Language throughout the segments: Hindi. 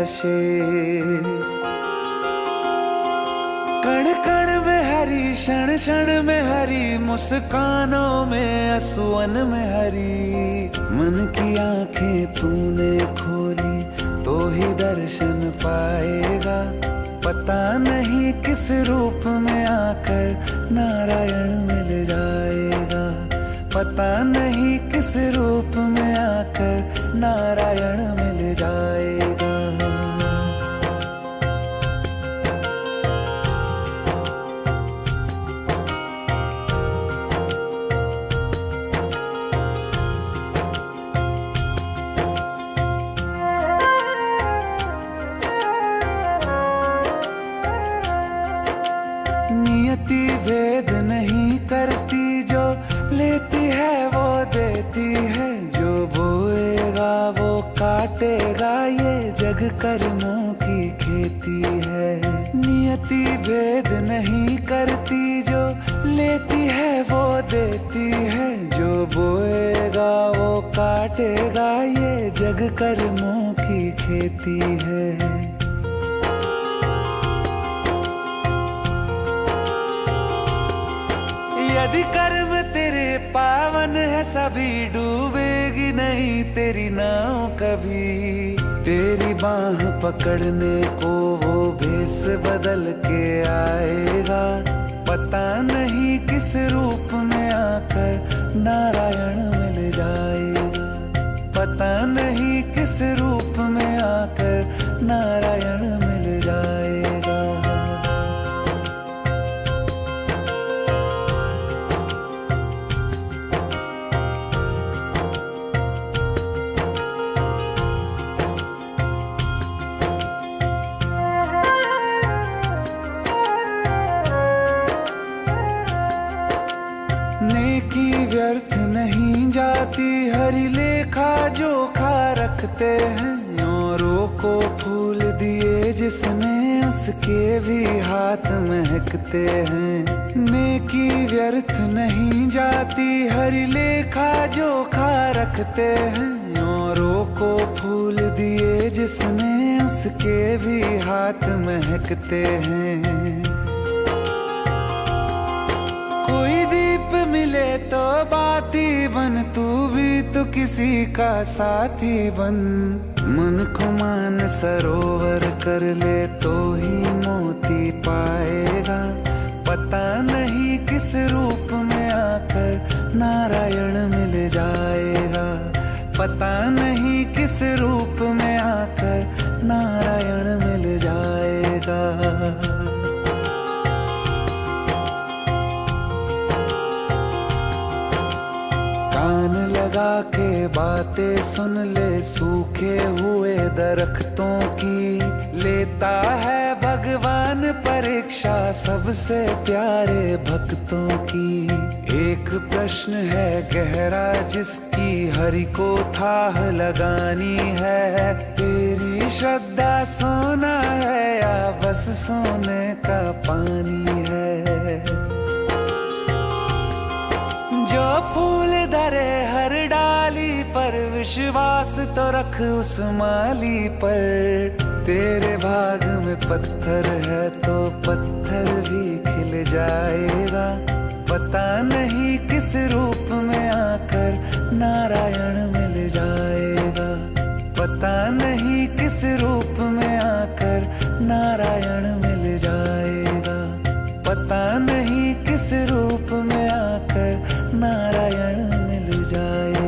नशे कण कण में हरी क्षण क्षण में हरी मुस्कानों में असुवन में हरी मन की आंखें तूने खोली तो ही दर्शन पाएगा पता नहीं किस रूप में आकर नारायण मिल जाएगा पता नहीं किस रूप में आकर नारायण मिल जाए कर्मों की खेती है नियति भेद नहीं करती जो लेती है वो देती है जो बोएगा वो काटेगा ये जग कर्मों की खेती है यदि कर्म तेरे पावन है सभी डूबेगी नहीं तेरी नाव कभी तेरी बाह पकड़ने को वो भेस बदल के आएगा पता नहीं किस रूप में आकर नारायण मिल जाएगा पता नहीं किस रूप में आकर नारायण रखते हैं योरों को फूल दिए जिसने उसके भी हाथ महकते हैं नेकी व्यर्थ नहीं जाती हर लेखा जोखा रखते हैं योरों को फूल दिए जिसने उसके भी हाथ महकते हैं तो बाती बन तू भी तो किसी का साथी बन मन को मान सरोवर कर ले तो ही मोती पाएगा पता नहीं किस रूप में आकर नारायण मिल जाएगा पता नहीं किस रूप में आकर नारायण मिल जाएगा खुदा के बातें सुन ले सूखे हुए दरख्तों की लेता है भगवान परीक्षा सबसे प्यारे भक्तों की एक प्रश्न है गहरा जिसकी हरि को थाह लगानी है तेरी श्रद्धा सोना है या बस सोने का पानी है जो फूल धरे हर पर विश्वास तो रख उस माली पर तेरे भाग में पत्थर है तो पत्थर भी खिल जाएगा पता नहीं किस रूप में आकर नारायण मिल जाएगा पता नहीं किस रूप में आकर नारायण मिल जाएगा पता नहीं किस रूप में आकर नारायण मिल जाएगा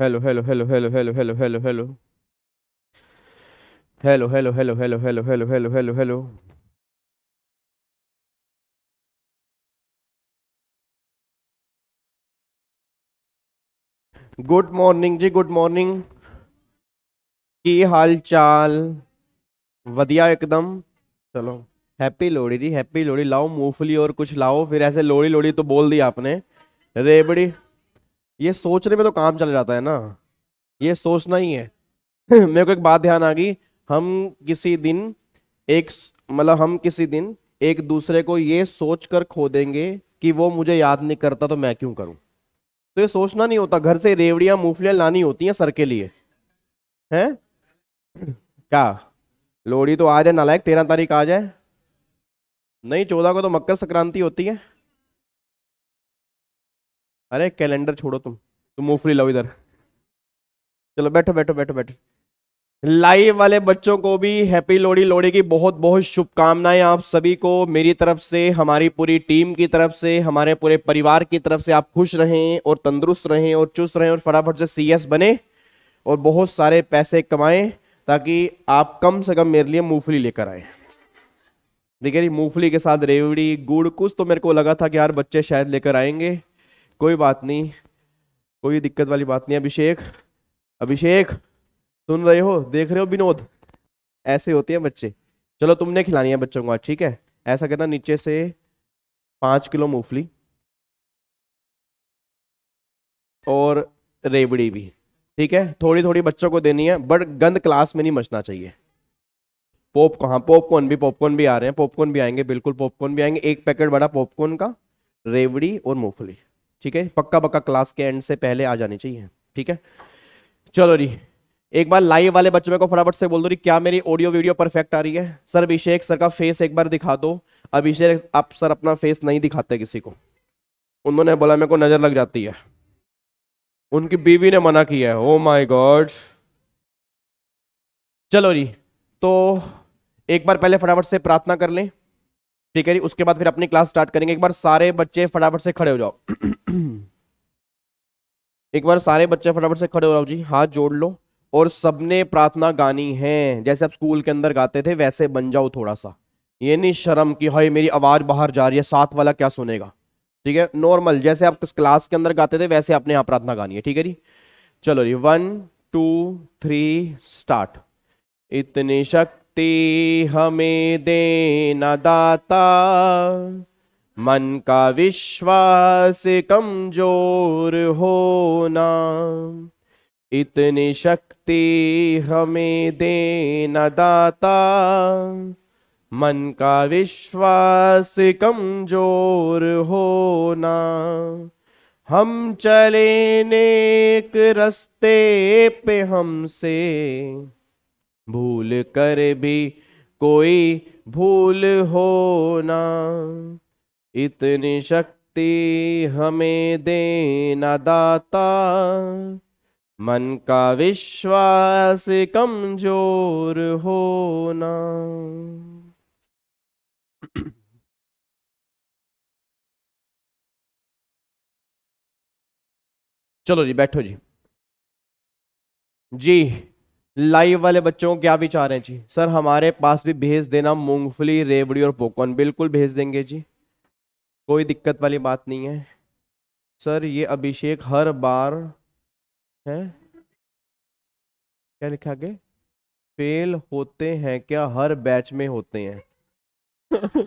hello hello hello hello hello hello hello hello hello hello hello hello hello hello hello hello hello good morning जी गुड मॉर्निंग की हाल चाल वधिया एकदम चलो हैप्पी लोहड़ी जी हैप्पी लोहड़ी लाओ मूंगफली और कुछ लाओ फिर ऐसे लोहड़ी लोहड़ी तो बोल दी आपने रेबड़ी ये सोचने में तो काम चल जाता है ना ये सोचना ही है मेरे को एक बात ध्यान आ गई हम किसी दिन एक मतलब हम किसी दिन एक दूसरे को ये सोच कर खो देंगे कि वो मुझे याद नहीं करता तो मैं क्यों करूं तो ये सोचना नहीं होता घर से रेवड़ियां मूफलियां लानी होती हैं सर के लिए हैं क्या लोहड़ी तो आ जाए नालायक तेरह तारीख आ जाए नहीं चौदह को तो मकर संक्रांति होती है अरे कैलेंडर छोड़ो तुम तुम मूंगफली लो इधर चलो बैठो बैठो बैठो बैठो लाइव वाले बच्चों को भी हैप्पी लोड़ी लोड़ी की बहुत बहुत शुभकामनाएं आप सभी को मेरी तरफ से हमारी पूरी टीम की तरफ से हमारे पूरे परिवार की तरफ से आप खुश रहें और तंदुरुस्त रहें और चुस्त रहें और फटाफट से सीएस बने और बहुत सारे पैसे कमाएं ताकि आप कम से कम मेरे लिए मूंगफली लेकर आए देखिए मूंगफली के साथ रेवड़ी गुड़ कुछ तो मेरे को लगा था कि यार बच्चे शायद लेकर आएंगे कोई बात नहीं कोई दिक्कत वाली बात नहीं अभिषेक अभिषेक सुन रहे हो देख रहे हो विनोद ऐसे होते हैं बच्चे चलो तुमने खिलानी है बच्चों को आज ठीक है ऐसा कहता नीचे से पाँच किलो मूंगफली और रेवड़ी भी ठीक है थोड़ी थोड़ी बच्चों को देनी है बट गंद क्लास में नहीं मचना चाहिए पोप हाँ पॉपकॉर्न भी पॉपकॉर्न भी आ रहे हैं पॉपकॉर्न भी आएंगे बिल्कुल पॉपकॉर्न भी आएंगे एक पैकेट बड़ा पॉपकॉर्न का रेवड़ी और मूंगफली ठीक है पक्का पक्का क्लास के एंड से पहले आ जानी चाहिए ठीक है चलो जी एक बार लाइव वाले बच्चों को फटाफट से बोल दो जी क्या मेरी ऑडियो वीडियो परफेक्ट आ रही है सर अभिषेक सर का फेस एक बार दिखा दो अभिषेक आप सर अपना फेस नहीं दिखाते किसी को उन्होंने बोला मेरे को नज़र लग जाती है उनकी बीवी ने मना किया है ओ माई गॉड चलो जी तो एक बार पहले फटाफट से प्रार्थना कर लें ठीक है जी उसके बाद फिर अपनी क्लास स्टार्ट करेंगे एक बार सारे बच्चे फटाफट से खड़े हो जाओ एक बार सारे बच्चे फटाफट से खड़े हो जाओ जी हाथ जोड़ लो और सबने प्रार्थना गानी है जैसे आप स्कूल के अंदर गाते थे वैसे बन जाओ थोड़ा सा ये नहीं शर्म की हाई मेरी आवाज़ बाहर जा रही है साथ वाला क्या सुनेगा ठीक है नॉर्मल जैसे आप क्लास के अंदर गाते थे वैसे आपने यहाँ प्रार्थना गानी है ठीक है जी चलो जी वन टू थ्री स्टार्ट इतनी शक्ति हमें देना दाता मन का विश्वास कमजोर होना इतनी शक्ति हमें देना दाता मन का विश्वास कमजोर होना हम चले नेक रस्ते पे हमसे भूल कर भी कोई भूल होना इतनी शक्ति हमें देना दाता मन का विश्वास कमजोर होना चलो जी बैठो जी जी लाइव वाले बच्चों क्या विचार हैं जी सर हमारे पास भी भेज देना मूंगफली रेवड़ी और पोकॉन बिल्कुल भेज देंगे जी कोई दिक्कत वाली बात नहीं है सर ये अभिषेक हर बार है क्या लिखा के फेल होते हैं क्या हर बैच में होते हैं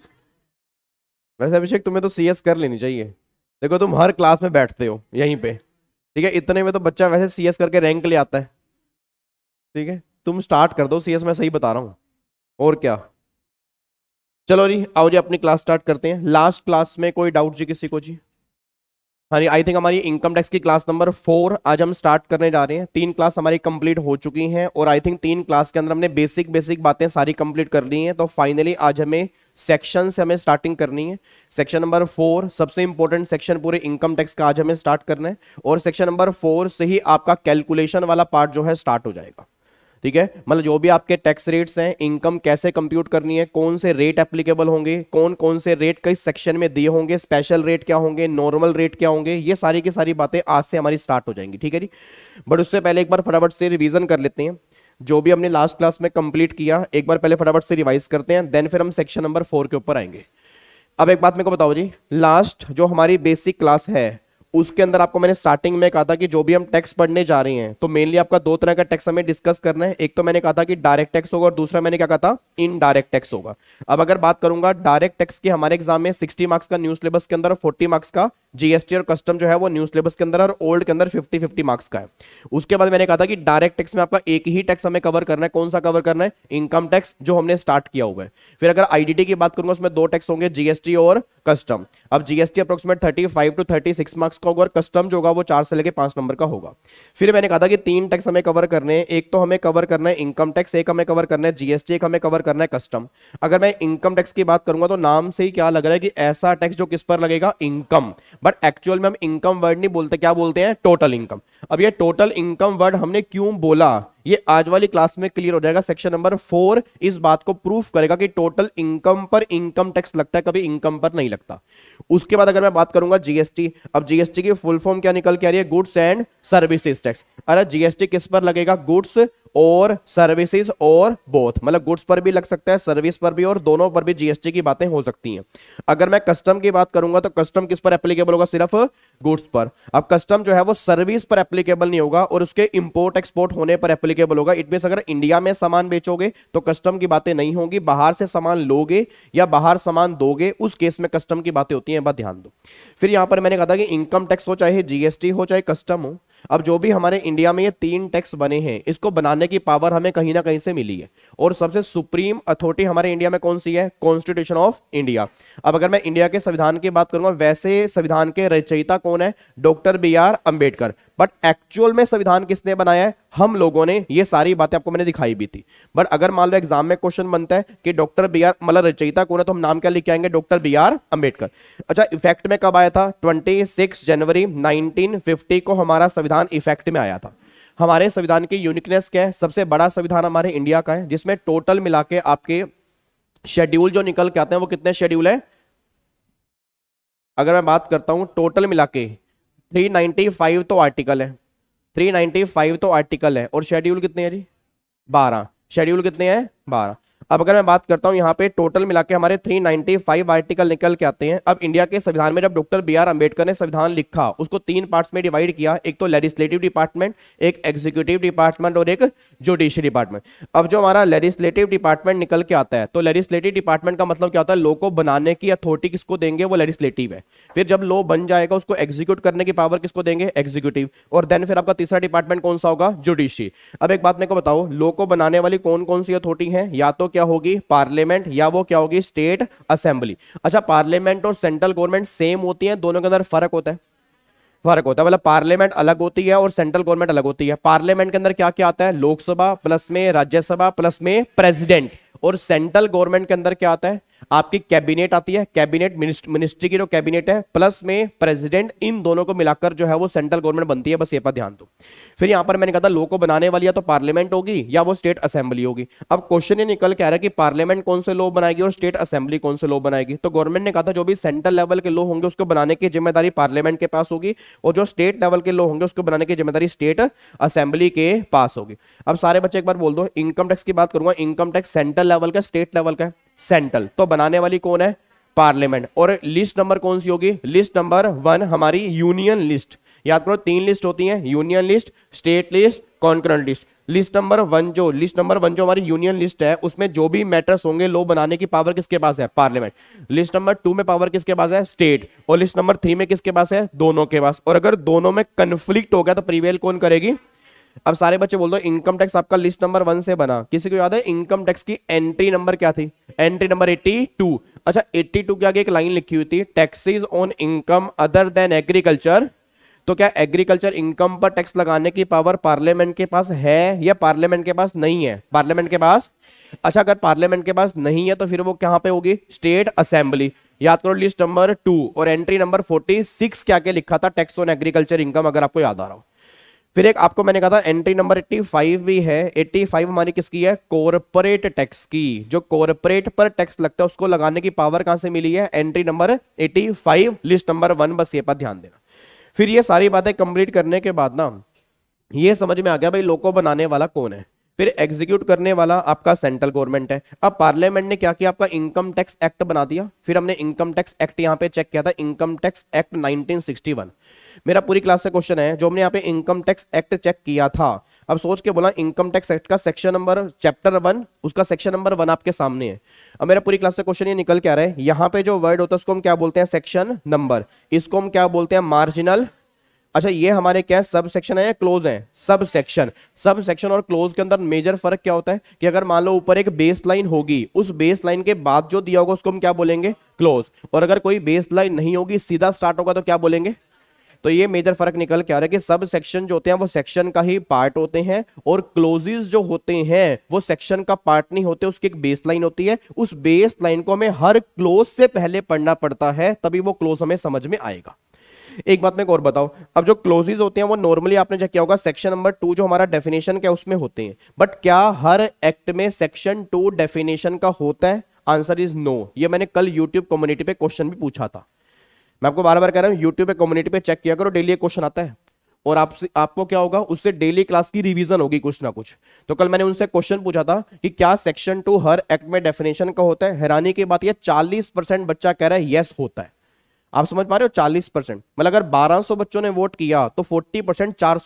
वैसे अभिषेक तुम्हें तो सीएस कर लेनी चाहिए देखो तुम हर क्लास में बैठते हो यहीं पे ठीक है इतने में तो बच्चा वैसे सीएस करके रैंक ले आता है ठीक है तुम स्टार्ट कर दो सीएस मैं सही बता रहा हूँ और क्या चलो जी आओ जी अपनी क्लास स्टार्ट करते हैं लास्ट क्लास में कोई डाउट जी किसी को जी हाँ जी आई थिंक हमारी इनकम टैक्स की क्लास नंबर फोर आज हम स्टार्ट करने जा रहे हैं तीन क्लास हमारी कंप्लीट हो चुकी हैं और आई थिंक तीन क्लास के अंदर हमने बेसिक बेसिक बातें सारी कंप्लीट कर ली हैं तो फाइनली आज हमें सेक्शन से हमें स्टार्टिंग करनी है सेक्शन नंबर फोर सबसे इंपॉर्टेंट सेक्शन पूरे इनकम टैक्स का आज हमें स्टार्ट करना है और सेक्शन नंबर फोर से ही आपका कैलकुलेशन वाला पार्ट जो है स्टार्ट हो जाएगा ठीक है मतलब जो भी आपके टैक्स रेट्स हैं इनकम कैसे कंप्यूट करनी है कौन से रेट एप्लीकेबल होंगे कौन कौन से रेट किस सेक्शन में दिए होंगे स्पेशल रेट क्या होंगे नॉर्मल रेट क्या होंगे ये सारी की सारी बातें आज से हमारी स्टार्ट हो जाएंगी ठीक है जी बट उससे पहले एक बार फटाफट से रिविजन कर लेते हैं जो भी हमने लास्ट क्लास में कंप्लीट किया एक बार पहले फटाफट से रिवाइज करते हैं देन फिर हम सेक्शन नंबर फोर के ऊपर आएंगे अब एक बात मेरे को बताओ जी लास्ट जो हमारी बेसिक क्लास है उसके अंदर आपको मैंने स्टार्टिंग में कहा था कि जो भी हम टैक्स पढ़ने जा रहे हैं तो मेनली आपका दो तरह का टैक्स हमें डिस्कस करना है एक तो मैंने कहा था कि डायरेक्ट टैक्स होगा और दूसरा मैंने क्या कहा था इनडायरेक्ट टैक्स होगा अब अगर बात करूंगा डायरेक्ट टैक्स के हमारे एग्जाम में सिक्सटी मार्क्स का न्यू सिलेबस के अंदर फोर्टी मार्क्स का जीएसटी और कस्टम जो है वो न्यू सिलेबस के अंदर और ओल्ड के अंदर 50 50 मार्क्स का है उसके बाद मैंने कहा था कि डायरेक्ट टैक्स में आपका एक ही टैक्स हमें कवर करना है कौन सा कवर करना है इनकम टैक्स जो हमने स्टार्ट किया हुआ है फिर अगर आईडीटी की बात करूंगा उसमें दो टैक्स होंगे जीएसटी और कस्टम अब GST approximate thirty to thirty marks का होगा और कस्टम जो होगा वो चार से लेकर पांच नंबर का होगा फिर मैंने कहा था कि तीन टैक्स हमें कवर करने हैं एक तो हमें कवर करना है इनकम टैक्स एक हमें कवर करना है जीएसटी एक हमें कवर करना है कस्टम अगर मैं इनकम टैक्स की बात करूंगा तो नाम से ही क्या लग रहा है कि ऐसा टैक्स जो किस पर लगेगा इनकम बट एक्चुअल में हम इनकम वर्ड नहीं बोलते क्या बोलते हैं टोटल इनकम अब ये टोटल इनकम वर्ड हमने क्यों बोला ये आज वाली क्लास में क्लियर हो जाएगा सेक्शन नंबर फोर इस बात को प्रूफ करेगा कि टोटल इनकम पर इनकम टैक्स लगता है कभी इनकम पर नहीं लगता उसके बाद अगर मैं बात करूंगा जीएसटी अब जीएसटी की फुल फॉर्म क्या निकल के आ रही है गुड्स एंड सर्विसेज टैक्स अरे जीएसटी किस पर लगेगा गुड्स और सर्विसेज और बोथ मतलब गुड्स पर भी लग सकता है सर्विस पर भी और दोनों पर भी जीएसटी की बातें हो सकती हैं अगर मैं कस्टम की बात करूंगा तो कस्टम किस पर एप्लीकेबल होगा सिर्फ गुड्स पर अब कस्टम जो है वो सर्विस पर एप्लीकेबल नहीं होगा और उसके इंपोर्ट एक्सपोर्ट होने पर एप्लीकेबल एप्लीकेबल होगा इट मीन अगर इंडिया में सामान बेचोगे तो कस्टम की बातें नहीं होंगी बाहर से सामान लोगे या बाहर सामान दोगे उस केस में कस्टम की बातें होती हैं बात ध्यान दो फिर यहां पर मैंने कहा था कि इनकम टैक्स हो चाहे जीएसटी हो चाहे कस्टम हो अब जो भी हमारे इंडिया में ये तीन टैक्स बने हैं इसको बनाने की पावर हमें कहीं ना कहीं से मिली है और सबसे सुप्रीम अथॉरिटी हमारे इंडिया में कौन सी है कॉन्स्टिट्यूशन ऑफ इंडिया अब अगर मैं इंडिया के संविधान की बात करूंगा वैसे संविधान के रचयिता कौन है doctor B R Ambedkar but actual में संविधान किसने बनाया है हम लोगों ने ये सारी बातें आपको मैंने दिखाई भी थी बट अगर मान लो एग्जाम में क्वेश्चन बनता है कि डॉक्टर बी आर मतलब रचयिता कौन है तो हम नाम क्या लिख के आएंगे डॉक्टर बी आर अम्बेडकर अच्छा इफेक्ट में कब आया था 26 जनवरी 1950 को हमारा संविधान इफेक्ट में आया था हमारे संविधान की यूनिकनेस क्या है सबसे बड़ा संविधान हमारे इंडिया का है जिसमें टोटल मिला के आपके शेड्यूल जो निकल के आते हैं वो कितने शेड्यूल है अगर मैं बात करता हूं टोटल मिला के 395 तो आर्टिकल है 395 तो आर्टिकल है और शेड्यूल कितने हैं जी बारह शेड्यूल कितने हैं बारह अब अगर मैं बात करता हूँ यहाँ पे टोटल मिला के हमारे 395 आर्टिकल निकल के आते हैं अब इंडिया के संविधान में जब डॉक्टर बी आर अम्बेडकर ने संविधान लिखा उसको तीन पार्ट्स में डिवाइड किया एक तो लेजिस्लेटिव डिपार्टमेंट एक एग्जीक्यूटिव डिपार्टमेंट और एक जुडिशियरी डिपार्टमेंट अब जो हमारा लेजिस्लेटिव डिपार्टमेंट निकल के आता है तो लेजिस्लेटिव डिपार्टमेंट का मतलब क्या होता है लो को बनाने की अथॉरिटी किसको देंगे वो लेजिस्लेटिव है फिर जब लो बन जाएगा उसको एग्जीक्यूट करने की पावर किसको देंगे एग्जीक्यूटिव और देन फिर आपका तीसरा डिपार्टमेंट कौन सा होगा जुडिशियरी अब एक बात मेरे को बताओ लो को बनाने वाली कौन कौन सी अथॉरिटी है या तो क्या क्या होगी पार्लियामेंट या वो क्या होगी स्टेट असेंबली अच्छा पार्लियामेंट और सेंट्रल गवर्नमेंट सेम होती है दोनों के अंदर फर्क होता है फर्क होता है मतलब पार्लियामेंट अलग होती है और सेंट्रल गवर्नमेंट अलग होती है पार्लियामेंट के अंदर क्या क्या आता है लोकसभा प्लस में राज्यसभा प्लस में प्रेसिडेंट और सेंट्रल गवर्नमेंट के अंदर क्या आता है आपकी कैबिनेट आती है कैबिनेट मिनिस्ट्री की जो कैबिनेट है प्लस में प्रेसिडेंट इन दोनों को मिलाकर जो है वो सेंट्रल गवर्नमेंट बनती है बस ये पर ध्यान दो फिर यहां पर मैंने कहा था लो को बनाने वाली या तो पार्लियामेंट होगी या वो स्टेट असेंबली होगी अब क्वेश्चन ये निकल के आ रहा है कि पार्लियामेंट कौन से लो बनाएगी और स्टेट असेंबली कौन से लो बनाएगी तो गवर्नमेंट ने कहा था जो भी सेंट्रल लेवल के लो होंगे उसको बनाने की जिम्मेदारी पार्लियामेंट के पास होगी और जो स्टेट लेवल के लो होंगे उसको बनाने की जिम्मेदारी स्टेट असेंबली के पास होगी अब सारे बच्चे एक बार बोल दो इनकम टैक्स की बात करूंगा इनकम टैक्स सेंट्रल लेवल का स्टेट लेवल का सेंट्रल तो बनाने वाली कौन है पार्लियामेंट और लिस्ट नंबर कौन सी होगी लिस्ट नंबर वन हमारी यूनियन लिस्ट याद करो तीन लिस्ट होती हैं union list state list concurrent list list number one जो लिस्ट नंबर वन जो हमारी यूनियन लिस्ट है उसमें जो भी मैटर्स होंगे लो बनाने की पावर किसके पास है पार्लियामेंट लिस्ट नंबर टू में पावर किसके पास है स्टेट और लिस्ट नंबर थ्री में किसके पास है दोनों के पास और अगर दोनों में कंफ्लिक्ट हो गया तो प्रीवेल कौन करेगी अब सारे बच्चे बोल दो इनकम टैक्स आपका लिस्ट नंबर वन से बना किसी को याद है इनकम टैक्स की एंट्री नंबर क्या थी एंट्री नंबर 82 अच्छा 82 के आगे एक लाइन लिखी हुई थी taxes on income other than agriculture तो क्या एग्रीकल्चर इनकम पर टैक्स लगाने की पावर पार्लियामेंट के पास है या पार्लियामेंट के पास नहीं है पार्लियामेंट के पास अच्छा अगर पार्लियामेंट के पास नहीं है तो फिर वो कहां पे होगी स्टेट असेंबली याद करो लिस्ट नंबर टू और एंट्री नंबर फोर्टी सिक्स क्या क्या लिखा था टैक्स ऑन एग्रीकल्चर इनकम अगर आपको याद आ रहा हो फिर एक आपको मैंने कहा था एंट्री नंबर 85 भी है 85 हमारी किसकी है कॉरपोरेट टैक्स की जो कॉरपोरेट पर टैक्स लगता है उसको लगाने की पावर कहां से मिली है entry number 85 list number one बस ये पर ध्यान देना फिर ये सारी बातें कंप्लीट करने के बाद ना ये समझ में आ गया भाई लोको बनाने वाला कौन है फिर एग्जीक्यूट करने वाला आपका सेंट्रल गवर्नमेंट है अब पार्लियामेंट ने क्या किया आपका इनकम टैक्स एक्ट बना दिया फिर हमने इनकम टैक्स एक्ट यहाँ पे चेक किया था इनकम टैक्स एक्ट 1961 मेरा पूरी क्लास से क्वेश्चन है जो हमने यहाँ पे इनकम टैक्स एक्ट चेक किया था अब सोच के बोला इनकम टैक्स एक्ट का सेक्शन नंबर चैप्टर वन उसका सेक्शन नंबर वन आपके सामने है अब मेरा पूरी क्लास से क्वेश्चन ये निकल के आ रहा है यहाँ पे जो वर्ड होता है उसको हम क्या बोलते हैं सेक्शन नंबर इसको हम क्या बोलते हैं मार्जिनल अच्छा ये हमारे क्या है सब सेक्शन है या क्लोज है सब सेक्शन सब सेक्शन और क्लोज के अंदर मेजर फर्क क्या होता है कि अगर मान लो ऊपर एक बेस लाइन होगी उस बेस लाइन के बाद जो दिया होगा उसको हम क्या बोलेंगे क्लोज और अगर कोई बेस लाइन नहीं होगी सीधा स्टार्ट होगा तो क्या बोलेंगे तो ये मेजर फर्क निकल के आ रहा है कि सब सेक्शन जो होते हैं वो सेक्शन का ही पार्ट होते हैं और क्लोजेज जो होते हैं वो सेक्शन का पार्ट नहीं होते उसकी एक बेस लाइन होती है उस बेस लाइन को हमें हर क्लोज से पहले पढ़ना पड़ता है तभी वो क्लोज हमें समझ में आएगा एक बात मैं और बताओ अब जो क्लोजेज होते हैं वो नॉर्मली आपने क्या होगा सेक्शन नंबर टू जो हमारा डेफिनेशन क्या उसमें होते हैं बट क्या हर एक्ट में सेक्शन टू डेफिनेशन का होता है आंसर इज नो ये मैंने कल यूट्यूब कम्युनिटी पे क्वेश्चन भी पूछा था मैं आपको बार बार कह रहा हूँ यूट्यूब पे कम्युनिटी पे चेक किया करो डेली एक क्वेश्चन आता है और आपसे आपको क्या होगा उससे डेली क्लास की रिवीजन होगी कुछ ना कुछ तो कल मैंने उनसे क्वेश्चन पूछा था कि क्या सेक्शन टू हर एक्ट में डेफिनेशन का होता है हैरानी की बात यह चालीस परसेंट बच्चा कह रहा है येस होता है आप समझ पा रहे हो 40 परसेंट मतलब अगर 1200 बच्चों ने वोट किया तो 40 परसेंट चार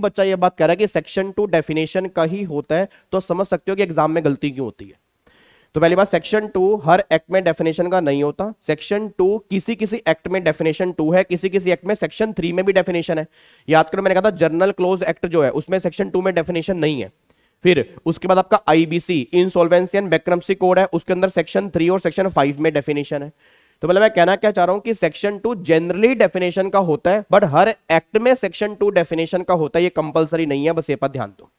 बच्चा यह बात कह रहा है कि सेक्शन टू डेफिनेशन का ही होता है तो समझ सकते हो कि एग्जाम में गलती क्यों होती है तो पहली बात सेक्शन टू हर एक्ट में डेफिनेशन का नहीं होता सेक्शन टू किसी किसी एक्ट में डेफिनेशन टू है किसी किसी एक्ट में सेक्शन थ्री में भी डेफिनेशन है याद करो मैंने कहा था जर्नल क्लोज एक्ट जो है उसमें सेक्शन टू में डेफिनेशन नहीं है फिर उसके बाद आपका IBC insolvency and bankruptcy code है उसके अंदर सेक्शन थ्री और सेक्शन फाइव में डेफिनेशन है तो मतलब मैं कहना क्या चाह रहा हूं कि सेक्शन टू जनरली डेफिनेशन का होता है बट हर एक्ट में सेक्शन टू डेफिनेशन का होता है ये कंपलसरी नहीं है बस ये पर ध्यान दो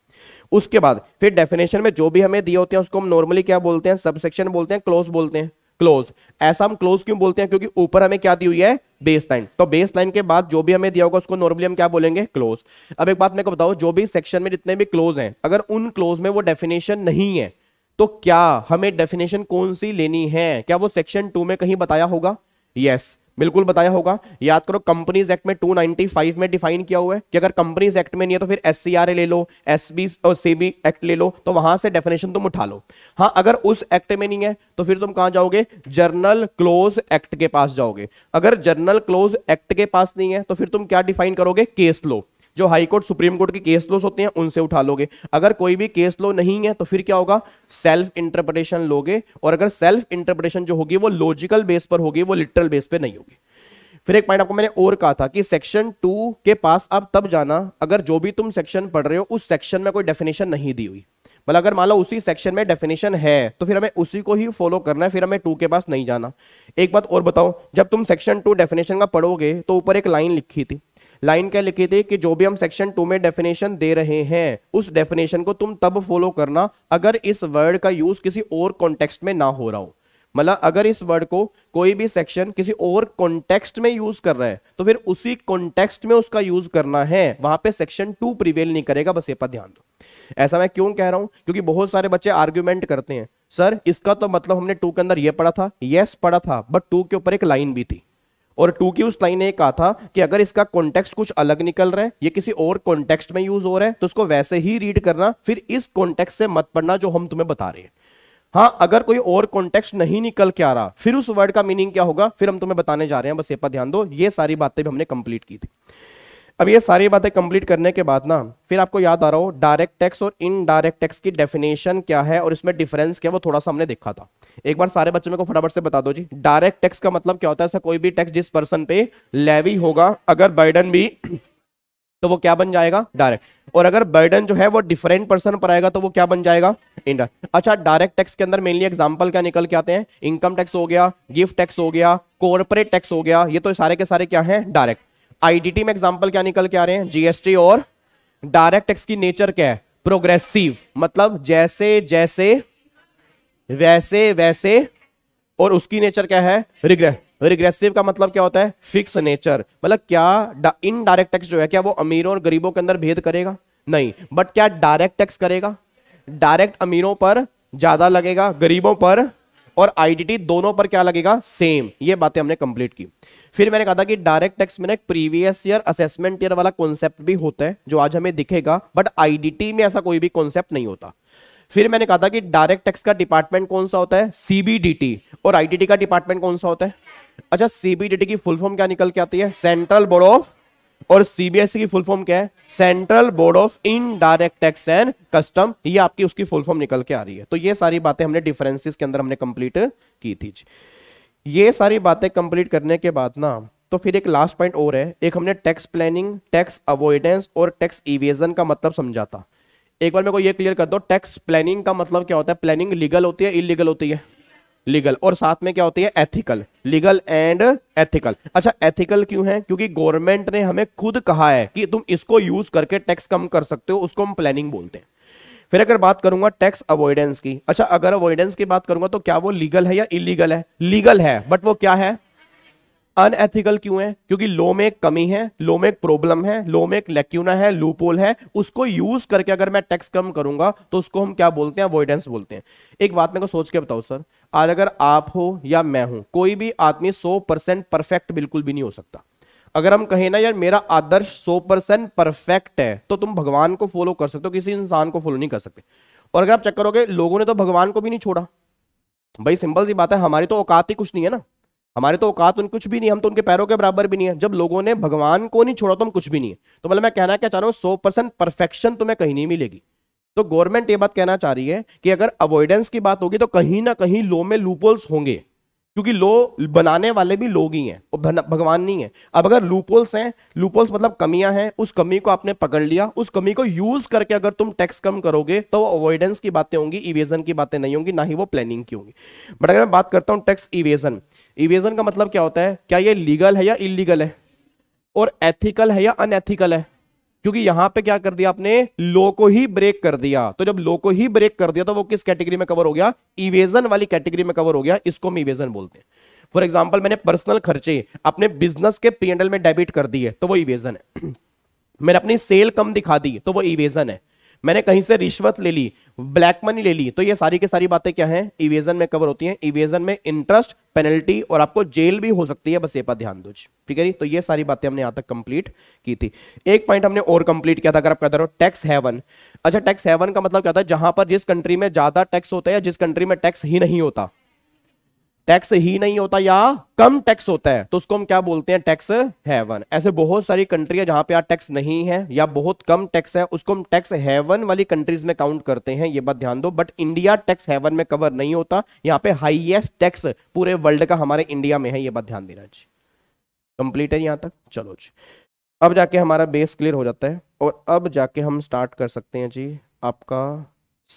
उसके बाद फिर डेफिनेशन में जो भी हमें दिए होते हैं उसको हम नॉर्मली क्या बोलते हैं सबसेक्शन बोलते हैं क्लोज बोलते हैं क्लोज ऐसा हम क्लोज क्यों बोलते हैं क्योंकि ऊपर हमें क्या दी हुई है बेस लाइन तो बेस लाइन के बाद जो भी हमें दिया होगा उसको नॉर्मली हम क्या बोलेंगे क्लोज अब एक बात मेरे को बताओ जो भी सेक्शन में जितने भी क्लोज हैं अगर उन क्लोज में वो डेफिनेशन नहीं है तो क्या हमें डेफिनेशन कौन सी लेनी है क्या वो सेक्शन टू में कहीं बताया होगा यस yes. बिल्कुल बताया होगा याद करो कंपनीज एक्ट में 295 में डिफाइन किया हुआ है कि अगर कंपनीज एक्ट में नहीं है तो फिर एस ले लो एस और बी एक्ट ले लो तो वहां से डेफिनेशन तुम उठा लो हाँ अगर उस एक्ट में नहीं है तो फिर तुम कहां जाओगे जर्नल क्लोज एक्ट के पास जाओगे अगर जर्नल क्लोज एक्ट के पास नहीं है तो फिर तुम क्या डिफाइन करोगे केस लो जो हाई कोर्ट सुप्रीम कोर्ट के केस लॉस होते हैं उनसे उठा लोगे अगर कोई भी केस लॉ नहीं है तो फिर क्या होगा सेल्फ इंटरप्रिटेशन लोगे और अगर सेल्फ इंटरप्रिटेशन जो होगी वो लॉजिकल बेस पर होगी वो लिटरल बेस पर नहीं होगी फिर एक पॉइंट आपको मैंने और कहा था कि सेक्शन टू के पास आप तब जाना अगर जो भी तुम सेक्शन पढ़ रहे हो उस सेक्शन में कोई डेफिनेशन नहीं दी हुई मतलब अगर मान लो उसी सेक्शन में डेफिनेशन है तो फिर हमें उसी को ही फॉलो करना है फिर हमें टू के पास नहीं जाना एक बात और बताओ जब तुम सेक्शन टू डेफिनेशन का पढ़ोगे तो ऊपर एक लाइन लिखी थी लाइन क्या लिखी थी कि जो भी हम सेक्शन टू में डेफिनेशन दे रहे हैं उस डेफिनेशन को तुम तब फॉलो करना अगर इस वर्ड का यूज किसी और कॉन्टेक्स्ट में ना हो रहा हो मतलब अगर इस वर्ड को कोई भी सेक्शन किसी और कॉन्टेक्स्ट में यूज कर रहा है तो फिर उसी कॉन्टेक्स्ट में उसका यूज करना है वहां पे सेक्शन टू प्रिवेल नहीं करेगा बस ये पर ध्यान दो ऐसा मैं क्यों कह रहा हूं क्योंकि बहुत सारे बच्चे आर्ग्यूमेंट करते हैं सर इसका तो मतलब हमने टू के अंदर ये पढ़ा था यस पढ़ा था बट टू के ऊपर एक लाइन भी थी और टू की उस लाइन ने कहा था कि अगर इसका कॉन्टेक्स्ट कुछ अलग निकल रहा है ये किसी और कॉन्टेक्स्ट में यूज हो रहा है तो उसको वैसे ही रीड करना फिर इस कॉन्टेक्स्ट से मत पढ़ना जो हम तुम्हें बता रहे हैं हाँ अगर कोई और कॉन्टेक्स्ट नहीं निकल के आ रहा फिर उस वर्ड का मीनिंग क्या होगा फिर हम तुम्हें बताने जा रहे हैं बस ये पर ध्यान दो ये सारी बातें भी हमने कंप्लीट की थी अब ये सारी बातें कंप्लीट करने के बाद ना फिर आपको याद आ रहा हो डायरेक्ट टैक्स और इनडायरेक्ट टैक्स की डेफिनेशन क्या है और इसमें डिफरेंस क्या है वो थोड़ा सा हमने देखा था एक बार सारे बच्चों को फटाफट से बता दो जी डायरेक्ट टैक्स का मतलब क्या होता है ऐसा कोई भी टैक्स जिस पर्सन पे लेवी होगा अगर बर्डन भी तो वो क्या बन जाएगा डायरेक्ट और अगर बर्डन जो है वो डिफरेंट पर्सन पर आएगा तो वो क्या बन जाएगा इनडायरेक्ट अच्छा डायरेक्ट टैक्स के अंदर मेनली एग्जाम्पल क्या निकल के आते हैं इनकम टैक्स हो गया गिफ्ट टैक्स हो गया कॉर्पोरेट टैक्स हो गया ये तो सारे के सारे क्या है डायरेक्ट आईडीटी में एग्जाम्पल क्या निकल के आ रहे हैं जीएसटी और डायरेक्ट टैक्स की नेचर क्या है प्रोग्रेसिव मतलब जैसे जैसे वैसे वैसे और उसकी नेचर क्या है रिग्रे रिग्रेसिव का मतलब क्या होता है फिक्स नेचर मतलब क्या इनडायरेक्ट टैक्स जो है क्या वो अमीरों और गरीबों के अंदर भेद करेगा नहीं बट क्या डायरेक्ट टैक्स करेगा डायरेक्ट अमीरों पर ज्यादा लगेगा गरीबों पर और आईडीटी दोनों पर क्या लगेगा सेम ये बातें हमने कंप्लीट की फिर मैंने कहा था कि डायरेक्ट टैक्स में ना प्रीवियस ईयर असेसमेंट ईयर वाला कॉन्सेप्ट भी होता है जो आज हमें दिखेगा बट आईडीटी में ऐसा कोई भी कॉन्सेप्ट नहीं होता फिर मैंने कहा था कि डायरेक्ट टैक्स का डिपार्टमेंट कौन सा होता है सीबीडीटी और आईडीटी का डिपार्टमेंट कौन सा होता है अच्छा सीबीडीटी की फुल फॉर्म क्या निकल के आती है सेंट्रल बोर्ड ऑफ और सीबीएसई e की फुल फॉर्म क्या है central board of indirect tax and custom ये आपकी उसकी फुल फॉर्म निकल के आ रही है तो ये सारी बातें हमने डिफरेंसेस के अंदर हमने कंप्लीट की थी ये सारी बातें कंप्लीट करने के बाद ना तो फिर एक लास्ट पॉइंट और है एक हमने टैक्स प्लानिंग टैक्स अवॉइडेंस और टैक्स इवेजन का मतलब समझा था एक बार मेरे को ये क्लियर कर दो टैक्स प्लानिंग का मतलब क्या होता है प्लानिंग लीगल होती है इलीगल होती है लीगल और साथ में क्या होती है एथिकल लीगल एंड एथिकल अच्छा एथिकल क्यों है क्योंकि गवर्नमेंट ने हमें खुद कहा है कि तुम इसको यूज करके टैक्स कम कर सकते हो उसको हम प्लानिंग बोलते हैं फिर अगर बात करूंगा टैक्स अवॉइडेंस की अच्छा अगर अवॉइडेंस की बात करूंगा तो क्या वो लीगल है या इलीगल है लीगल है बट वो क्या है अनएथिकल क्यों है क्योंकि लो में एक कमी है लो में एक प्रॉब्लम है लो में एक लेक्यूना है लूपोल है उसको यूज करके अगर मैं टैक्स कम करूंगा तो उसको हम क्या बोलते हैं अवॉइडेंस बोलते हैं एक बात मेरे को सोच के बताओ सर आज अगर आप हो या मैं हूं कोई भी आदमी 100 परसेंट परफेक्ट बिल्कुल भी नहीं हो सकता अगर हम कहें ना यार मेरा आदर्श सो परसेंट परफेक्ट है तो तुम भगवान को फॉलो कर सकते हो किसी इंसान को फॉलो नहीं कर सकते और अगर आप चेक करोगे लोगों ने तो भगवान को भी नहीं छोड़ा भाई सिंपल सी बात है हमारी तो औकात ही कुछ नहीं है ना हमारे तो औकात उन कुछ भी नहीं हम तो उनके पैरों के बराबर भी नहीं है जब लोगों ने भगवान को नहीं छोड़ा तो हम कुछ भी नहीं है तो मतलब मैं कहना क्या चाह रहा हूँ सौ परसेंट परफेक्शन तुम्हें कहीं नहीं मिलेगी तो गवर्नमेंट ये बात कहना चाह रही है कि अगर अवॉइडेंस की बात होगी तो कहीं ना कहीं लो में लूपोल्स होंगे क्योंकि लो बनाने वाले भी लोग ही हैं और भगवान नहीं है अब अगर लूपोल्स हैं लूपोल्स मतलब कमियां हैं उस कमी को आपने पकड़ लिया उस कमी को यूज करके अगर तुम टैक्स कम करोगे तो वो अवॉइडेंस की बातें होंगी इवेजन की बातें नहीं होंगी ना ही वो प्लानिंग की होंगी बट अगर मैं बात करता हूँ टैक्स इवेजन इवेजन का मतलब क्या होता है क्या ये लीगल है या इलीगल है और एथिकल है या अनएथिकल है क्योंकि यहां पे क्या कर दिया आपने लो को ही ब्रेक कर दिया तो जब लो को ही ब्रेक कर दिया तो वो किस कैटेगरी में कवर हो गया इवेजन वाली कैटेगरी में कवर हो गया इसको हम इवेजन बोलते हैं फॉर एग्जाम्पल मैंने पर्सनल खर्चे अपने बिजनेस के पीएनएल में डेबिट कर दिए तो वो इवेजन है मैंने अपनी सेल कम दिखा दी तो वो इवेजन है मैंने कहीं से रिश्वत ले ली ब्लैक मनी ले ली तो ये सारी की सारी बातें क्या हैं इवेजन में कवर होती हैं इवेजन में इंटरेस्ट पेनल्टी और आपको जेल भी हो सकती है बस ये पर ध्यान दो ठीक है तो ये सारी बातें हमने यहां तक कंप्लीट की थी एक पॉइंट हमने और कंप्लीट किया था अगर आप कहते रहो टैक्स हेवन अच्छा टैक्स हेवन का मतलब क्या होता है जहां पर जिस कंट्री में ज्यादा टैक्स होता है या जिस कंट्री में टैक्स ही नहीं होता टैक्स ही नहीं होता या कम टैक्स होता है तो उसको हम क्या बोलते हैं टैक्स हैवन ऐसे बहुत सारी कंट्री है जहां पे यार टैक्स नहीं है या बहुत कम टैक्स है उसको हम टैक्स हैवन वाली कंट्रीज में काउंट करते हैं ये बात ध्यान दो बट इंडिया टैक्स हैवन में कवर नहीं होता यहाँ पे हाइएस्ट टैक्स पूरे वर्ल्ड का हमारे इंडिया में है ये बात ध्यान देना जी कंप्लीट है यहाँ तक चलो जी अब जाके हमारा बेस क्लियर हो जाता है और अब जाके हम स्टार्ट कर सकते हैं जी आपका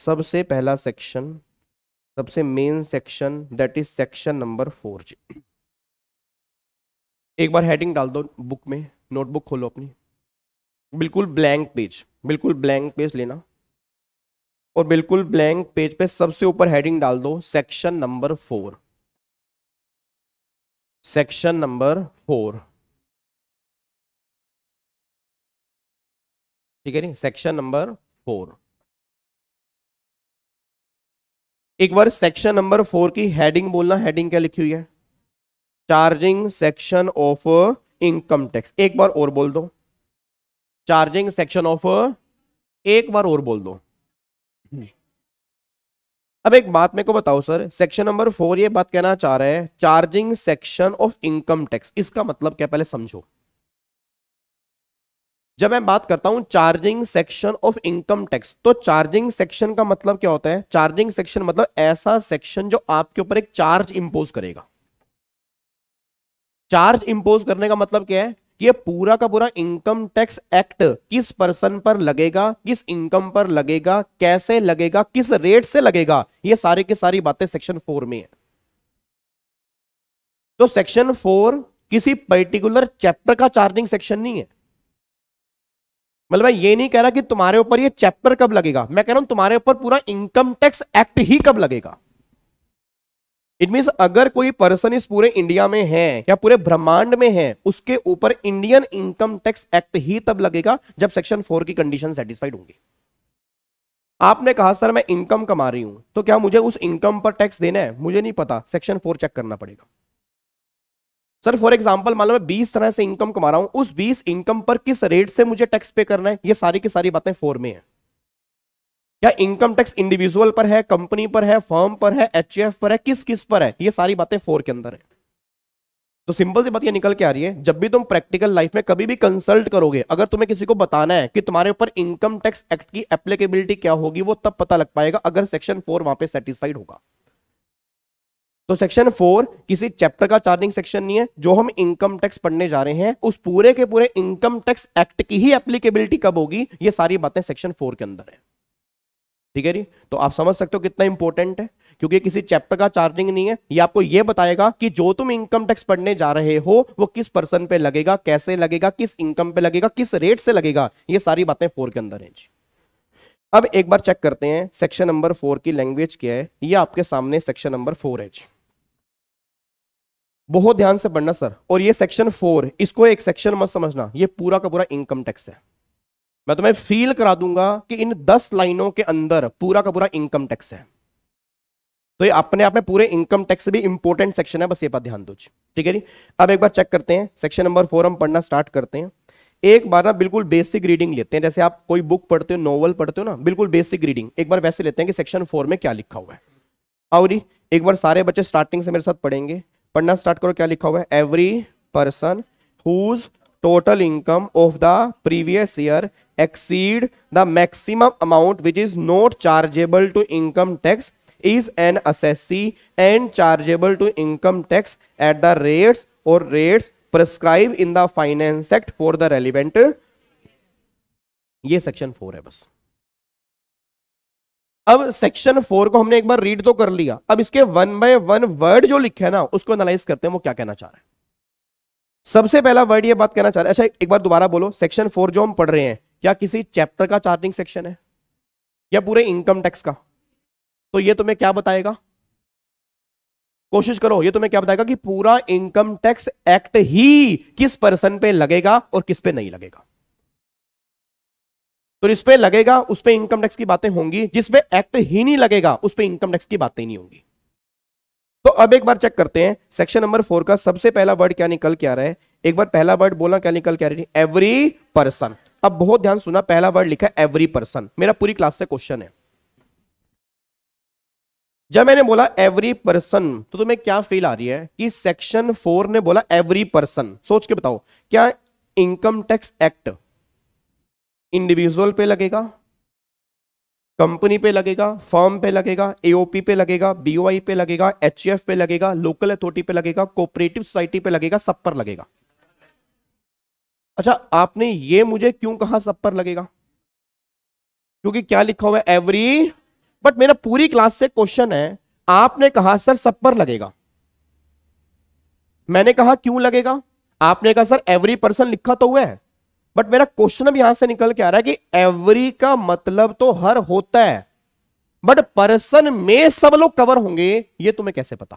सबसे पहला सेक्शन सबसे main section that is section number four जी एक बार हेडिंग डाल दो बुक में नोटबुक खोलो अपनी बिल्कुल ब्लैंक पेज बिल्कुल ब्लैंक पेज लेना और बिल्कुल ब्लैंक पेज पे सबसे ऊपर हेडिंग डाल दो section number four section number four ठीक है नहीं सेक्शन नंबर फोर एक बार सेक्शन नंबर फोर की हेडिंग बोलना हेडिंग क्या लिखी हुई है charging section of income tax एक बार और बोल दो चार्जिंग सेक्शन ऑफ एक बार और बोल दो अब एक बात मेरे को बताओ सर सेक्शन नंबर फोर ये बात कहना चाह रहा है charging section of income tax इसका मतलब क्या पहले समझो जब मैं बात करता हूं charging section of income tax तो चार्जिंग सेक्शन का मतलब क्या होता है चार्जिंग सेक्शन मतलब ऐसा सेक्शन जो आपके ऊपर एक चार्ज इंपोज करेगा चार्ज इंपोज करने का मतलब क्या है कि ये पूरा का पूरा इनकम टैक्स एक्ट किस पर्सन पर लगेगा किस इनकम पर लगेगा कैसे लगेगा किस रेट से लगेगा ये सारे की सारी बातें सेक्शन फोर में है तो सेक्शन फोर किसी पर्टिकुलर चैप्टर का चार्जिंग सेक्शन नहीं है मतलब मैं ये नहीं कह रहा कि तुम्हारे ऊपर ये चैप्टर कब लगेगा मैं कह रहा हूं तुम्हारे ऊपर पूरा इनकम टैक्स एक्ट ही कब लगेगा इट मीन्स अगर कोई पर्सन इस पूरे इंडिया में है या पूरे ब्रह्मांड में है उसके ऊपर इंडियन इनकम टैक्स एक्ट ही तब लगेगा जब सेक्शन फोर की कंडीशन सेटिस्फाइड होंगी आपने कहा सर मैं इनकम कमा रही हूं तो क्या मुझे उस इनकम पर टैक्स देना है मुझे नहीं पता सेक्शन फोर चेक करना पड़ेगा सर फॉर एग्जाम्पल मान लो मैं बीस तरह से इनकम कमा रहा हूं उस बीस इनकम पर किस रेट से मुझे टैक्स पे करना है ये सारी की सारी बातें फोर में है क्या इनकम टैक्स इंडिविजुअल पर है कंपनी पर है फर्म पर है एच पर है किस किस पर है ये सारी बातें फोर के अंदर है तो सिंपल सी बात ये निकल के आ रही है जब भी तुम प्रैक्टिकल लाइफ में कभी भी कंसल्ट करोगे अगर तुम्हें किसी को बताना है कि तुम्हारे ऊपर इनकम टैक्स एक्ट की एप्लीकेबिलिटी क्या होगी वो तब पता लग पाएगा अगर सेक्शन फोर वहां पे सेटिस्फाइड होगा तो सेक्शन फोर किसी चैप्टर का चार्जिंग सेक्शन नहीं है जो हम इनकम टैक्स पढ़ने जा रहे हैं उस पूरे के पूरे इनकम टैक्स एक्ट की ही एप्लीकेबिलिटी कब होगी ये सारी बातें सेक्शन फोर के अंदर है ठीक है जी तो आप समझ सकते हो कितना इंपॉर्टेंट है क्योंकि किसी चैप्टर का चार्जिंग नहीं है ये आपको ये बताएगा कि जो तुम इनकम टैक्स पढ़ने जा रहे हो वो किस पर्सन पे लगेगा कैसे लगेगा किस इनकम पे लगेगा किस रेट से लगेगा ये सारी बातें फोर के अंदर है जी अब एक बार चेक करते हैं सेक्शन नंबर फोर की लैंग्वेज क्या है ये आपके सामने सेक्शन नंबर फोर है जी बहुत ध्यान से पढ़ना सर और ये सेक्शन फोर इसको एक सेक्शन मत समझना ये पूरा का पूरा इनकम टैक्स है मैं तुम्हें फील करा दूंगा कि इन दस लाइनों के अंदर पूरा का पूरा इनकम टैक्स है तो ये अपने आप में पूरे इनकम टैक्स भी इंपॉर्टेंट सेक्शन है बस ये बात ध्यान दो ठीक है जी अब एक बार चेक करते हैं सेक्शन नंबर फोर हम पढ़ना स्टार्ट करते हैं एक बार ना बिल्कुल बेसिक रीडिंग लेते हैं जैसे आप कोई बुक पढ़ते हो नॉवल पढ़ते हो ना बिल्कुल बेसिक रीडिंग एक बार वैसे लेते हैं कि सेक्शन फोर में क्या लिखा हुआ है और एक बार सारे बच्चे स्टार्टिंग से मेरे साथ पढ़ेंगे पढ़ना स्टार्ट करो क्या लिखा हुआ है every person whose total income of the previous year exceed the maximum amount which is not chargeable to income tax is an assessee and chargeable to income tax at the rates और rates prescribe in the finance act for the relevant ये सेक्शन फोर है बस अब सेक्शन फोर को हमने एक बार रीड तो कर लिया अब इसके वन बाय वन वर्ड जो लिखे है ना उसको एनालाइज करते हैं वो क्या कहना चाह रहे हैं सबसे पहला वर्ड ये बात कहना चाह रहे हैं अच्छा एक बार दोबारा बोलो सेक्शन फोर जो हम पढ़ रहे हैं क्या किसी चैप्टर का चार्टिंग सेक्शन है या पूरे इनकम टैक्स का तो ये तुम्हें क्या बताएगा कोशिश करो ये तुम्हें क्या बताएगा कि पूरा इनकम टैक्स एक्ट ही किस पर्सन पे लगेगा और किस पे नहीं लगेगा तो इस पे लगेगा उस पे इनकम टैक्स की बातें होंगी जिसपे एक्ट ही नहीं लगेगा उस पे इनकम टैक्स की बातें नहीं होंगी तो अब एक बार चेक करते हैं सेक्शन नंबर फोर का सबसे पहला वर्ड क्या निकल क्या रहा है एक बार पहला वर्ड बोला क्या निकल क्या रही एवरी पर्सन अब बहुत ध्यान सुना पहला वर्ड लिखा एवरी पर्सन मेरा पूरी क्लास से क्वेश्चन है जब मैंने बोला एवरी पर्सन तो तुम्हें क्या फील आ रही है कि सेक्शन फोर ने बोला एवरी पर्सन सोच के बताओ क्या इनकम टैक्स एक्ट इंडिविजुअल पे लगेगा कंपनी पे लगेगा फर्म पे लगेगा एओपी पे लगेगा बीओआई पे लगेगा एच पे लगेगा लोकल अथॉरिटी पे लगेगा कोऑपरेटिव सोसाइटी पे लगेगा सब पर लगेगा अच्छा आपने ये मुझे क्यों कहा सब पर लगेगा क्योंकि क्या लिखा हुआ है एवरी बट मेरा पूरी क्लास से क्वेश्चन है आपने कहा सर सब पर लगेगा मैंने कहा क्यों लगेगा आपने कहा सर एवरी पर्सन लिखा तो हुआ है बट मेरा क्वेश्चन अब यहां से निकल के आ रहा है कि एवरी का मतलब तो हर होता है बट पर्सन में सब लोग कवर होंगे ये तुम्हें कैसे पता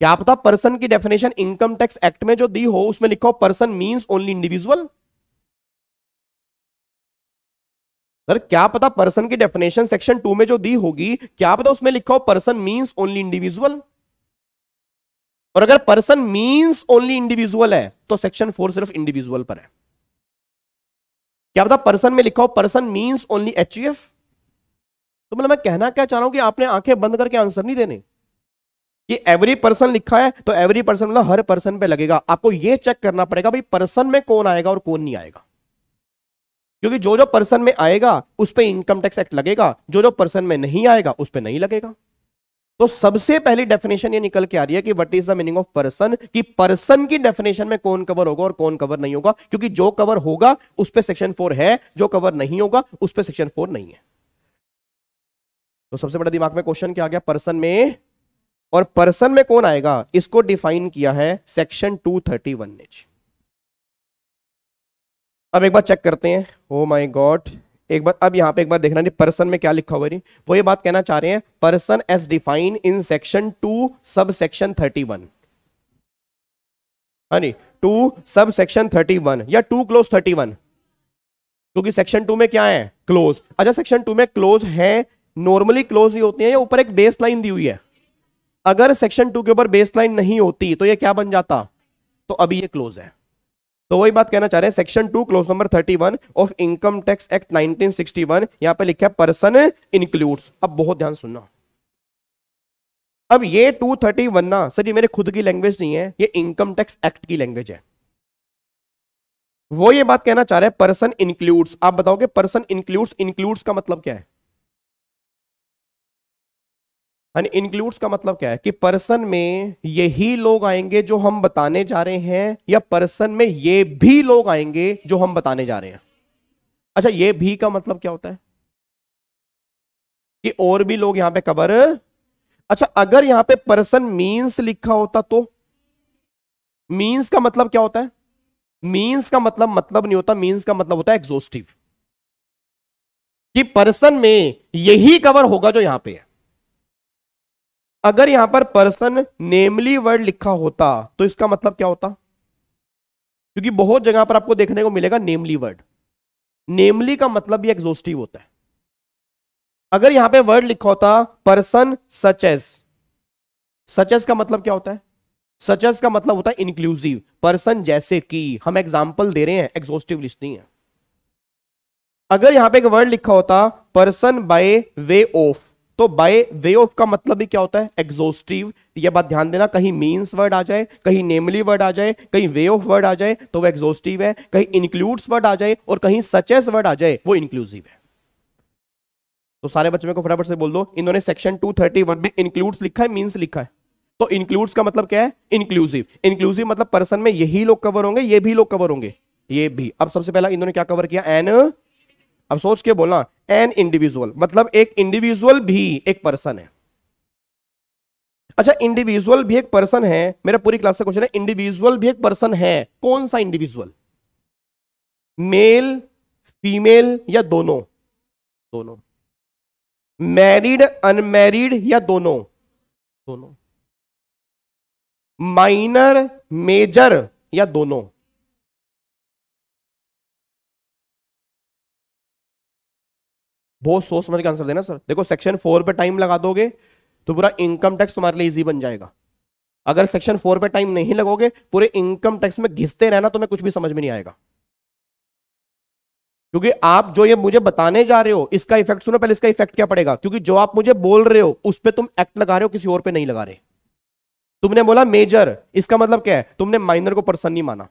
क्या पता पर्सन की डेफिनेशन इनकम टैक्स एक्ट में जो दी हो उसमें लिखा हो person means only individual sir क्या पता पर्सन की डेफिनेशन सेक्शन टू में जो दी होगी क्या पता उसमें लिखा हो पर्सन मींस ओनली इंडिविजुअल और अगर पर्सन मींस ओनली इंडिविजुअल है तो सेक्शन फोर सिर्फ इंडिविजुअल पर है क्या बता पर्सन में लिखा हो पर्सन मींस ओनली एच तो मतलब मैं कहना क्या चाह रहा हूं कि आपने आंखें बंद करके आंसर नहीं देने ये एवरी पर्सन लिखा है तो एवरी पर्सन मतलब हर पर्सन पे लगेगा आपको ये चेक करना पड़ेगा भाई पर्सन में कौन आएगा और कौन नहीं आएगा क्योंकि जो जो पर्सन में आएगा उस पर इनकम टैक्स एक्ट लगेगा जो जो पर्सन में नहीं आएगा उस पर नहीं लगेगा तो सबसे पहली डेफिनेशन ये निकल के आ रही है कि what is the meaning of person कि पर्सन की डेफिनेशन में कौन कवर होगा और कौन कवर नहीं होगा क्योंकि जो कवर होगा उस पर सेक्शन फोर है जो कवर नहीं होगा उस पर सेक्शन फोर नहीं है तो सबसे बड़ा दिमाग में क्वेश्चन क्या आ गया पर्सन में और पर्सन में कौन आएगा इसको डिफाइन किया है सेक्शन टू थर्टी वन ने अब एक बार चेक करते हैं ओ माई गॉड एक बार अब यहाँ पे एक बार देखना नहीं पर्सन में क्या लिखा हुआ नहीं वो ये बात कहना चाह रहे हैं person as define in section two sub section thirty one है two sub section thirty one या टू क्लोज थर्टी वन क्योंकि सेक्शन टू में क्या है क्लोज अच्छा सेक्शन टू में क्लोज है नॉर्मली क्लोज ही होती है या ऊपर एक बेस लाइन दी हुई है अगर सेक्शन टू के ऊपर बेस लाइन नहीं होती तो ये क्या बन जाता तो अभी ये क्लोज है तो वही बात कहना चाह रहे हैं section two clause number thirty one of income tax act one यहां पर लिखा है पर्सन इंक्लूड्स अब बहुत ध्यान सुनना अब ये टू थर्टी वन ना सर ये मेरे खुद की लैंग्वेज नहीं है ये इनकम टैक्स एक्ट की लैंग्वेज है वो ये बात कहना चाह रहे हैं पर्सन इंक्लूड्स आप बताओगे पर्सन इंक्लूड्स इंक्लूड्स का मतलब क्या है एंड इंक्लूड्स का मतलब क्या है कि पर्सन में यही लोग आएंगे जो हम बताने जा रहे हैं या पर्सन में ये भी लोग आएंगे जो हम बताने जा रहे हैं अच्छा ये भी का मतलब क्या होता है कि और भी लोग यहां पे कवर अच्छा अगर यहां पे पर्सन मीन्स लिखा होता तो मीन्स का मतलब क्या होता है मीन्स का मतलब मतलब नहीं होता मीन्स का मतलब होता है एग्जोस्टिव कि पर्सन में यही कवर होगा जो यहां पे है अगर यहां पर पर्सन नेमली वर्ड लिखा होता तो इसका मतलब क्या होता क्योंकि बहुत जगह पर आपको देखने को मिलेगा नेमली वर्ड नेमली का मतलब भी एग्जोस्टिव होता है अगर यहां पे वर्ड लिखा होता पर्सन सचेस सचेस का मतलब क्या होता है सचेस का मतलब होता है इंक्लूसिव पर्सन जैसे कि हम एग्जाम्पल दे रहे हैं एग्जोस्टिव लिस्ट नहीं है अगर यहां पे एक वर्ड लिखा होता पर्सन बाय वे ऑफ तो बाय वे ऑफ का मतलब ही क्या होता है एग्जोस्टिव ये बात ध्यान देना कहीं मीन्स वर्ड आ जाए कहीं नेमली वर्ड आ जाए कहीं वे ऑफ वर्ड आ जाए तो वह एग्जोस्टिव है कहीं इंक्लूड्स वर्ड आ जाए और कहीं सचेस वर्ड आ जाए वो इंक्लूसिव है तो सारे बच्चे को फटाफट से बोल दो इन्होंने सेक्शन 231 में इंक्लूड्स लिखा है मीन्स लिखा है तो इंक्लूड्स का मतलब क्या है इंक्लूसिव इंक्लूसिव मतलब पर्सन में यही लोग कवर होंगे ये भी लोग कवर होंगे ये भी अब सबसे पहला इन्होंने क्या कवर किया एन अब सोच के बोला एन इंडिविजुअल मतलब एक इंडिविजुअल भी एक पर्सन है अच्छा इंडिविजुअल भी एक पर्सन है मेरा पूरी क्लास से क्वेश्चन है इंडिविजुअल भी एक पर्सन है कौन सा इंडिविजुअल मेल फीमेल या दोनों दोनों मैरिड अनमैरिड या दोनों दोनों माइनर मेजर या दोनों बहुत सोच समझ के आंसर देना सर देखो सेक्शन फोर पे टाइम लगा दोगे तो पूरा इनकम टैक्स तुम्हारे लिए इजी बन जाएगा अगर सेक्शन फोर पे टाइम नहीं लगोगे पूरे इनकम टैक्स में घिसते रहना तुम्हें कुछ भी समझ में नहीं आएगा क्योंकि आप जो ये मुझे बताने जा रहे हो इसका इफेक्ट सुनो पहले इसका इफेक्ट क्या पड़ेगा क्योंकि जो आप मुझे बोल रहे हो उस पर तुम एक्ट लगा रहे हो किसी और पे नहीं लगा रहे तुमने बोला मेजर इसका मतलब क्या है तुमने माइनर को पर्सन नहीं माना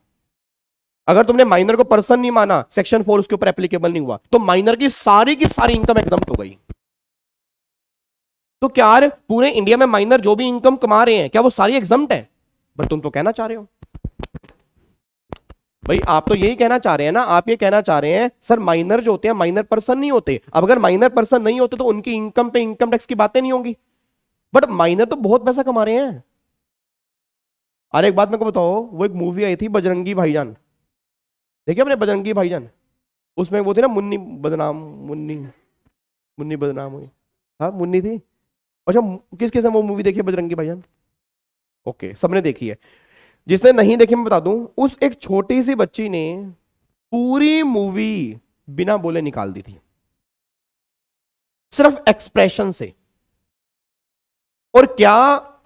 अगर तुमने माइनर को पर्सन नहीं माना सेक्शन फोर उसके ऊपर एप्लीकेबल नहीं हुआ तो माइनर की सारी की सारी इनकम एग्जाम हो गई तो क्या पूरे इंडिया में माइनर जो भी इनकम कमा रहे हैं क्या वो सारी एग्जाम है बट तुम तो कहना चाह रहे हो भाई आप तो यही कहना चाह रहे हैं ना आप ये कहना चाह रहे हैं सर माइनर जो होते हैं माइनर पर्सन नहीं होते अब अगर माइनर पर्सन नहीं होते तो उनकी इनकम पे इनकम टैक्स की बातें नहीं होंगी बट माइनर तो बहुत पैसा कमा रहे हैं अरे एक बात मेरे को बताओ वो एक मूवी आई थी बजरंगी भाईजान देखिए अपने बजरंगी भाईजान उसमें वो थे ना मुन्नी बदनाम मुन्नी मुन्नी बदनाम हुई हाँ मुन्नी थी अच्छा किस किस्म वो मूवी देखी बजरंगी भाईजान ओके सबने देखी है जिसने नहीं देखी मैं बता दूं उस एक छोटी सी बच्ची ने पूरी मूवी बिना बोले निकाल दी थी सिर्फ एक्सप्रेशन से और क्या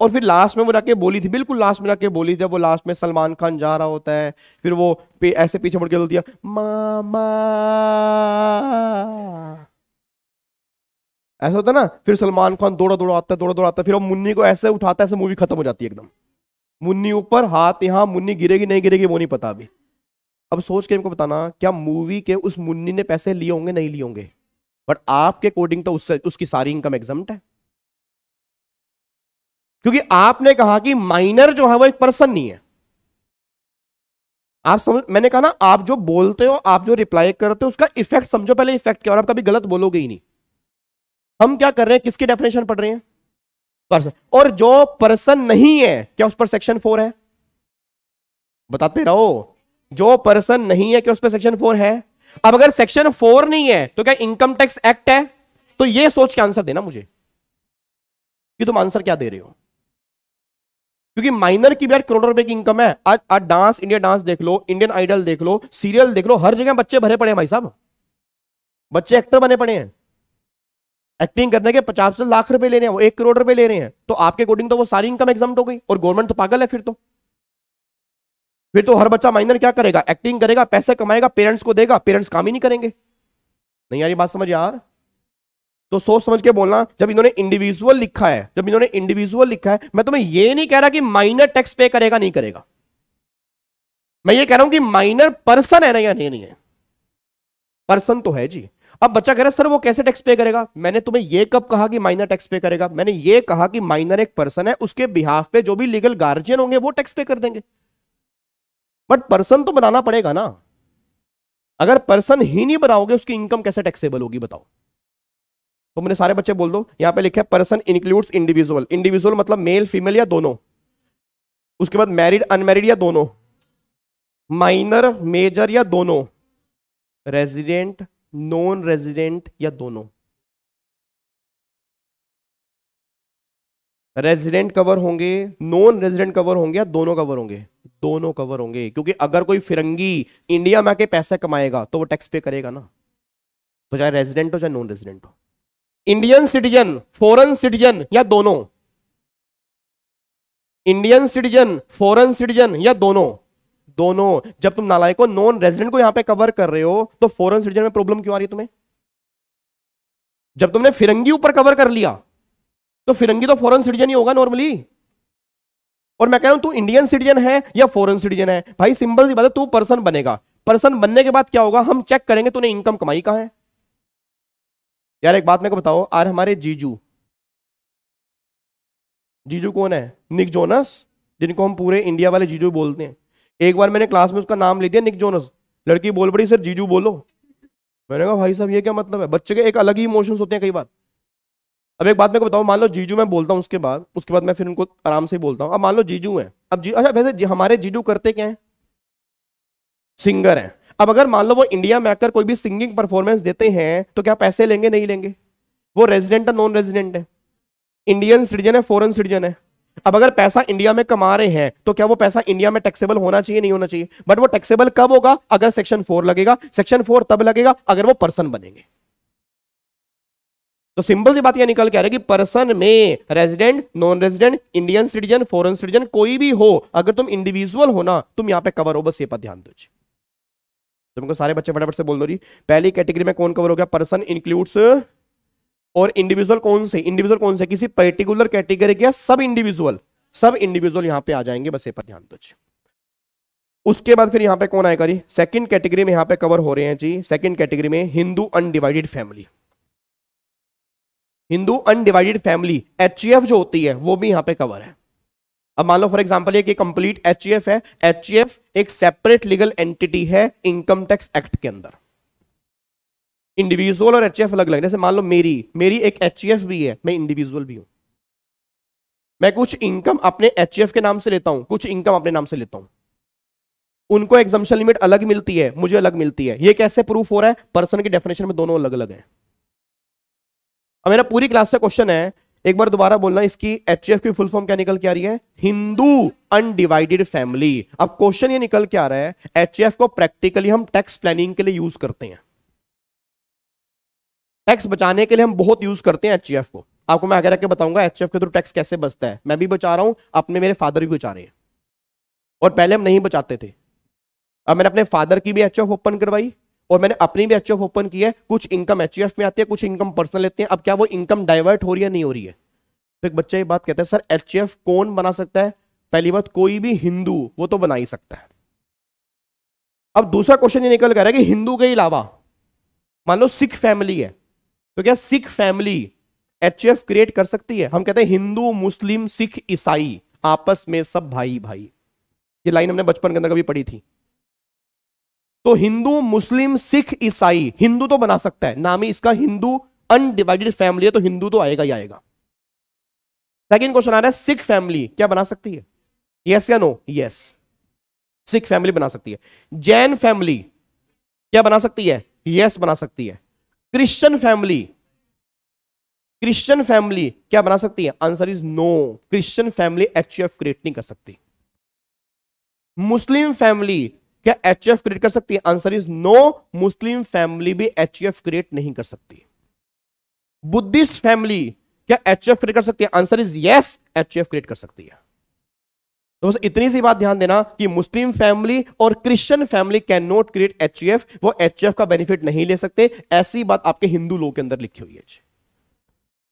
और फिर लास्ट में वो जाके बोली थी बिल्कुल लास्ट में जाके बोली जब वो लास्ट में सलमान खान जा रहा होता है फिर वो ऐसे पीछे मुड़ के बोलती है मामा ऐसा होता ना फिर सलमान खान दौड़ा दौड़ा आता है दौड़ा दौड़ा आता है फिर वो मुन्नी को ऐसे उठाता है ऐसे मूवी खत्म हो जाती है एकदम मुन्नी ऊपर हाथ यहाँ मुन्नी गिरेगी नहीं गिरेगी वो नहीं पता अभी अब सोच के इनको बताना क्या मूवी के उस मुन्नी ने पैसे लिए होंगे नहीं लिए होंगे बट आपके अकॉर्डिंग तो उससे उसकी सारी इनकम एग्जम्प्ट है क्योंकि आपने कहा कि माइनर जो है वो एक पर्सन नहीं है आप समझ मैंने कहा ना आप जो बोलते हो आप जो रिप्लाई करते हो उसका इफेक्ट समझो पहले इफेक्ट क्या और आप कभी गलत बोलोगे ही नहीं हम क्या कर रहे हैं किसकी डेफिनेशन पढ़ रहे हैं पर्सन और जो पर्सन नहीं है क्या उस पर सेक्शन फोर है बताते रहो जो पर्सन नहीं है क्या उस पर सेक्शन फोर है अब अगर सेक्शन फोर नहीं है तो क्या इनकम टैक्स एक्ट है तो यह सोच के आंसर देना मुझे कि तुम आंसर क्या दे रहे हो क्योंकि माइनर की भी यार करोड़ों रुपए की इनकम है आज आज डांस इंडिया डांस देख लो इंडियन आइडल देख लो सीरियल देख लो हर जगह बच्चे भरे पड़े हैं भाई साहब बच्चे एक्टर बने पड़े हैं एक्टिंग करने के पचास से लाख रुपए ले रहे हैं वो एक करोड़ रुपए ले रहे हैं तो आपके अकॉर्डिंग तो वो सारी इनकम एग्जाम हो गई और गवर्नमेंट तो पागल है फिर तो फिर तो हर बच्चा माइनर क्या करेगा एक्टिंग करेगा पैसे कमाएगा पेरेंट्स को देगा पेरेंट्स काम ही नहीं करेंगे नहीं यार ये बात समझ यार तो सोच समझ के बोलना जब इन्होंने इंडिविजुअल लिखा है जब इन्होंने इंडिविजुअल लिखा है मैं तुम्हें यह नहीं कह रहा कि माइनर टैक्स पे करेगा नहीं करेगा मैं ये कह रहा हूं कि माइनर पर्सन है ना या नहीं, नहीं है पर्सन तो है जी अब बच्चा कह रहा सर वो कैसे टैक्स पे करेगा मैंने तुम्हें यह कब कहा कि माइनर टैक्स पे करेगा मैंने ये कहा कि माइनर एक पर्सन है उसके बिहाफ पे जो भी लीगल गार्जियन होंगे वो टैक्स पे कर देंगे बट पर्सन तो बनाना पड़ेगा ना अगर पर्सन ही नहीं बनाओगे उसकी इनकम कैसे टैक्सेबल होगी बताओ तो मैंने सारे बच्चे बोल दो यहाँ पे लिखा है पर्सन इंक्लूड्स इंडिविजुअल इंडिविजुअल मतलब मेल फीमेल या दोनों उसके बाद मैरिड अनमैरिड या दोनों माइनर मेजर या दोनों रेजिडेंट नॉन रेजिडेंट या दोनों रेजिडेंट कवर होंगे नॉन रेजिडेंट कवर होंगे या दोनों कवर होंगे दोनों कवर होंगे क्योंकि अगर कोई फिरंगी इंडिया में आके पैसा कमाएगा तो वो टैक्स पे करेगा ना तो चाहे रेजिडेंट हो चाहे नॉन रेजिडेंट हो इंडियन सिटीजन फॉरेन सिटीजन या दोनों इंडियन सिटीजन फॉरेन सिटीजन या दोनों दोनों जब तुम नालायक को नॉन रेजिडेंट को यहां पे कवर कर रहे हो तो फॉरेन सिटीजन में प्रॉब्लम क्यों आ रही है तुम्हें जब तुमने फिरंगी ऊपर कवर कर लिया तो फिरंगी तो फॉरेन सिटीजन ही होगा नॉर्मली और मैं कह रहा हूं तू इंडियन सिटीजन है या फॉरेन सिटीजन है भाई सिंपल सी बात है तू पर्सन बनेगा पर्सन बनने के बाद क्या होगा हम चेक करेंगे तूने इनकम कमाई कहा है यार एक बात मेरे को बताओ आर हमारे जीजू जीजू कौन है निक जोनस जिनको हम पूरे इंडिया वाले जीजू बोलते हैं एक बार मैंने क्लास में उसका नाम ले दिया निक जोनस लड़की बोल पड़ी सर जीजू बोलो मैंने कहा भाई साहब ये क्या मतलब है बच्चे के एक अलग ही इमोशंस होते हैं कई बार अब एक बात मेरे को बताओ मान लो जीजू मैं बोलता हूँ उसके बाद उसके बाद मैं फिर उनको आराम से बोलता हूँ अब मान लो जीजू है अब जी अच्छा वैसे हमारे जीजू करते क्या है सिंगर हैं अब अगर मान लो वो इंडिया में आकर कोई भी सिंगिंग परफॉर्मेंस देते हैं तो क्या पैसे लेंगे नहीं लेंगे वो रेजिडेंट है नॉन रेजिडेंट है इंडियन सिटीजन है फॉरन सिटीजन है अब अगर पैसा इंडिया में कमा रहे हैं तो क्या वो पैसा इंडिया में टैक्सेबल होना चाहिए नहीं होना चाहिए बट वो टैक्सेबल कब होगा अगर सेक्शन फोर लगेगा सेक्शन फोर तब लगेगा अगर वो पर्सन बनेंगे तो सिंपल सी बात यह निकल के आ रही है कि पर्सन में resident non resident Indian citizen foreign citizen कोई भी हो अगर तुम इंडिविजुअल हो ना तुम यहां पर कवर हो बस ये पर ध्यान दीजिए तो मेरे सारे बच्चे फटाफट से बोल दो जी पहली कैटेगरी में कौन कवर हो गया पर्सन इंक्लूड्स और इंडिविजुअल कौन से इंडिविजुअल कौन से किसी पर्टिकुलर कैटेगरी के सब इंडिविजुअल सब इंडिविजुअल यहाँ पे आ जाएंगे बस ये पर ध्यान दो जी उसके बाद फिर यहाँ पे कौन आएगा जी सेकंड कैटेगरी में यहाँ पे कवर हो रहे हैं जी सेकंड कैटेगरी में Hindu undivided family Hindu undivided family H जो होती है वो भी यहाँ पे कवर है अब मान लो फॉर एग्जाम्पल ये कंप्लीट एच है एच एक सेपरेट लीगल एंटिटी है इनकम टैक्स एक्ट के अंदर इंडिविजुअल और एच अलग अलग जैसे मान लो मेरी मेरी एक एच भी है मैं इंडिविजुअल भी हूं मैं कुछ इनकम अपने एच के नाम से लेता हूं कुछ इनकम अपने नाम से लेता हूं उनको एग्जामेशन लिमिट अलग मिलती है मुझे अलग मिलती है ये कैसे प्रूफ हो रहा है पर्सन की डेफिनेशन में दोनों अलग अलग है अब मेरा पूरी क्लास से क्वेश्चन है एक बार दोबारा बोलना इसकी एच की फुल फॉर्म क्या निकल के आ रही है हिंदू अनडिवाइडेड फैमिली अब क्वेश्चन ये निकल के आ रहा है एच को प्रैक्टिकली हम टैक्स प्लानिंग के लिए यूज करते हैं टैक्स बचाने के लिए हम बहुत यूज करते हैं एच को आपको मैं आगे रख के बताऊंगा एच के थ्रू टैक्स कैसे बचता है मैं भी बचा रहा हूं अपने मेरे फादर भी बचा रहे हैं और पहले हम नहीं बचाते थे अब मैंने अपने फादर की भी एच ओपन करवाई और मैंने अपनी भी एच ओपन की है कुछ इनकम एच में आती है कुछ इनकम पर्सनल लेते हैं अब क्या वो इनकम डाइवर्ट हो रही है नहीं हो रही है तो एक बच्चा ये बात कहता है सर एच कौन बना सकता है पहली बात कोई भी हिंदू वो तो बना ही सकता है अब दूसरा क्वेश्चन ये निकल कर रहा है कि हिंदू के अलावा मान लो सिख फैमिली है तो क्या सिख फैमिली एच क्रिएट कर सकती है हम कहते हैं हिंदू मुस्लिम सिख ईसाई आपस में सब भाई भाई ये लाइन हमने बचपन के अंदर कभी पढ़ी थी तो हिंदू मुस्लिम सिख ईसाई हिंदू तो बना सकता है नाम ही इसका हिंदू अनडिवाइडेड फैमिली है तो हिंदू तो आएगा ही आएगा सेकेंड क्वेश्चन आ रहा है सिख फैमिली क्या बना सकती है यस या नो यस सिख फैमिली बना सकती है जैन फैमिली क्या बना सकती है यस yes, बना सकती है क्रिश्चियन फैमिली क्रिश्चियन फैमिली क्या बना सकती है answer is no Christian family H create नहीं कर सकती मुस्लिम फैमिली क्या एच क्रिएट कर सकती है answer is no Muslim family भी एच क्रिएट नहीं कर सकती बुद्धिस्ट फैमिली क्या एच क्रिएट कर सकती है answer is yes H create कर सकती है तो बस इतनी सी बात ध्यान देना कि मुस्लिम फैमिली और Christian family can not create H वो एच का बेनिफिट नहीं ले सकते ऐसी बात आपके हिंदू लोग के अंदर लिखी हुई है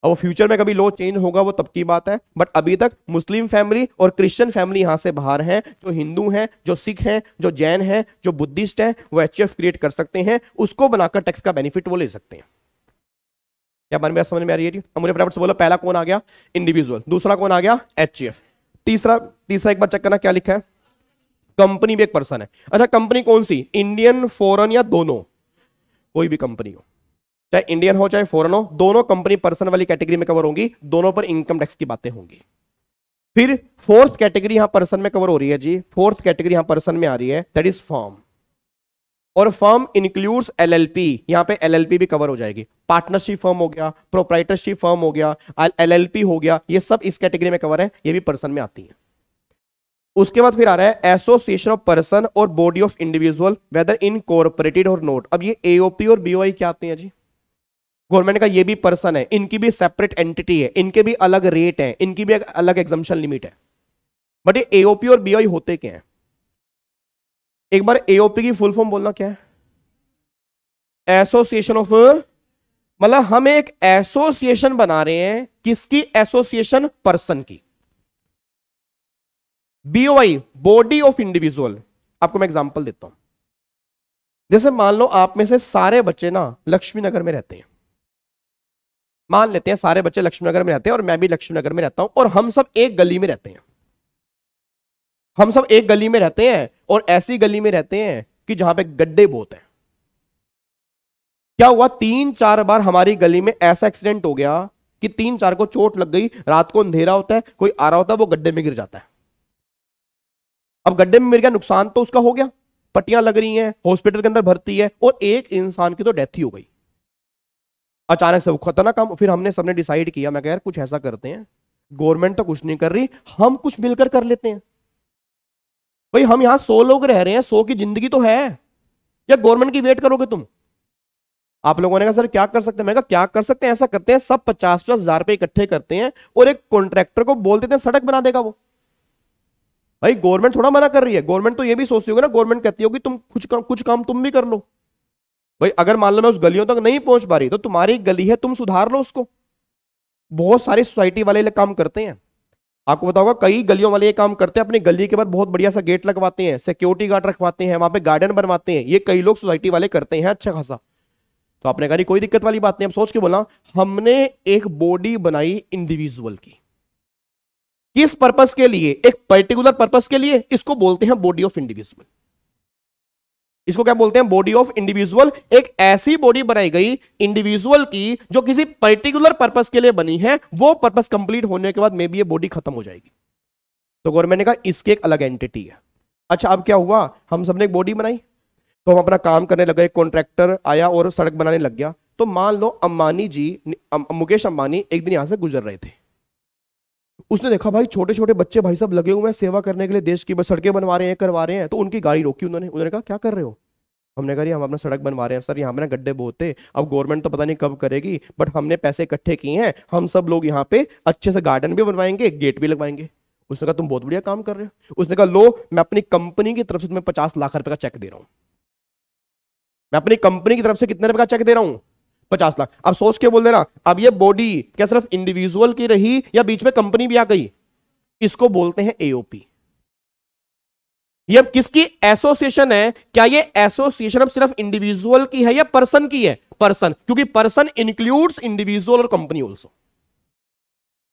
अब वो फ्यूचर में कभी लॉ चेंज होगा वो तब की बात है बट अभी तक मुस्लिम फैमिली और क्रिश्चियन फैमिली यहाँ से बाहर हैं जो हिंदू हैं जो सिख हैं जो जैन हैं जो बुद्धिस्ट हैं वो एच क्रिएट कर सकते हैं उसको बनाकर टैक्स का बेनिफिट वो ले सकते हैं क्या बार बार समझ में आ रही है मुझे फटाफट से बोला पहला कौन आ गया इंडिविजुअल दूसरा कौन आ गया एच तीसरा तीसरा एक बार चेक करना क्या लिखा है कंपनी भी एक पर्सन है अच्छा कंपनी कौन सी इंडियन फॉरन या दोनों कोई भी कंपनी हो चाहे इंडियन हो चाहे फॉरन हो दोनों कंपनी पर्सन वाली कैटेगरी में कवर होंगी दोनों पर इनकम टैक्स की बातें होंगी फिर फोर्थ कैटेगरी यहां पर्सन में कवर हो रही है जी फोर्थ कैटेगरी यहां पर्सन में आ रही है दैट इज फॉर्म और फर्म इंक्लूड्स एलएलपी यहां पे एलएलपी भी कवर हो जाएगी पार्टनरशिप फर्म हो गया प्रोप्राइटरशिप फर्म हो गया एलएलपी हो गया ये सब इस कैटेगरी में कवर है ये भी पर्सन में आती है उसके बाद फिर आ रहा है एसोसिएशन ऑफ पर्सन और body of individual whether incorporated और नोट अब ये एओपी और बीओआई क्या आते हैं जी गवर्नमेंट का ये भी पर्सन है इनकी भी सेपरेट एंटिटी है इनके भी अलग रेट है इनकी भी अलग एग्जामेशन लिमिट है बट ये एओपी और बीओई होते क्या हैं एक बार एओपी की फुल फॉर्म बोलना क्या है एसोसिएशन ऑफ मतलब हम एक एसोसिएशन बना रहे हैं किसकी एसोसिएशन पर्सन की बीओआई बॉडी ऑफ इंडिविजुअल आपको मैं एग्जांपल देता हूं जैसे मान लो आप में से सारे बच्चे ना लक्ष्मी नगर में रहते हैं मान लेते हैं सारे बच्चे लक्ष्मी नगर में रहते हैं और मैं भी लक्ष्मी नगर में रहता हूं और हम सब एक गली में रहते हैं हम सब एक गली में रहते हैं और ऐसी गली में रहते हैं कि जहां पे गड्ढे बहुत हैं क्या हुआ तीन चार बार हमारी गली में ऐसा एक्सीडेंट हो गया कि तीन चार को चोट लग गई रात को अंधेरा होता है कोई आ रहा होता है वो गड्ढे में गिर जाता है अब गड्ढे में गिर गया नुकसान तो उसका हो गया पट्टियां लग रही हैं हॉस्पिटल के अंदर भर्ती है और एक इंसान की तो डेथ ही हो गई अचानक से वो खतरनाक काम फिर हमने सबने डिसाइड किया मैं कह यार कुछ ऐसा करते हैं गवर्नमेंट तो कुछ नहीं कर रही हम कुछ मिलकर कर लेते हैं भाई हम यहां सौ लोग रह रहे हैं सौ की जिंदगी तो है या गवर्नमेंट की वेट करोगे तुम आप लोगों ने कहा सर क्या कर सकते हैं मैं क्या कर सकते हैं ऐसा करते हैं सब पचास पचास हजार रुपए इकट्ठे करते हैं और एक कॉन्ट्रैक्टर को बोल देते हैं सड़क बना देगा वो भाई गवर्नमेंट थोड़ा मना कर रही है गवर्नमेंट तो ये भी सोचती होगी ना गवर्नमेंट कहती होगी तुम कुछ काम कुछ काम तुम भी कर लो भाई अगर मान लो मैं उस गलियों तक नहीं पहुंच पा रही तो तुम्हारी गली है तुम सुधार लो उसको बहुत सारे सोसाइटी वाले काम करते हैं आपको बताऊंगा कई गलियों वाले ये काम करते हैं अपनी गली के बाद बहुत बढ़िया सा गेट लगवाते हैं सिक्योरिटी गार्ड रखवाते हैं वहां पे गार्डन बनवाते हैं ये कई लोग सोसाइटी वाले करते हैं अच्छा खासा तो आपने कहा कोई दिक्कत वाली बात नहीं अब सोच के बोला हमने एक बॉडी बनाई इंडिविजुअल की किस पर्पज के लिए एक पर्टिकुलर पर्पज के लिए इसको बोलते हैं बॉडी ऑफ इंडिविजुअल इसको क्या बोलते हैं बॉडी ऑफ इंडिविजुअल एक ऐसी बॉडी बनाई गई इंडिविजुअल की जो किसी पर्टिकुलर पर्पस के लिए बनी है वो पर्पस कंप्लीट होने के बाद मे बी ये बॉडी खत्म हो जाएगी तो गवर्नमेंट ने कहा इसकी एक अलग एंटिटी है अच्छा अब क्या हुआ हम सबने एक बॉडी बनाई तो हम अपना काम करने लगे एक कॉन्ट्रैक्टर आया और सड़क बनाने लग गया तो मान लो अम्बानी जी अम, मुकेश अंबानी एक दिन यहां से गुजर रहे थे उसने देखा भाई छोटे छोटे बच्चे भाई सब लगे हुए हैं सेवा करने के लिए देश की सड़कें बनवा रहे हैं करवा रहे हैं तो उनकी गाड़ी रोकी उन्होंने उन्होंने कहा क्या कर रहे हो हमने कहा हम अपना सड़क बनवा रहे हैं सर यहाँ पे ना गड्ढे बहुत अब गवर्नमेंट तो पता नहीं कब करेगी बट हमने पैसे इकट्ठे किए हैं हम सब लोग यहाँ पे अच्छे से गार्डन भी बनवाएंगे गेट भी लगवाएंगे उसने कहा तुम बहुत बढ़िया काम कर रहे हो उसने कहा लो मैं अपनी कंपनी की तरफ से तुम्हें पचास लाख रुपए का चेक दे रहा हूँ मैं अपनी कंपनी की तरफ से कितने रुपए का चेक दे रहा हूँ पचास लाख अब सोच के बोल देना अब ये बॉडी क्या सिर्फ इंडिविजुअल की रही या बीच में कंपनी भी आ गई इसको बोलते हैं एओपी ये अब किसकी एसोसिएशन है क्या ये एसोसिएशन अब सिर्फ इंडिविजुअल की है या पर्सन की है पर्सन क्योंकि पर्सन इंक्लूड्स इंडिविजुअल और कंपनी ऑल्सो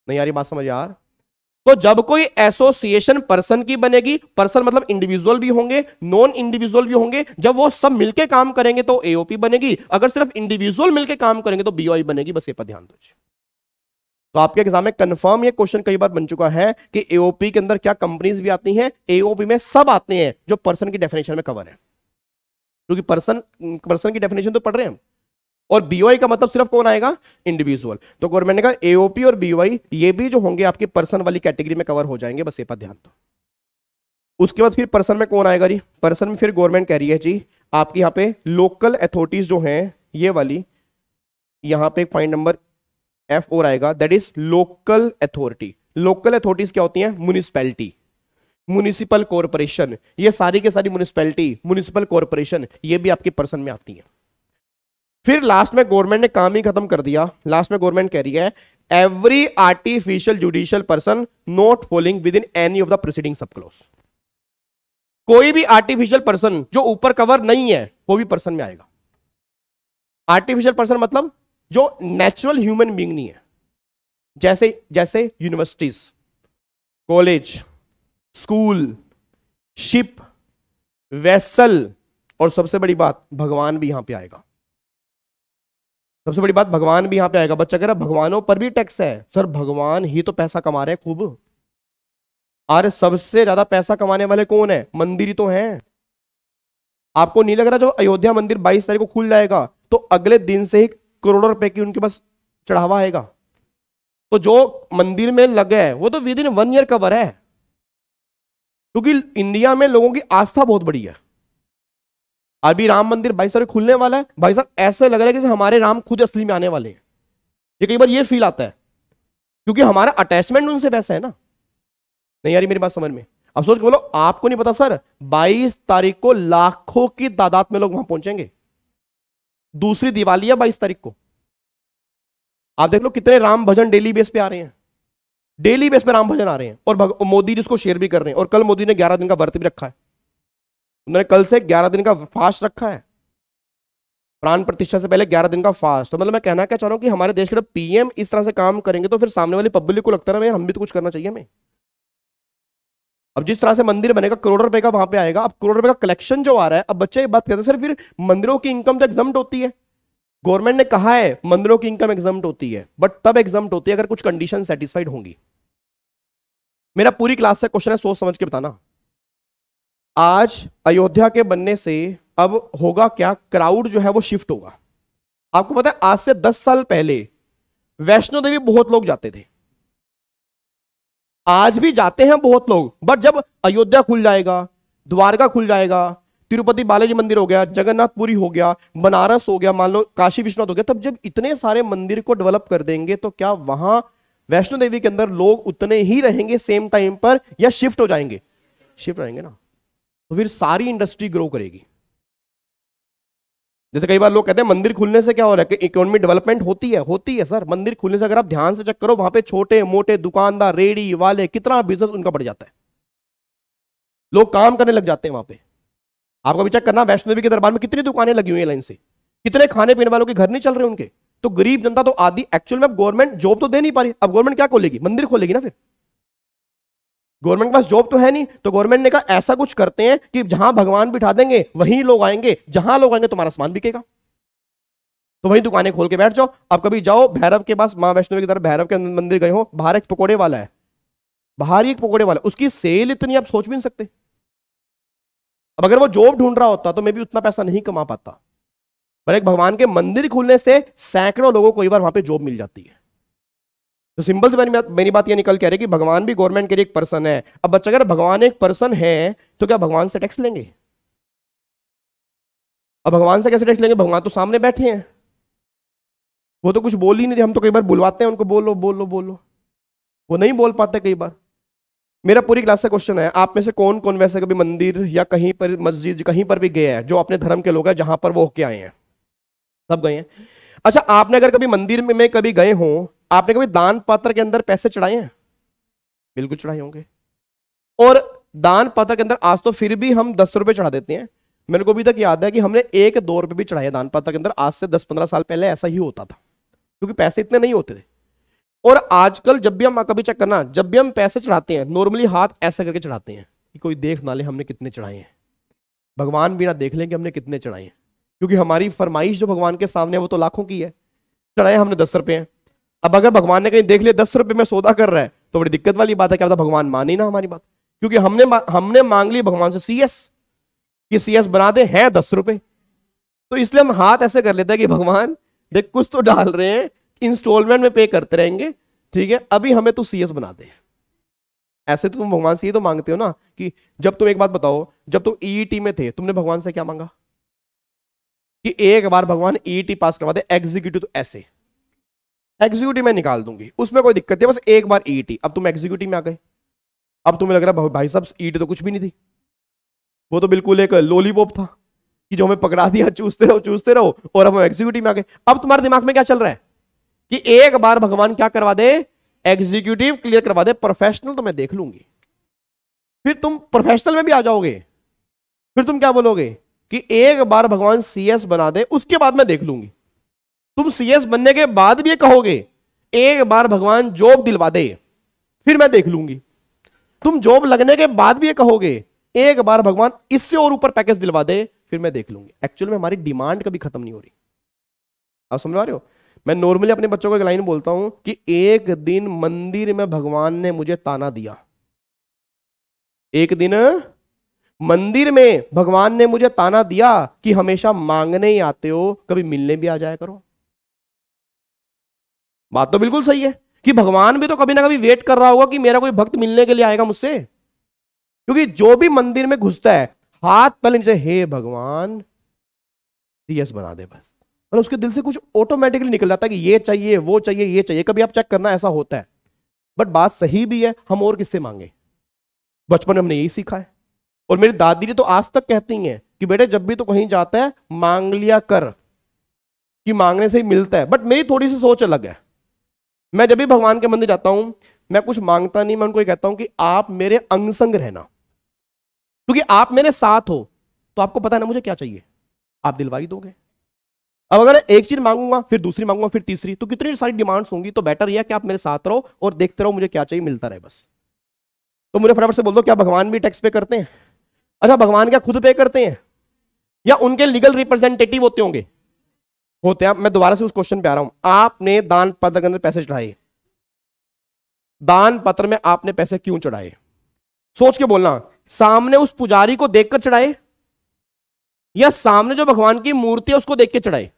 नहीं यार ये बात समझ यार तो जब कोई एसोसिएशन पर्सन की बनेगी पर्सन मतलब इंडिविजुअल भी होंगे नॉन इंडिविजुअल भी होंगे जब वो सब मिलके काम करेंगे तो एओपी बनेगी अगर सिर्फ इंडिविजुअल मिलके काम करेंगे तो बीओ बनेगी बस ये पर ध्यान दीजिए तो आपके एग्जाम में कंफर्म ये क्वेश्चन कई बार बन चुका है कि एओपी के अंदर क्या कंपनीज भी आती है एओपी में सब आते हैं जो पर्सन की डेफिनेशन में कवर है क्योंकि पर्सन पर्सन की डेफिनेशन तो पढ़ रहे हैं हम और बीओआई का मतलब सिर्फ कौन आएगा इंडिविजुअल तो गवर्नमेंट ने कहा एओपी और बीओआई ये भी जो होंगे आपकी पर्सन वाली कैटेगरी में कवर हो जाएंगे बस ये पर ध्यान दो उसके बाद फिर पर्सन में कौन आएगा जी पर्सन में फिर गवर्नमेंट कह रही है जी आपके यहाँ पे लोकल अथॉरिटीज जो हैं ये वाली यहाँ पे पॉइंट नंबर एफ और आएगा that is local authority local authorities क्या होती हैं म्यूनिसपैलिटी म्यूनिसिपल कॉरपोरेशन ये सारी के सारी म्यूनिसपैलिटी म्यूनिसिपल कॉरपोरेशन ये भी आपके पर्सन में आती है फिर लास्ट में गवर्नमेंट ने काम ही खत्म कर दिया लास्ट में गवर्नमेंट कह रही है every artificial judicial person not following within any of the proceeding sub clause कोई भी आर्टिफिशियल पर्सन जो ऊपर कवर नहीं है वो भी पर्सन में आएगा आर्टिफिशियल पर्सन मतलब जो नेचुरल ह्यूमन बींग नहीं है जैसे जैसे universities college school ship vessel और सबसे बड़ी बात भगवान भी यहां पे आएगा सबसे बड़ी बात भगवान भी यहाँ पे आएगा बच्चा कह रहा भगवानों पर भी टैक्स है सर भगवान ही तो पैसा कमा रहे हैं खूब अरे सबसे ज्यादा पैसा कमाने वाले कौन है मंदिर ही तो हैं आपको नहीं लग रहा जब अयोध्या मंदिर 22 तारीख को खुल जाएगा तो अगले दिन से ही करोड़ों रुपए की उनके पास चढ़ावा आएगा तो जो मंदिर में लगे है वो तो within one year cover है क्योंकि इंडिया में लोगों की आस्था बहुत बड़ी है अभी राम मंदिर भाई साहब खुलने वाला है भाई साहब ऐसे लग रहा है कि हमारे राम खुद असली में आने वाले हैं ये कई बार ये फील आता है क्योंकि हमारा अटैचमेंट उनसे वैसा है ना नहीं यार मेरी बात समझ में अब सोच के बोलो आपको नहीं पता सर 22 तारीख को लाखों की तादाद में लोग वहां पहुंचेंगे दूसरी दिवाली है बाईस तारीख को आप देख लो कितने राम भजन डेली बेस पे आ रहे हैं डेली बेस पे राम भजन आ रहे हैं और मोदी जिसको शेयर भी कर रहे हैं और कल मोदी ने ग्यारह दिन का व्रत भी रखा है मैंने कल से ग्यारह दिन का फास्ट रखा है प्राण प्रतिष्ठा से पहले ग्यारह दिन का फास्ट तो मतलब मैं कहना क्या चाह रहा हूँ कि हमारे देश के जब तो पीएम इस तरह से काम करेंगे तो फिर सामने वाली पब्लिक को लगता है हम भी तो कुछ करना चाहिए हमें अब जिस तरह से मंदिर बनेगा करोड़ रुपए का वहां पे आएगा अब करोड़ रुपए का कलेक्शन जो आ रहा है अब बच्चे ये बात कहते हैं सर फिर मंदिरों की इनकम तो एग्जाम होती है गवर्नमेंट ने कहा है मंदिरों की इनकम एग्जाम होती है बट तब एग्जाम होती है अगर कुछ कंडीशन सेटिस्फाइड होंगी मेरा पूरी क्लास से क्वेश्चन है सोच समझ के बताना आज अयोध्या के बनने से अब होगा क्या क्राउड जो है वो शिफ्ट होगा आपको पता है आज से दस साल पहले वैष्णो देवी बहुत लोग जाते थे आज भी जाते हैं बहुत लोग बट जब अयोध्या खुल जाएगा द्वारका खुल जाएगा तिरुपति बालाजी मंदिर हो गया जगन्नाथपुरी हो गया बनारस हो गया मान लो काशी विश्वनाथ हो गया तब जब इतने सारे मंदिर को डेवलप कर देंगे तो क्या वहां वैष्णो देवी के अंदर लोग उतने ही रहेंगे सेम टाइम पर या शिफ्ट हो जाएंगे शिफ्ट रहेंगे ना तो फिर सारी इंडस्ट्री ग्रो करेगी जैसे कई बार लोग कहते हैं मंदिर खुलने से क्या हो रहा है कि इकोनॉमी डेवलपमेंट होती है होती है सर मंदिर खुलने से अगर आप ध्यान से चेक करो वहां पे छोटे मोटे दुकानदार रेडी वाले कितना बिजनेस उनका बढ़ जाता है लोग काम करने लग जाते हैं वहां पे आपको भी चेक करना वैष्णो देवी के दरबार में कितनी दुकानें लगी हुई है लाइन से कितने खाने पीने वालों के घर नहीं चल रहे उनके तो गरीब जनता तो आदि एक्चुअल में अब गवर्नमेंट जॉब तो दे नहीं पा रही अब गवर्नमेंट क्या खोलेगी मंदिर खोलेगी ना फिर गवर्नमेंट के पास जॉब तो है नहीं तो गवर्नमेंट ने कहा ऐसा कुछ करते हैं कि जहां भगवान बिठा देंगे वहीं लोग आएंगे जहां लोग आएंगे तुम्हारा सामान बिकेगा तो वही दुकानें खोल के बैठ जाओ अब कभी जाओ भैरव के पास माँ वैष्णो की तरफ भैरव के मंदिर गए हो बाहर एक पकौड़े वाला है बाहर ही एक पकौड़े वाला उसकी सेल इतनी आप सोच भी नहीं सकते अब अगर वो जॉब ढूंढ रहा होता तो मैं भी उतना पैसा नहीं कमा पाता पर एक भगवान के मंदिर खुलने से सैकड़ों लोगों को एक बार वहां पे जॉब मिल जाती है तो सिंपल से मेरी मेरी बात ये निकल कह रही है कि भगवान भी गवर्नमेंट के लिए एक पर्सन है अब बच्चा अगर भगवान एक पर्सन है तो क्या भगवान से टैक्स लेंगे अब भगवान से कैसे टैक्स लेंगे भगवान तो सामने बैठे हैं वो तो कुछ बोल ही नहीं हम तो कई बार बुलवाते हैं उनको बोलो बोलो बोलो वो नहीं बोल पाते कई बार मेरा पूरी क्लास से क्वेश्चन है आप में से कौन कौन वैसे कभी मंदिर या कहीं पर मस्जिद कहीं पर भी गए हैं जो अपने धर्म के लोग हैं जहां पर वो होके आए हैं सब गए हैं अच्छा आपने अगर कभी मंदिर में, में कभी गए हों आपने कभी दान पात्र के अंदर पैसे चढ़ाए हैं बिल्कुल चढ़ाए होंगे और दान पात्र के अंदर आज तो फिर भी हम दस रुपए चढ़ा देते हैं मेरे को अभी तक याद है कि हमने एक दो रुपए भी चढ़ाए दान पात्र के अंदर आज से दस पंद्रह साल पहले ऐसा ही होता था क्योंकि पैसे इतने नहीं होते थे और आजकल जब भी हम कभी चेक करना जब भी हम पैसे चढ़ाते हैं नॉर्मली हाथ ऐसा करके चढ़ाते हैं कि कोई देख ना ले हमने कितने चढ़ाए हैं भगवान भी ना देख लें कि हमने कितने चढ़ाए हैं क्योंकि हमारी फरमाइश जो भगवान के सामने है वो तो लाखों की है चढ़ाए हमने दस रुपए हैं अब अगर भगवान ने कहीं देख लिया दस रुपए में सौदा कर रहा है तो बड़ी दिक्कत वाली बात है क्या तो भगवान माने ना हमारी बात क्योंकि हमने हमने मांग ली भगवान से सीएस कि सीएस बना दे है दस रुपए तो इसलिए हम हाथ ऐसे कर लेते हैं कि भगवान देख कुछ तो डाल रहे हैं इंस्टॉलमेंट में पे करते रहेंगे ठीक है अभी हमें तू सीएस बना दे ऐसे तो तुम भगवान से ये तो मांगते हो ना कि जब तुम एक बात बताओ जब तुम टी e e में थे तुमने भगवान से क्या मांगा कि एक बार भगवान टी e पास करवा दे एग्जीक्यूटिव तो ऐसे एग्जीक्यूटिव मैं निकाल दूंगी उसमें कोई दिक्कत नहीं बस एक बार ईटी e अब तुम एग्जीक्यूटिव में आ गए अब तुम्हें लग रहा है भाई साहब ईटी e तो कुछ भी नहीं थी वो तो बिल्कुल एक लोलीपॉप था कि जो हमें पकड़ा दिया चूसते रहो चूसते रहो और हम एग्जीक्यूटिव में आ गए अब तुम्हारे दिमाग में क्या चल रहा है कि एक बार भगवान क्या करवा दे एग्जीक्यूटिव क्लियर करवा दे प्रोफेशनल तो मैं देख लूंगी फिर तुम प्रोफेशनल में भी आ जाओगे फिर तुम क्या बोलोगे कि एक बार भगवान सीएस बना दे उसके बाद मैं देख लूंगी तुम सीएस बनने के बाद भी ये कहोगे एक बार भगवान जॉब दिलवा दे फिर मैं देख लूंगी तुम जॉब लगने के बाद भी ये कहोगे एक बार भगवान इससे और ऊपर पैकेज दिलवा दे फिर मैं देख लूंगी एक्चुअल में हमारी डिमांड कभी खत्म नहीं हो रही आप समझ रहे हो मैं नॉर्मली अपने बच्चों को एक लाइन बोलता हूं कि एक दिन मंदिर में भगवान ने मुझे ताना दिया एक दिन मंदिर में भगवान ने मुझे ताना दिया कि हमेशा मांगने ही आते हो कभी मिलने भी आ जाया करो बात तो बिल्कुल सही है कि भगवान भी तो कभी ना कभी वेट कर रहा होगा कि मेरा कोई भक्त मिलने के लिए आएगा मुझसे क्योंकि जो भी मंदिर में घुसता है हाथ पहले नीचे हे भगवान यस बना दे बस मतलब उसके दिल से कुछ ऑटोमेटिकली निकल जाता है कि ये चाहिए वो चाहिए ये चाहिए कभी आप चेक करना ऐसा होता है बट बात सही भी है हम और किससे मांगे बचपन में हमने यही सीखा है और मेरी दादी ने तो आज तक कहती हैं कि बेटे जब भी तो कहीं जाता है मांग लिया कर कि मांगने से ही मिलता है बट मेरी थोड़ी सी सोच अलग है मैं जब भी भगवान के मंदिर जाता हूं मैं कुछ मांगता नहीं मैं उनको कहता हूं कि आप मेरे अंग संग रहना क्योंकि आप मेरे साथ हो तो आपको पता है ना मुझे क्या चाहिए आप दिलवाई दोगे अब अगर एक चीज मांगूंगा फिर दूसरी मांगूंगा फिर तीसरी तो कितनी सारी डिमांड्स होंगी तो बेटर यह कि आप मेरे साथ रहो और देखते रहो मुझे क्या चाहिए मिलता रहे बस तो मुझे फटाफट से बोल दो क्या भगवान भी टैक्स पे करते हैं अच्छा भगवान क्या खुद पे करते हैं या उनके लीगल रिप्रेजेंटेटिव होते होंगे होते हैं मैं दोबारा से उस क्वेश्चन पे आ रहा हूं आपने दान पत्र के अंदर पैसे चढ़ाए दान पत्र में आपने पैसे क्यों चढ़ाए सोच के बोलना सामने उस पुजारी को देखकर चढ़ाए या सामने जो भगवान की मूर्ति है उसको देख के चढ़ाए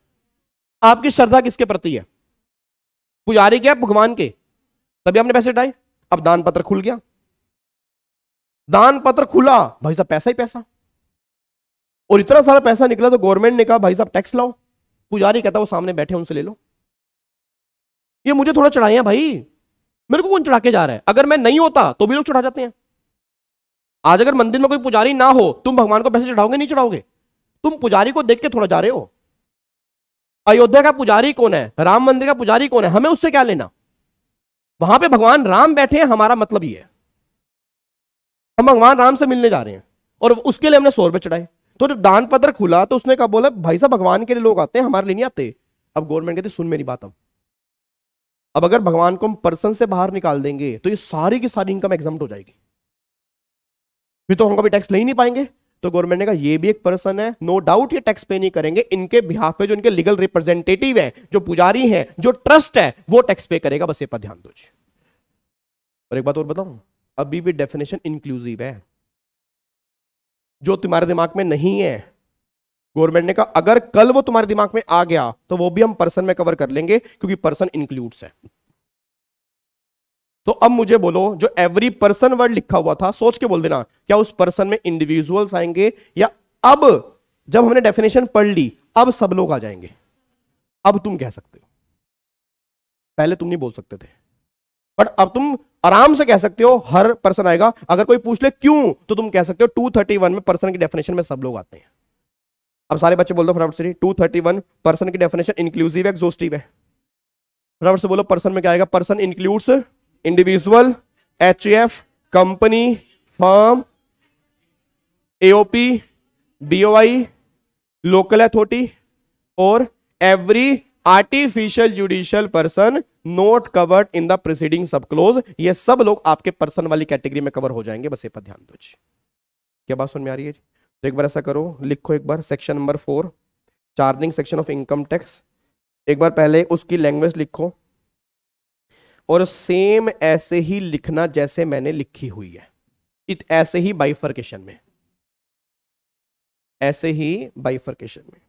आपकी श्रद्धा किसके प्रति है पुजारी क्या भगवान के तभी आपने पैसे चढ़ाए अब दान पत्र खुल गया दान पत्र खुला भाई साहब पैसा ही पैसा और इतना सारा पैसा निकला तो गवर्नमेंट ने कहा भाई साहब टैक्स लाओ पुजारी कहता वो सामने बैठे उनसे ले लो ये मुझे थोड़ा चढ़ाया भाई मेरे को कौन चढ़ा के जा रहा है अगर मैं नहीं होता तो भी लोग चढ़ा जाते हैं आज अगर मंदिर में कोई पुजारी ना हो तुम भगवान को पैसे चढ़ाओगे नहीं चढ़ाओगे तुम पुजारी को देख के थोड़ा जा रहे हो अयोध्या का पुजारी कौन है राम मंदिर का पुजारी कौन है हमें उससे क्या लेना वहां पे भगवान राम बैठे हैं हमारा मतलब ये है हम भगवान राम से मिलने जा रहे हैं और उसके लिए हमने सौ रुपए चढ़ाए तो जब दान पत्र खुला तो उसने कहा बोला भाई साहब भगवान के लिए लोग आते हैं हमारे लिए नहीं आते अब गवर्नमेंट कहती सुन मेरी बात अब अब अगर भगवान को हम पर्सन से बाहर निकाल देंगे तो ये सारी की सारी इनकम एग्जाम हो जाएगी फिर तो हम कभी टैक्स ले ही नहीं पाएंगे तो गवर्नमेंट ने कहा ये भी एक पर्सन है नो डाउट ये टैक्स पे नहीं करेंगे इनके बिहाफ पे जो इनके लीगल रिप्रेजेंटेटिव है जो पुजारी है जो ट्रस्ट है वो टैक्स पे करेगा बस ये पर ध्यान दो और एक बात और बताऊं अभी भी डेफिनेशन इंक्लूसिव है जो तुम्हारे दिमाग में नहीं है गवर्नमेंट ने कहा अगर कल वो तुम्हारे दिमाग में आ गया तो वो भी हम पर्सन में कवर कर लेंगे क्योंकि पर्सन इंक्लूड्स है तो अब मुझे बोलो जो एवरी पर्सन वर्ड लिखा हुआ था सोच के बोल देना क्या उस पर्सन में इंडिविजुअल्स आएंगे या अब जब हमने डेफिनेशन पढ़ ली अब सब लोग आ जाएंगे अब तुम कह सकते हो पहले तुम नहीं बोल सकते थे बट अब तुम आराम से कह सकते हो हर पर्सन आएगा अगर कोई पूछ ले क्यों तो तुम कह सकते हो 231 में पर्सन की डेफिनेशन में सब लोग आते हैं अब सारे बच्चे बोल दो फटाफट से 231 पर्सन की डेफिनेशन इंक्लूसिव है एग्जोस्टिव है फटाफट से बोलो पर्सन में क्या आएगा person includes individual H F company firm AOP BOI local authority और every artificial judicial person not covered in the preceding sub clause ये सब लोग आपके पर्सन वाली कैटेगरी में कवर हो जाएंगे बस ये पर ध्यान दो जी क्या बात सुन में आ रही है जी तो एक बार ऐसा करो लिखो एक बार section number four charging section of income tax एक बार पहले उसकी लैंग्वेज लिखो और सेम ऐसे ही लिखना जैसे मैंने लिखी हुई है इत ऐसे ही बाइफर्केशन में ऐसे ही बाइफर्केशन में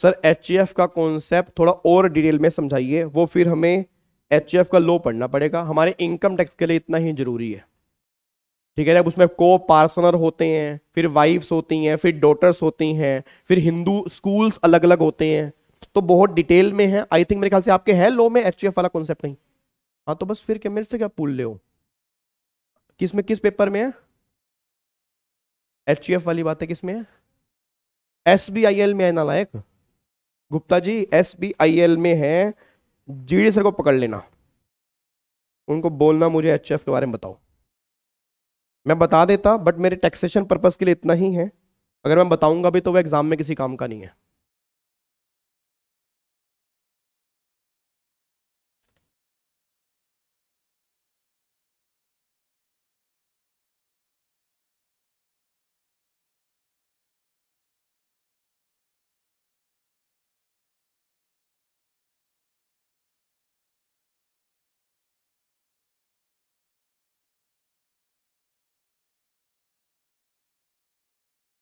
सर एच का कॉन्सेप्ट थोड़ा और डिटेल में समझाइए वो फिर हमें एच का लो पढ़ना पड़ेगा हमारे इनकम टैक्स के लिए इतना ही जरूरी है ठीक है जब उसमें को पार्सनर होते हैं फिर वाइफ्स होती हैं फिर डॉटर्स होती हैं फिर हिंदू स्कूल्स अलग अलग होते हैं तो बहुत डिटेल में है आई थिंक मेरे ख्याल से आपके है लो में एच वाला कॉन्सेप्ट नहीं हाँ तो बस फिर क्या मेरे से क्या पूल ले हो किस में किस पेपर में है एच वाली बात है किस में है एस में है नालायक Gupta ji S B I L में है जी सर को पकड़ लेना उनको बोलना मुझे एच के बारे में बताओ मैं बता देता बट मेरे टैक्सेशन पर्पज़ के लिए इतना ही है अगर मैं बताऊंगा भी तो वह एग्ज़ाम में किसी काम का नहीं है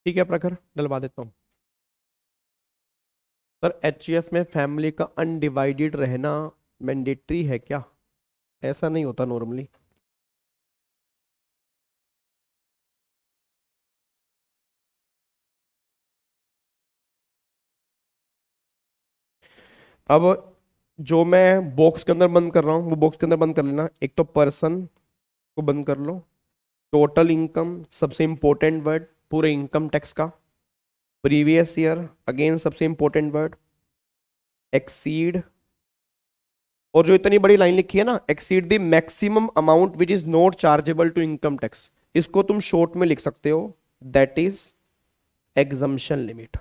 ठीक है प्रखर डलवा देता हूँ सर एच में फैमिली का अनडिवाइडेड रहना मैंडेटरी है क्या ऐसा नहीं होता नॉर्मली अब जो मैं बॉक्स के अंदर बंद कर रहा हूँ वो बॉक्स के अंदर बंद कर लेना एक तो पर्सन को बंद कर लो टोटल इनकम सबसे इंपॉर्टेंट वर्ड पूरे इनकम टैक्स का प्रीवियस ईयर अगेन सबसे इंपॉर्टेंट वर्ड एक्सीड और जो इतनी बड़ी लाइन लिखी है ना exceed the maximum amount which is not chargeable to income tax इसको तुम शॉर्ट में लिख सकते हो that is exemption limit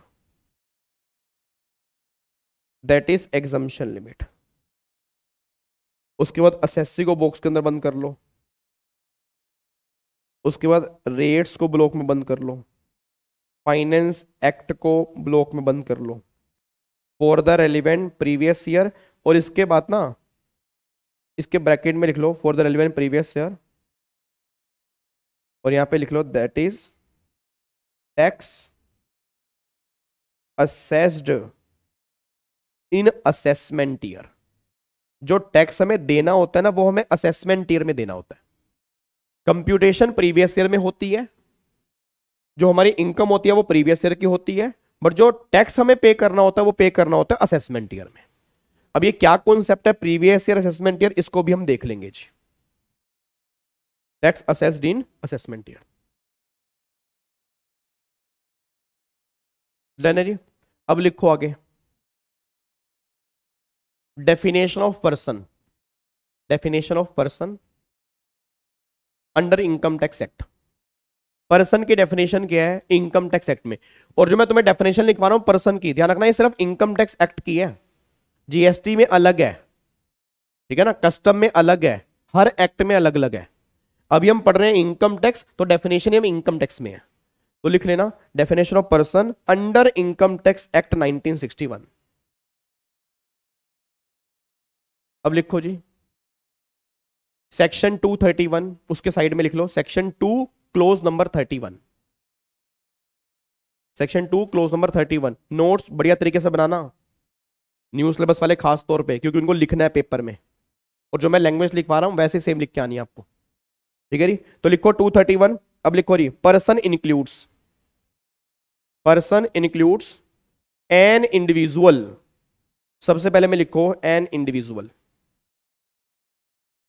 that is exemption limit उसके बाद असेसी को बॉक्स के अंदर बंद कर लो उसके बाद रेट्स को ब्लॉक में बंद कर लो फाइनेंस एक्ट को ब्लॉक में बंद कर लो for the relevant previous year और इसके बाद ना इसके ब्रैकेट में लिख लो for the relevant previous year और यहां पे लिख लो that is tax assessed in assessment year जो टैक्स हमें देना होता है ना वो हमें असेसमेंट ईयर में देना होता है कंप्यूटेशन प्रीवियस ईयर में होती है जो हमारी इनकम होती है वो प्रीवियस ईयर की होती है बट जो टैक्स हमें पे करना होता है वो पे करना होता है असेसमेंट ईयर में अब ये क्या कॉन्सेप्ट है प्रीवियस ईयर असेसमेंट ईयर इसको भी हम देख लेंगे जी tax assessed in assessment year done जी अब लिखो आगे definition of person definition of person under income tax act person की डेफिनेशन क्या है इनकम टैक्स एक्ट में और जो मैं तुम्हें डेफिनेशन लिखवा रहा हूं पर्सन की ध्यान रखना ये सिर्फ इनकम टैक्स एक्ट की है जीएसटी में अलग है ठीक है ना कस्टम में अलग है हर एक्ट में अलग अलग है अभी हम पढ़ रहे हैं इनकम टैक्स तो डेफिनेशन ही हम इनकम टैक्स में है तो लिख लेना definition of person under income tax act 1961 अब लिखो जी सेक्शन 231 उसके साइड में लिख लो section 2 clause number 31 section 2 clause number 31 notes बढ़िया तरीके से बनाना न्यू सिलेबस वाले खास तौर पे क्योंकि उनको लिखना है पेपर में और जो मैं लैंग्वेज लिखवा रहा हूं वैसे सेम लिख के आनी है आपको ठीक है जी तो लिखो 231 अब लिखो रही person includes person includes an individual सबसे पहले मैं लिखो एन इंडिविजुअल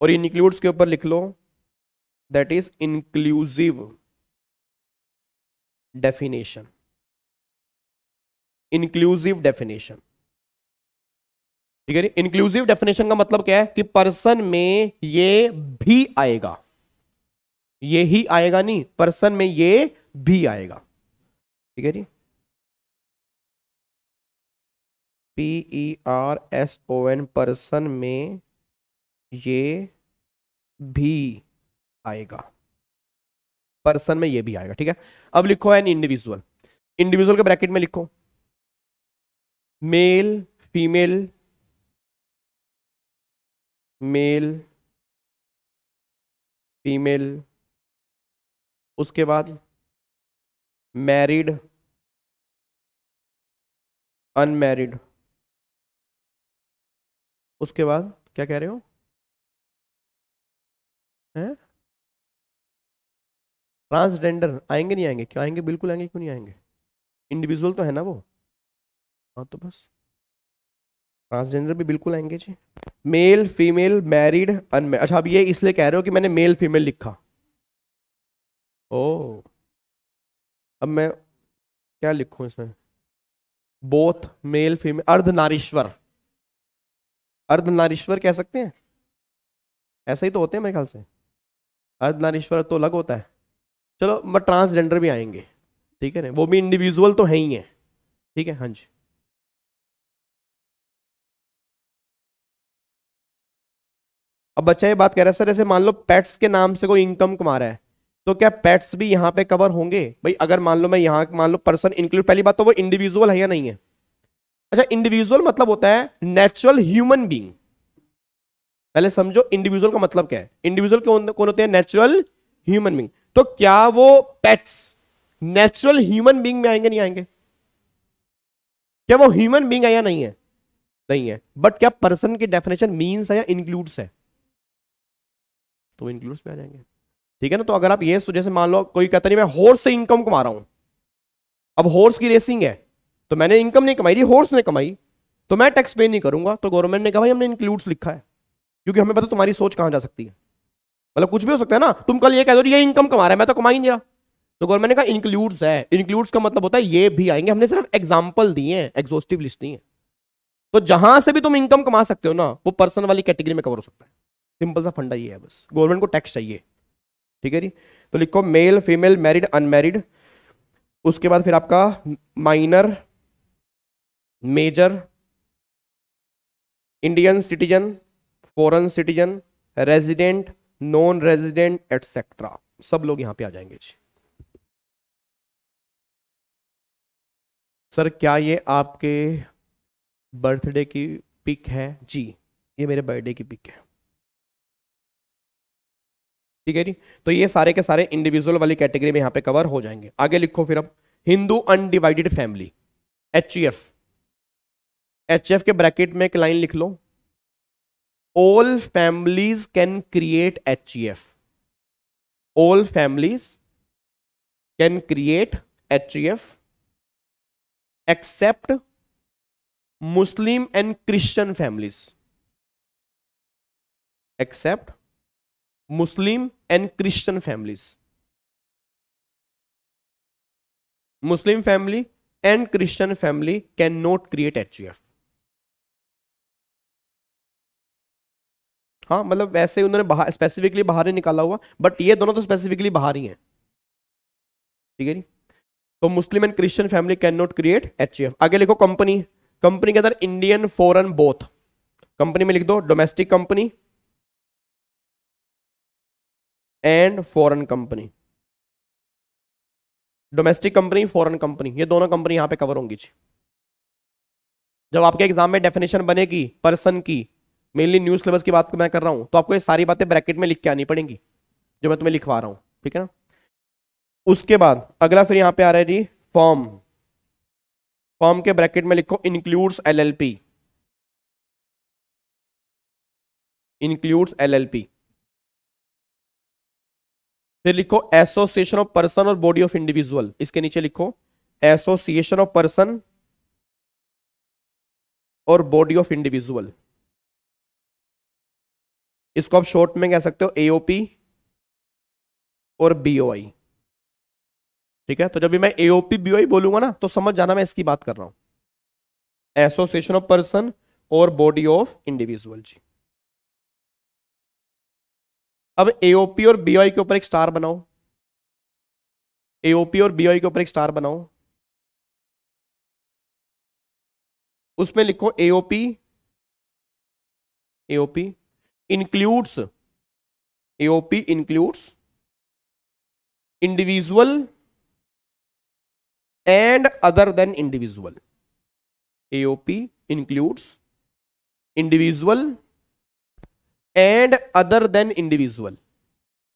और इनक्लूड्स के ऊपर लिख लो that is inclusive definition inclusive definition ठीक है इंक्लूसिव डेफिनेशन का मतलब क्या है कि पर्सन में ये भी आएगा ये ही आएगा नहीं पर्सन में ये भी आएगा ठीक है जी P E R S O N person में ये भी आएगा पर्सन में ये भी आएगा ठीक है अब लिखो एन इंडिविजुअल इंडिविजुअल के ब्रैकेट में लिखो मेल फीमेल मेल फीमेल उसके बाद मैरिड अनमैरिड उसके बाद क्या कह रहे हो हैं ट्रांसजेंडर आएंगे नहीं आएंगे क्यों आएंगे बिल्कुल आएंगे क्यों नहीं आएंगे इंडिविजुअल तो है ना वो हाँ तो बस ट्रांसजेंडर भी बिल्कुल आएंगे जी मेल फीमेल मैरिड अनमेरिड अच्छा अब ये इसलिए कह रहे हो कि मैंने मेल फीमेल लिखा ओ अब मैं क्या लिखूँ इसमें both male female Ardhanarishvara Ardhanarishvara कह सकते हैं ऐसा ही तो होते हैं मेरे ख्याल से अर्धनारीश्वर तो अलग होता है चलो मैं ट्रांसजेंडर भी आएंगे ठीक है ना वो भी इंडिविजुअल तो है ही है ठीक है हाँ जी अब बच्चा ये बात कह रहा है सर ऐसे मान लो पेट्स के नाम से कोई इनकम कमा रहा है तो क्या पेट्स भी यहाँ पे कवर होंगे भाई अगर मान लो मैं यहाँ मान लो पर्सन इंक्लूड पहली बात तो वो इंडिविजुअल है या नहीं है अच्छा इंडिविजुअल मतलब होता है नेचुरल ह्यूमन बींग पहले समझो इंडिविजुअल का मतलब क्या है इंडिविजुअल कौन होते हैं नेचुरल ह्यूमन बींग तो क्या वो पेट्स नेचुरल ह्यूमन बींग में आएंगे नहीं आएंगे क्या वो ह्यूमन बींग है या नहीं है नहीं है बट क्या पर्सन की डेफिनेशन मीन्स है या इंक्लूड्स है तो इंक्लूड्स में आ जाएंगे ठीक है ना तो अगर आप ये जैसे मान लो कोई कहता नहीं मैं हॉर्स से इनकम कमा रहा हूं अब हॉर्स की रेसिंग है तो मैंने इनकम नहीं कमाई रही हॉर्स ने कमाई तो मैं टैक्स पे नहीं करूंगा तो गवर्नमेंट ने कहा भाई हमने इंक्लूड्स लिखा है क्योंकि हमें पता तुम्हारी सोच कहां जा सकती है मतलब कुछ भी हो सकता है ना तुम कल ये कह दो ये इनकम कमा रहा है मैं तो कमाई नहीं रहा तो गवर्नमेंट ने कहा इंक्लूड्स है इंक्लूड्स का मतलब होता है ये भी आएंगे हमने सिर्फ एग्जाम्पल दिए हैं एग्जोस्टिव लिस्ट दी है तो जहां से भी तुम इनकम कमा सकते हो ना वो पर्सन वाली कैटेगरी में कवर हो सकता है सिंपल सा फंडा ये है बस गवर्नमेंट को टैक्स चाहिए ठीक है जी तो लिखो मेल फीमेल मैरिड अनमैरिड उसके बाद फिर आपका minor major Indian citizen foreign citizen resident non resident etcetera सब लोग यहां पे आ जाएंगे जी सर क्या ये आपके बर्थडे की पिक है जी ये मेरे बर्थडे की पिक है ठीक है जी तो ये सारे के सारे इंडिविजुअल वाली कैटेगरी में यहां पे कवर हो जाएंगे आगे लिखो फिर अब Hindu undivided family H E F H F के ब्रैकेट में एक लाइन लिख लो all families can create HEF. All families can create HEF except Muslim and Christian families. Except Muslim and Christian families. Muslim family and Christian family cannot create HGF. हाँ मतलब वैसे उन्होंने बाहर स्पेसिफिकली बाहर ही निकाला हुआ बट ये दोनों तो स्पेसिफिकली बाहर ही हैं ठीक है जी तो Muslim and Christian family can not create H आगे लिखो कंपनी कंपनी के अंदर इंडियन फॉरन बोथ कंपनी में लिख दो domestic company and foreign company domestic company foreign company ये दोनों कंपनी यहां पे कवर होंगी जी जब आपके एग्जाम में डेफिनेशन बनेगी पर्सन की मेनली न्यूज सिलेबस की बात मैं कर रहा हूं तो आपको ये सारी बातें ब्रैकेट में लिख के आनी पड़ेंगी जो मैं तुम्हें लिखवा रहा हूं ठीक है ना उसके बाद अगला फिर यहां पे आ रहा है जी फॉर्म फॉर्म के ब्रैकेट में लिखो इंक्लूड्स एलएलपी इंक्लूड्स एलएलपी फिर लिखो एसोसिएशन ऑफ पर्सन और बॉडी ऑफ इंडिविजुअल इसके नीचे लिखो एसोसिएशन ऑफ पर्सन और बॉडी ऑफ इंडिविजुअल इसको आप शॉर्ट में कह सकते हो एओपी और बीओआई ठीक है तो जब भी मैं एओपी बीओआई बोलूंगा ना तो समझ जाना मैं इसकी बात कर रहा हूं एसोसिएशन ऑफ पर्सन और बॉडी ऑफ इंडिविजुअल जी अब एओपी और बीओआई के ऊपर एक स्टार बनाओ एओपी और बीओआई के ऊपर एक स्टार बनाओ उसमें लिखो AOP AOP includes AOP includes individual and other than individual. AOP includes individual and other than individual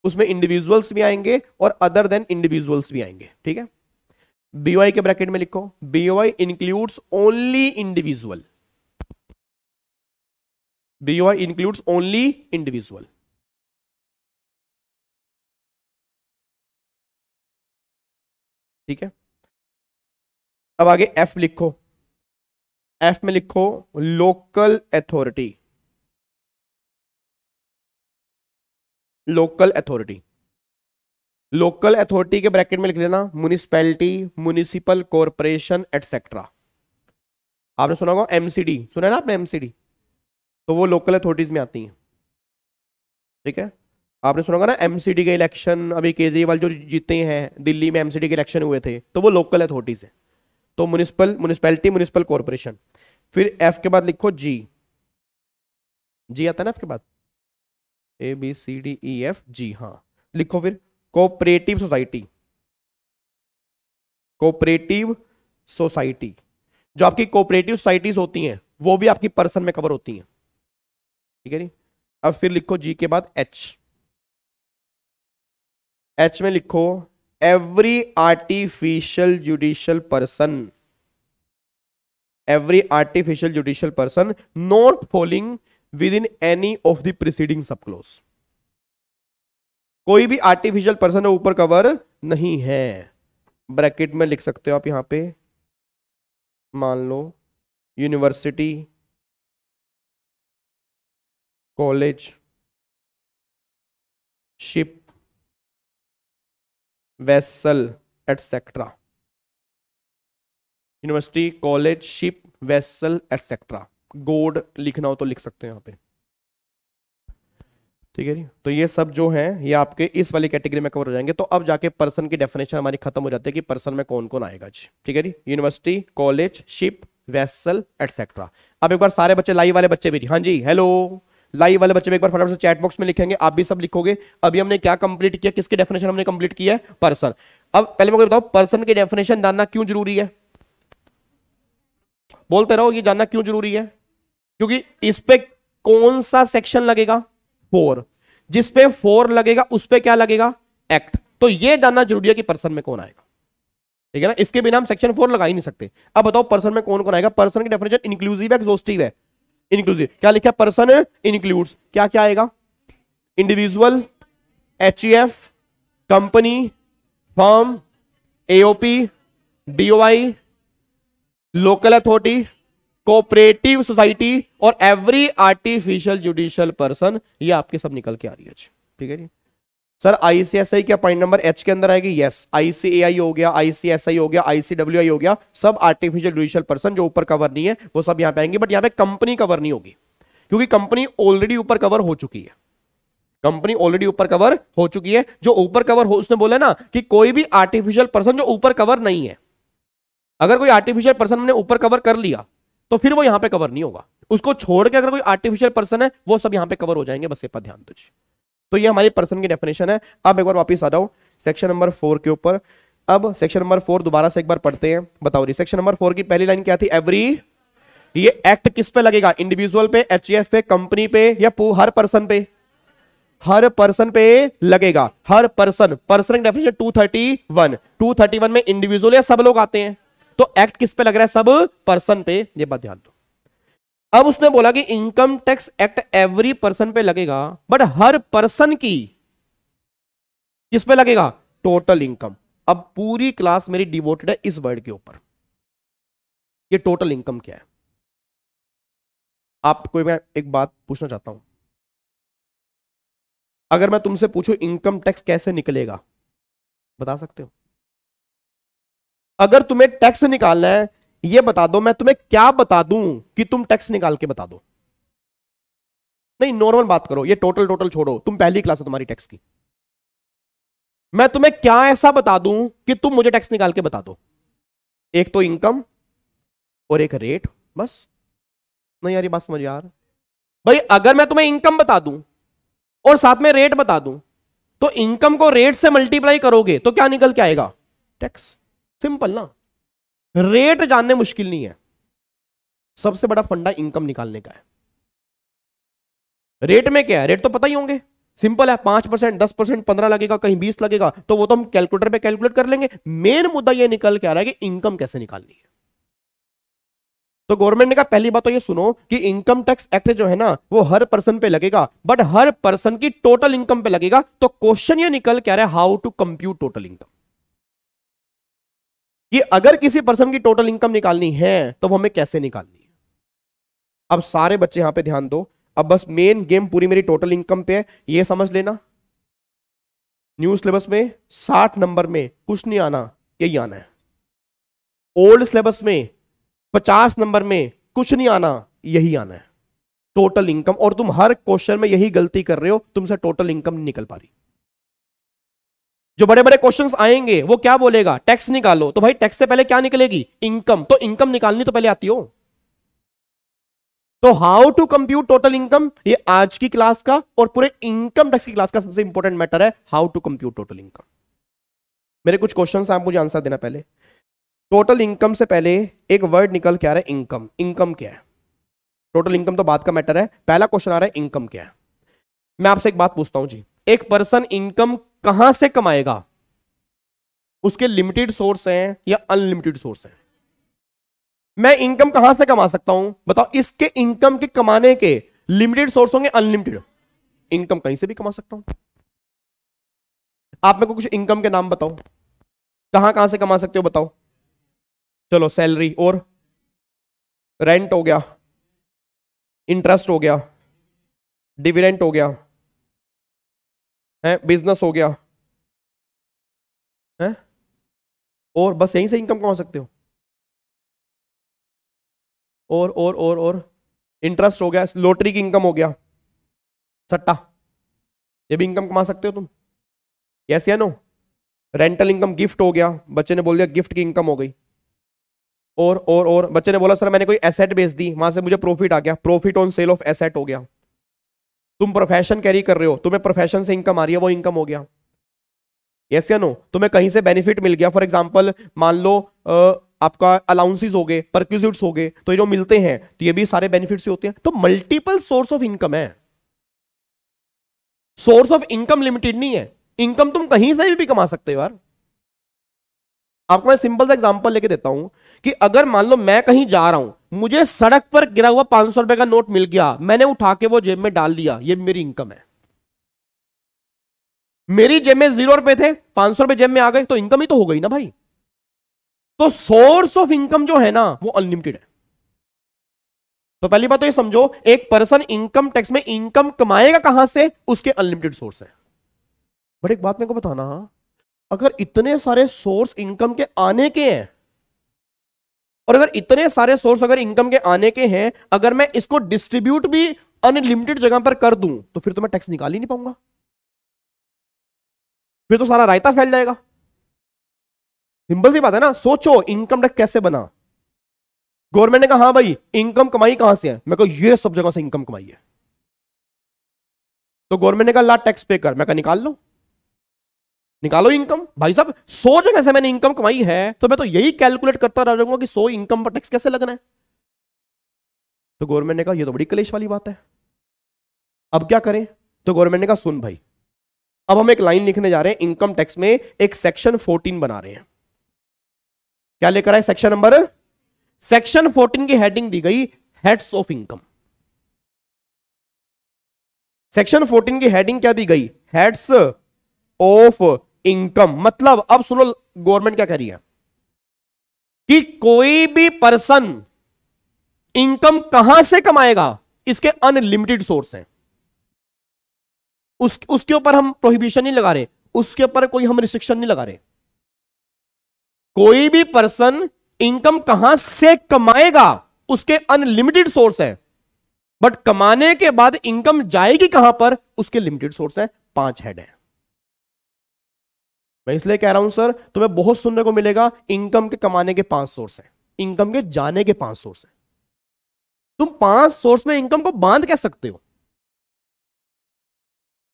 उसमें इंडिविजुअल्स भी आएंगे और अदर देन इंडिविजुअल्स भी आएंगे ठीक है बीओआई के ब्रैकेट में लिखो BOI includes only individual BOI include only individual ठीक है अब आगे एफ लिखो एफ में लिखो local authority local authority local authority के ब्रैकेट में लिख लेना म्यूनिसपैलिटी म्यूनिसिपल कॉरपोरेशन एटसेट्रा आपने सुना होगा एमसीडी सुना है ना आपने एमसीडी तो वो लोकल अथॉरिटीज में आती हैं ठीक है आपने सुना होगा ना एमसीडी के इलेक्शन अभी केजरीवाल जो जीते हैं दिल्ली में एमसीडी के इलेक्शन हुए थे तो वो लोकल अथॉरिटीज है तो म्यूनिसपल म्यूनिसपैलिटी म्यूनिसपल कॉरपोरेशन फिर एफ के बाद लिखो जी जी आता है ना एफ के बाद A B C D E F G हाँ लिखो फिर कोऑपरेटिव सोसाइटी कोऑपरेटिव सोसाइटी जो आपकी कोऑपरेटिव सोसाइटीज होती हैं वो भी आपकी पर्सन में कवर होती हैं ठीक है जी अब फिर लिखो जी के बाद एच एच में लिखो every artificial judicial person every artificial judicial person not following within any of the preceding sub clause कोई भी आर्टिफिशियल पर्सन ऊपर कवर नहीं है ब्रैकेट में लिख सकते हो आप यहां पे मान लो university college ship vessel etcetera university college ship vessel etcetera गोड लिखना हो तो लिख सकते हो यहाँ पे ठीक है जी तो ये सब जो हैं ये आपके इस वाली कैटेगरी में कवर हो जाएंगे तो अब जाके पर्सन की डेफिनेशन हमारी खत्म हो जाती है कि पर्सन में कौन कौन आएगा जी ठीक है जी university college ship vessel etcetera अब एक बार सारे बच्चे लाइव वाले बच्चे भी जी हाँ जी हेलो लाइव वाले बच्चे एक बार फटाफट से चैट बॉक्स में लिखेंगे आप भी सब लिखोगे अभी हमने क्या कंप्लीट किया किसके डेफिनेशन हमने कंप्लीट किया पर्सन अब पहले मैं बताओ पर्सन के डेफिनेशन जानना क्यों जरूरी है बोलते रहो ये जानना क्यों जरूरी है क्योंकि इस पे कौन सा सेक्शन लगेगा फोर जिसपे फोर लगेगा उस पर क्या लगेगा एक्ट तो ये जानना जरूरी है कि पर्सन में कौन आएगा ठीक है ना इसके बिना हम सेक्शन फोर लगा ही नहीं सकते अब बताओ पर्सन में कौन कौन आएगा पर्सन की डेफिनेशन इंक्लूसिव है एक्सोस्टिव है इंक्लूसिव क्या लिखा है पर्सन इंक्लूड्स क्या क्या आएगा individual H F company form AOP DOI local authority cooperative society और एवरी आर्टिफिशियल जुडिशियल पर्सन ये आपके सब निकल के आ रही है ठीक है जी सर आईसीएसआई क्या पॉइंट नंबर एच के अंदर आएगी यस आईसीएआई हो गया आईसीएसआई हो गया आईसीडब्ल्यूआई हो गया सब आर्टिफिशियल जुडिशियल पर्सन जो ऊपर कवर नहीं है वो सब यहां पे आएंगे बट यहां पे कंपनी कवर नहीं होगी क्योंकि कंपनी ऑलरेडी ऊपर कवर हो चुकी है कंपनी ऑलरेडी ऊपर कवर हो चुकी है जो ऊपर कवर हो उसने बोला ना कि कोई भी आर्टिफिशियल पर्सन जो ऊपर कवर नहीं है अगर कोई आर्टिफिशियल पर्सन ने ऊपर कवर कर लिया तो फिर वो यहां पे कवर नहीं होगा उसको छोड़ के अगर कोई आर्टिफिशियल पर्सन है वो सब यहां पे कवर हो जाएंगे बस ये पर ध्यान दीजिए तो ये हमारी पर्सन की डेफिनेशन है अब एक बार वापस आ जाओ सेक्शन नंबर फोर के ऊपर अब सेक्शन नंबर फोर दोबारा से एक बार पढ़ते हैं बताओ रही सेक्शन नंबर फोर की पहली लाइन क्या थी एवरी ये एक्ट किस पे लगेगा इंडिविजुअल पे एच पे कंपनी पे या हर पर्सन पे हर पर्सन पे लगेगा हर person person definition two thirty one two thirty one में इंडिविजुअल या सब लोग आते हैं तो एक्ट किस पे लग रहा है सब पर्सन पे ये बात ध्यान दो अब उसने बोला कि income tax act every person पे लगेगा बट हर पर्सन की किस पे लगेगा टोटल इनकम अब पूरी क्लास मेरी डिवोटेड है इस वर्ड के ऊपर ये टोटल इनकम क्या है आपको मैं एक बात पूछना चाहता हूं अगर मैं तुमसे पूछूं इनकम टैक्स कैसे निकलेगा बता सकते हो अगर तुम्हें टैक्स निकालना है ये बता दो मैं तुम्हें क्या बता दूं कि तुम टैक्स निकाल के बता दो नहीं नॉर्मल बात करो ये टोटल टोटल छोड़ो तुम पहली क्लास हो तुम्हारी टैक्स की मैं तुम्हें क्या ऐसा बता दूं कि तुम मुझे टैक्स निकाल के बता दो एक तो इनकम और एक रेट बस नहीं यार ये बात समझ यार भाई अगर मैं तुम्हें इनकम बता दूं और साथ में रेट बता दूं तो इनकम को रेट से मल्टीप्लाई करोगे तो क्या निकल के आएगा टैक्स सिंपल ना रेट जानने मुश्किल नहीं है सबसे बड़ा फंडा इनकम निकालने का है रेट में क्या है रेट तो पता ही होंगे सिंपल है पांच परसेंट दस परसेंट पंद्रह लगेगा कहीं बीस लगेगा तो वो तो हम कैलकुलेटर पे कैलकुलेट कर लेंगे मेन मुद्दा ये निकल के आ रहा है कि इनकम कैसे निकालनी है तो गवर्नमेंट ने कहा पहली बात तो ये सुनो कि इनकम टैक्स एक्ट जो है ना वो हर पर्सन पे लगेगा बट हर पर्सन की टोटल इनकम पे लगेगा तो क्वेश्चन ये निकल के आ रहा है how to compute total income कि अगर किसी पर्सन की टोटल इनकम निकालनी है तो वो हमें कैसे निकालनी है अब सारे बच्चे यहां पे ध्यान दो अब बस मेन गेम पूरी मेरी टोटल इनकम पे है ये समझ लेना न्यू सिलेबस में साठ नंबर में कुछ नहीं आना यही आना है ओल्ड सिलेबस में पचास नंबर में कुछ नहीं आना यही आना है टोटल इनकम और तुम हर क्वेश्चन में यही गलती कर रहे हो तुमसे टोटल इनकम निकल पा रही जो बड़े बड़े क्वेश्चन आएंगे वो क्या बोलेगा टैक्स निकालो तो भाई टैक्स से पहले क्या निकलेगी इनकम तो इनकम निकालनी तो पहले आती हो तो how to compute total income ये आज की क्लास का और पूरे इनकम टैक्स की क्लास का सबसे इंपॉर्टेंट मैटर है how to compute total income मेरे कुछ क्वेश्चन आप मुझे आंसर देना पहले टोटल इनकम से पहले एक वर्ड निकल के आ रहा है इनकम इनकम क्या है टोटल इनकम तो बात का मैटर है पहला क्वेश्चन आ रहा है इनकम क्या है मैं आपसे एक बात पूछता हूं जी एक पर्सन इनकम कहां से कमाएगा उसके लिमिटेड सोर्स हैं या अनलिमिटेड सोर्स हैं मैं इनकम कहां से कमा सकता हूं बताओ इसके इनकम के कमाने के लिमिटेड सोर्स होंगे अनलिमिटेड इनकम कहीं से भी कमा सकता हूं आप मेरे को कुछ इनकम के नाम बताओ कहां कहां से कमा सकते हो बताओ चलो सैलरी और रेंट हो गया इंटरेस्ट हो गया डिविडेंट हो गया है बिजनेस हो गया है और बस यहीं से इनकम कमा सकते हो और और और और इंटरेस्ट हो गया लॉटरी की इनकम हो गया सट्टा ये भी इनकम कमा सकते हो तुम कैसे है नो रेंटल इनकम गिफ्ट हो गया बच्चे ने बोल दिया गिफ्ट की इनकम हो गई और और और बच्चे ने बोला सर मैंने कोई एसेट बेच दी वहां से मुझे प्रॉफिट आ गया profit on sale of asset हो गया तुम प्रोफेशन कैरी कर रहे हो तुम्हें प्रोफेशन से इनकम आ रही है वो इनकम हो गया यस या नो तुम्हें कहीं से बेनिफिट मिल गया फॉर एग्जाम्पल मान लो आपका अलाउंसिस हो गए परक्यूजिट्स हो गए तो ये जो मिलते हैं तो ये भी सारे बेनिफिट्स होते हैं तो मल्टीपल सोर्स ऑफ इनकम है सोर्स ऑफ इनकम लिमिटेड नहीं है इनकम तुम कहीं से भी कमा सकते हो यार आपको मैं सिंपल सा एग्जांपल लेके देता हूं कि अगर मान लो मैं कहीं जा रहा हूं मुझे सड़क पर गिरा हुआ पांच सौ रुपए का नोट मिल गया मैंने उठा के वो जेब में डाल दिया ये मेरी इनकम है मेरी जेब में जीरो रुपए थे पांच सौ रुपए जेब में आ गए तो इनकम ही तो हो गई ना भाई तो सोर्स ऑफ इनकम जो है ना वो अनलिमिटेड है तो पहली बात तो ये समझो एक पर्सन इनकम टैक्स में इनकम कमाएगा कहां से उसके अनलिमिटेड सोर्स है बट एक बात मेरे को बताना हाँ। अगर इतने सारे सोर्स इनकम के आने के हैं और अगर इतने सारे सोर्स अगर इनकम के आने के हैं अगर मैं इसको डिस्ट्रीब्यूट भी अनलिमिटेड जगह पर कर दूं तो फिर तो मैं टैक्स निकाल ही नहीं पाऊंगा फिर तो सारा रायता फैल जाएगा सिंपल सी बात है ना सोचो इनकम टैक्स कैसे बना गवर्नमेंट ने कहा हाँ भाई इनकम कमाई कहां से है मैं को ये सब जगह से इनकम कमाई है तो गवर्नमेंट ने कहा ला टैक्स पे कर मैं कहा निकाल लो निकालो इनकम भाई साहब सो जगह से मैंने इनकम कमाई है तो मैं तो यही कैलकुलेट करता रह जाऊंगा कि सो इनकम पर टैक्स कैसे लगना है तो गवर्नमेंट ने कहा यह तो बड़ी कलेश वाली बात है अब क्या करें तो गवर्नमेंट ने कहा सुन भाई अब हम एक लाइन लिखने जा रहे हैं इनकम टैक्स में एक सेक्शन 14 बना रहे हैं क्या लेकर आए सेक्शन नंबर सेक्शन 14 की हेडिंग दी गई हेड्स ऑफ इनकम सेक्शन 14 की हेडिंग क्या दी गई हेड्स ऑफ इनकम मतलब अब सुनो गवर्नमेंट क्या कह रही है कि कोई भी पर्सन इनकम कहां से कमाएगा इसके अनलिमिटेड सोर्स हैं उस, उसके ऊपर हम प्रोहिबिशन नहीं लगा रहे उसके ऊपर कोई हम रिस्ट्रिक्शन नहीं लगा रहे कोई भी पर्सन इनकम कहां से कमाएगा उसके अनलिमिटेड सोर्स है बट कमाने के बाद इनकम जाएगी कहां पर उसके लिमिटेड सोर्स है पांच हेड है मैं इसलिए कह रहा हूं सर तुम्हें बहुत सुनने को मिलेगा इनकम के कमाने के पांच सोर्स हैं इनकम के जाने के पांच सोर्स हैं तुम पांच सोर्स में इनकम को बांध कह सकते हो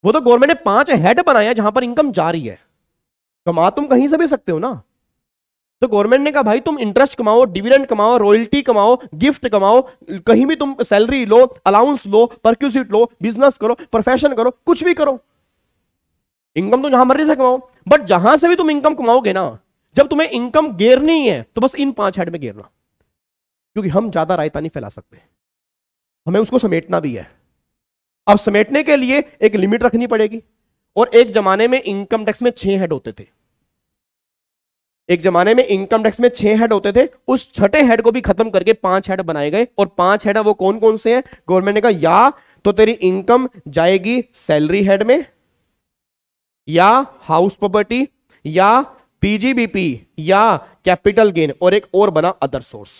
वो तो गवर्नमेंट ने पांच हेड बनाया जहां पर इनकम जा रही है कमा तुम कहीं से भी सकते हो ना तो गवर्नमेंट ने कहा भाई तुम इंटरेस्ट कमाओ डिविडेंड कमाओ रॉयल्टी कमाओ गिफ्ट कमाओ कहीं भी तुम सैलरी लो अलाउंस लो परक्यूसिट लो बिजनेस करो प्रोफेशन करो कुछ भी करो इनकम तो जहां मर्जी से कमाओ बट जहां से भी तुम इनकम कमाओगे ना जब तुम्हें इनकम गेरनी है तो बस इन पांच हेड में गेरना क्योंकि हम ज्यादा रायता नहीं फैला सकते हमें उसको समेटना भी है अब समेटने के लिए एक लिमिट रखनी पड़ेगी और एक जमाने में इनकम टैक्स में छह हेड होते थे एक जमाने में इनकम टैक्स में छह हेड होते थे उस छठे हेड को भी खत्म करके पांच हेड बनाए गए और पांच हेड वो कौन कौन से हैं गवर्नमेंट ने कहा या तो तेरी इनकम जाएगी सैलरी हेड में या हाउस प्रॉपर्टी या पीजीबीपी या कैपिटल गेन और एक और बना अदर सोर्स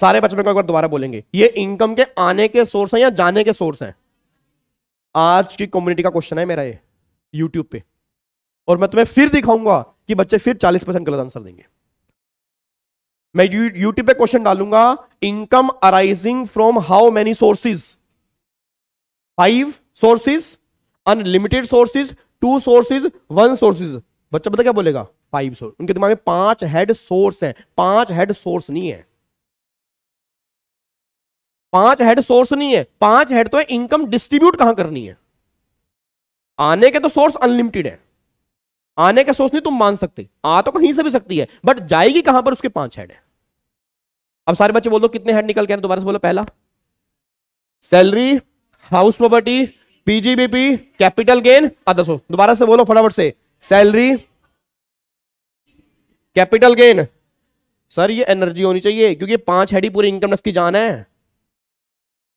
सारे बच्चों को एक बार दोबारा बोलेंगे ये इनकम के आने के सोर्स हैं या जाने के सोर्स हैं आज की कम्युनिटी का क्वेश्चन है मेरा ये यूट्यूब पे और मैं तुम्हें फिर दिखाऊंगा कि बच्चे फिर 40 परसेंट गलत आंसर देंगे मैं यूट्यूब पे क्वेश्चन डालूंगा income arising from how many sources five sources unlimited sources two sources one sources बच्चा पता क्या बोलेगा फाइव सोर्स उनके दिमाग में पांच हेड सोर्स है पांच हेड सोर्स नहीं है पांच हेड सोर्स नहीं है पांच हेड तो है इनकम डिस्ट्रीब्यूट कहां करनी है आने के तो सोर्स अनलिमिटेड है आने का सोर्स नहीं तुम मान सकते आ तो कहीं से भी सकती है बट जाएगी कहां पर उसके पांच हेड है अब सारे बच्चे बोल दो कितने हेड निकल के दोबारा से बोलो पहला salary house property PGBP capital gain दसो दोबारा से बोलो फटाफट से सैलरी कैपिटल गेन सर ये एनर्जी होनी चाहिए क्योंकि पांच हेडी पूरे इनकम टैक्स की जान है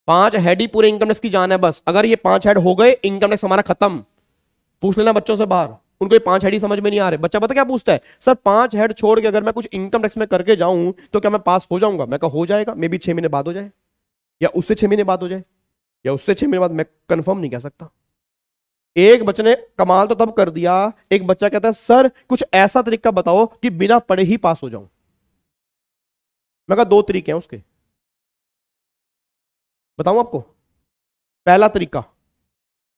पांच हेडी पूरे इनकम टैक्स की जान है बस अगर ये पांच हेड हो गए इनकम टैक्स हमारा खत्म पूछ लेना बच्चों से बाहर उनको ये पांच हेडी समझ में नहीं आ रहे बच्चा पता क्या पूछता है सर पांच हेड छोड़ के अगर मैं कुछ इनकम टैक्स में करके जाऊं तो क्या मैं पास हो जाऊंगा मैं कहा हो जाएगा मे बी छह महीने बाद हो जाए या उससे छह महीने बाद हो जाए या उससे छह महीने बाद मैं कंफर्म नहीं कह सकता एक बच्चे ने कमाल तो तब कर दिया एक बच्चा कहता है सर कुछ ऐसा तरीका बताओ कि बिना पढ़े ही पास हो जाऊं मैं कहा दो तरीके हैं उसके बताऊं आपको पहला तरीका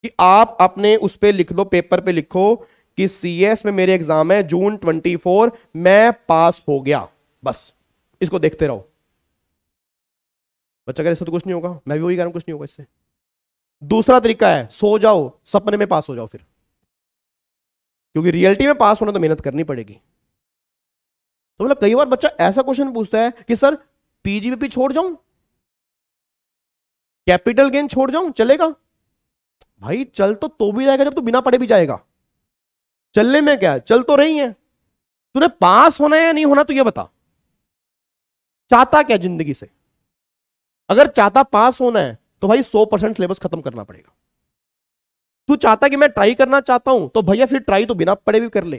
कि आप अपने उस पर लिख दो पेपर पे लिखो कि सीएस में मेरे एग्जाम है जून 24 मैं पास हो गया बस इसको देखते रहो बच्चा कह रहे तो कुछ नहीं होगा मैं भी वही कह रहा हूं कुछ नहीं होगा इससे दूसरा तरीका है सो जाओ सपने में पास हो जाओ फिर क्योंकि रियलिटी में पास होना तो मेहनत करनी पड़ेगी तो मतलब कई बार बच्चा ऐसा क्वेश्चन पूछता है कि सर पीजीबीपी छोड़ जाऊं कैपिटल गेन छोड़ जाऊं चलेगा भाई चल तो तो भी जाएगा जब तू तो बिना पढ़े भी जाएगा चलने में क्या चल तो रही है तूने पास होना या नहीं होना तो ये बता चाहता क्या जिंदगी से अगर चाहता पास होना है तो भाई सौ परसेंट सिलेबस खत्म करना पड़ेगा तू चाहता कि मैं ट्राई करना चाहता हूं तो भैया फिर ट्राई तो बिना पढ़े भी कर ले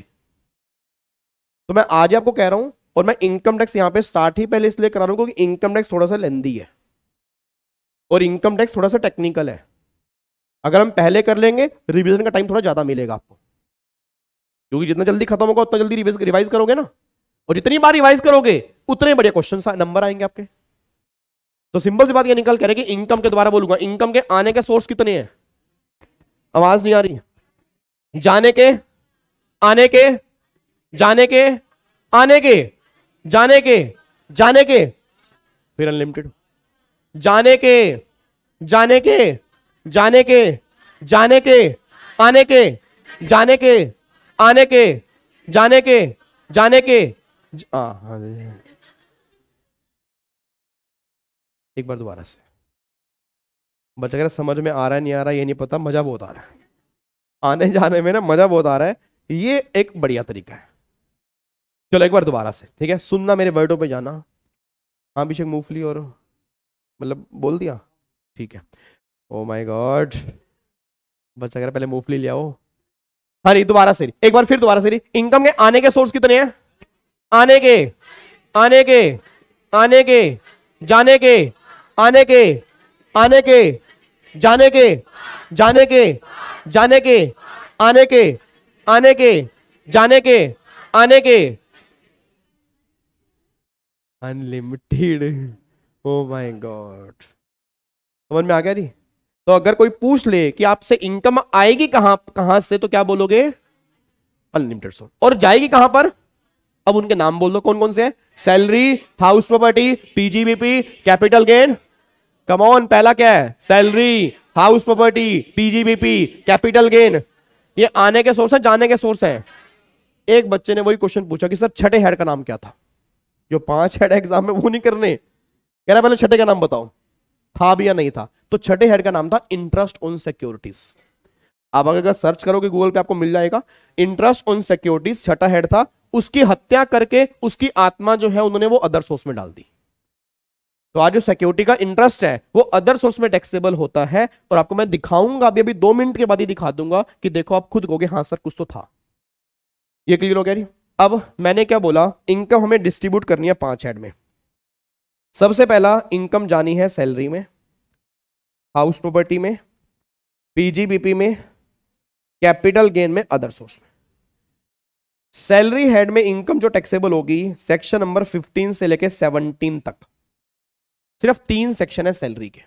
तो मैं आज आपको कह रहा हूं और मैं इनकम टैक्स यहां पे स्टार्ट ही पहले इसलिए करा रहा हूं क्योंकि इनकम टैक्स थोड़ा सा लेंदी है और इनकम टैक्स थोड़ा सा टेक्निकल है अगर हम पहले कर लेंगे रिविजन का टाइम थोड़ा ज्यादा मिलेगा आपको क्योंकि जितना जल्दी खत्म होगा उतना जल्दी रिवाइज करोगे ना और जितनी बार रिवाइज करोगे उतने बढ़िया क्वेश्चन नंबर आएंगे आपके तो सिंपल सी बात ये निकल करेगी इनकम के द्वारा बोलूंगा इनकम के आने के सोर्स कितने हैं आवाज नहीं आ रही जाने के आने के जाने के आने के जाने के जाने के फिर अनलिमिटेड जाने के जाने के जाने के जाने के आने के जाने के आने के जाने के जाने के हाँ एक बार दोबारा से बच्चे कह रहे समझ में आ रहा है नहीं आ रहा ये नहीं पता मज़ा बहुत आ रहा है आने जाने में ना मज़ा बहुत आ रहा है ये एक बढ़िया तरीका है चलो एक बार दोबारा से ठीक है सुनना मेरे वर्डों पे जाना हाँ अभिषेक मूंगफली और मतलब बोल दिया ठीक है ओ माय गॉड बच्चा कह रहा पहले मूंगफली ले आओ हाँ नहीं दोबारा से एक बार फिर दोबारा से इनकम के आने के सोर्स कितने हैं आने के आने के आने के जाने के आने के आने के जाने के जाने के जाने के आने के आने के जाने के आने के अनलिमिटेड ओ माय गॉड समझ में आ गया जी तो अगर कोई पूछ ले कि आपसे इनकम आएगी कहां कहां से तो क्या बोलोगे अनलिमिटेड सो और जाएगी कहां पर अब उनके नाम बोल दो कौन कौन से salary house property PGBP capital gain come on पहला क्या है salary house property PGBP capital gain ये आने के सोर्स है जाने के सोर्स है एक बच्चे ने वही क्वेश्चन पूछा कि सर छठे हेड का नाम क्या था जो पांच हेड एग्जाम में वो नहीं करने कह रहा पहले छठे का नाम बताओ था भी या नहीं था तो छठे हेड का नाम था इंटरेस्ट ऑन सिक्योरिटीज आप अगर सर्च करोगे गूगल पे आपको मिल जाएगा इंटरेस्ट ऑन सिक्योरिटीज छठा हेड था उसकी हत्या करके उसकी आत्मा जो है उन्होंने वो अदर सोर्स में डाल दी तो आज जो सिक्योरिटी का इंटरेस्ट है वो अदर सोर्स में टैक्सेबल होता है और आपको मैं दिखाऊंगा अभी अभी दो मिनट के बाद ही दिखा दूंगा कि देखो आप खुद कहोगे हाँ सर कुछ तो था ये क्लियर हो गया जी अब मैंने क्या बोला इनकम हमें डिस्ट्रीब्यूट करनी है पांच हेड में सबसे पहला इनकम जानी है सैलरी में हाउस प्रॉपर्टी में पीजीबीपी में कैपिटल गेन में अदर सोर्स में सैलरी हेड में इनकम जो टैक्सेबल होगी सेक्शन नंबर 15 से लेकर 17 तक सिर्फ तीन सेक्शन है सैलरी के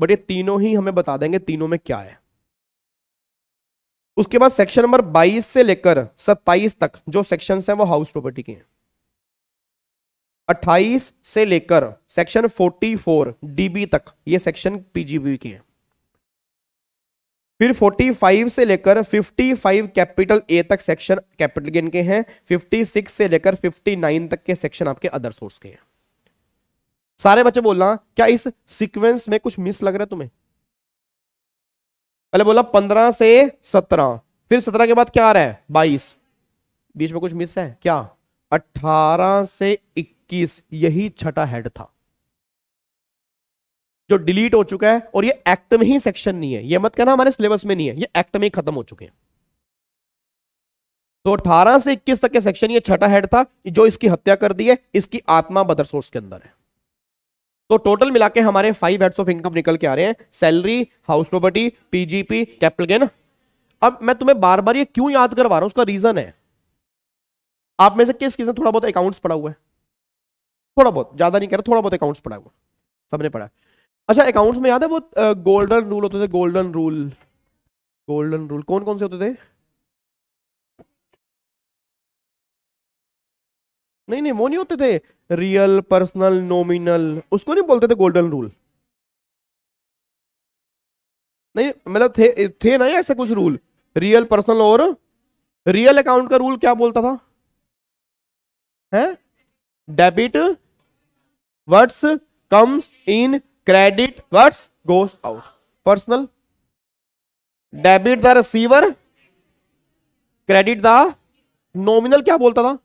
बट ये तीनों ही हमें बता देंगे तीनों में क्या है उसके बाद सेक्शन नंबर 22 से लेकर 27 तक जो सेक्शंस हैं वो हाउस प्रॉपर्टी के हैं 28 से लेकर सेक्शन 44 डीबी तक ये सेक्शन पीजीबी के हैं फिर 45 से लेकर 55 कैपिटल ए तक सेक्शन कैपिटल गेन के हैं 56 से लेकर 59 तक के सेक्शन आपके अदर सोर्स के हैं सारे बच्चे बोलना क्या इस सीक्वेंस में कुछ मिस लग रहा है तुम्हें पहले बोला पंद्रह से सत्रह फिर सत्रह के बाद क्या आ रहा है बाईस बीच में कुछ मिस है क्या अठारह से इक्कीस यही छठा हेड था जो डिलीट हो चुका है और ये एक्ट में ही सेक्शन नहीं है ये मत कहना हमारे सिलेबस में नहीं है ये एक्ट में ही खत्म हो चुके हैं तो 18 से 21 तक के सेक्शन ये छठा हेड था जो इसकी हत्या कर दी है इसकी आत्मा बदरसोर्स के अंदर है तो टोटल मिला के हमारे फाइव हेड्स ऑफ इनकम निकल के आ रहे हैं salary house property PGP capital gain अब मैं तुम्हें बार बार ये क्यों याद करवा रहा हूं उसका रीजन है आप में से किस किसने थोड़ा बहुत अकाउंट्स पढ़ा हुआ है थोड़ा बहुत ज्यादा नहीं कह रहा थोड़ा बहुत अकाउंट्स पढ़ा हुआ सबने पढ़ा अच्छा अकाउंट्स में याद है वो गोल्डन रूल होते थे गोल्डन रूल गोल्डन रूल कौन कौन से होते थे नहीं नहीं वो नहीं होते थे रियल पर्सनल नोमिनल उसको नहीं बोलते थे गोल्डन रूल नहीं मतलब थे थे ना ऐसे कुछ रूल रियल पर्सनल और रियल अकाउंट का रूल क्या बोलता था है debit words comes in credit words goes out personal debit the receiver credit the nominal क्या बोलता था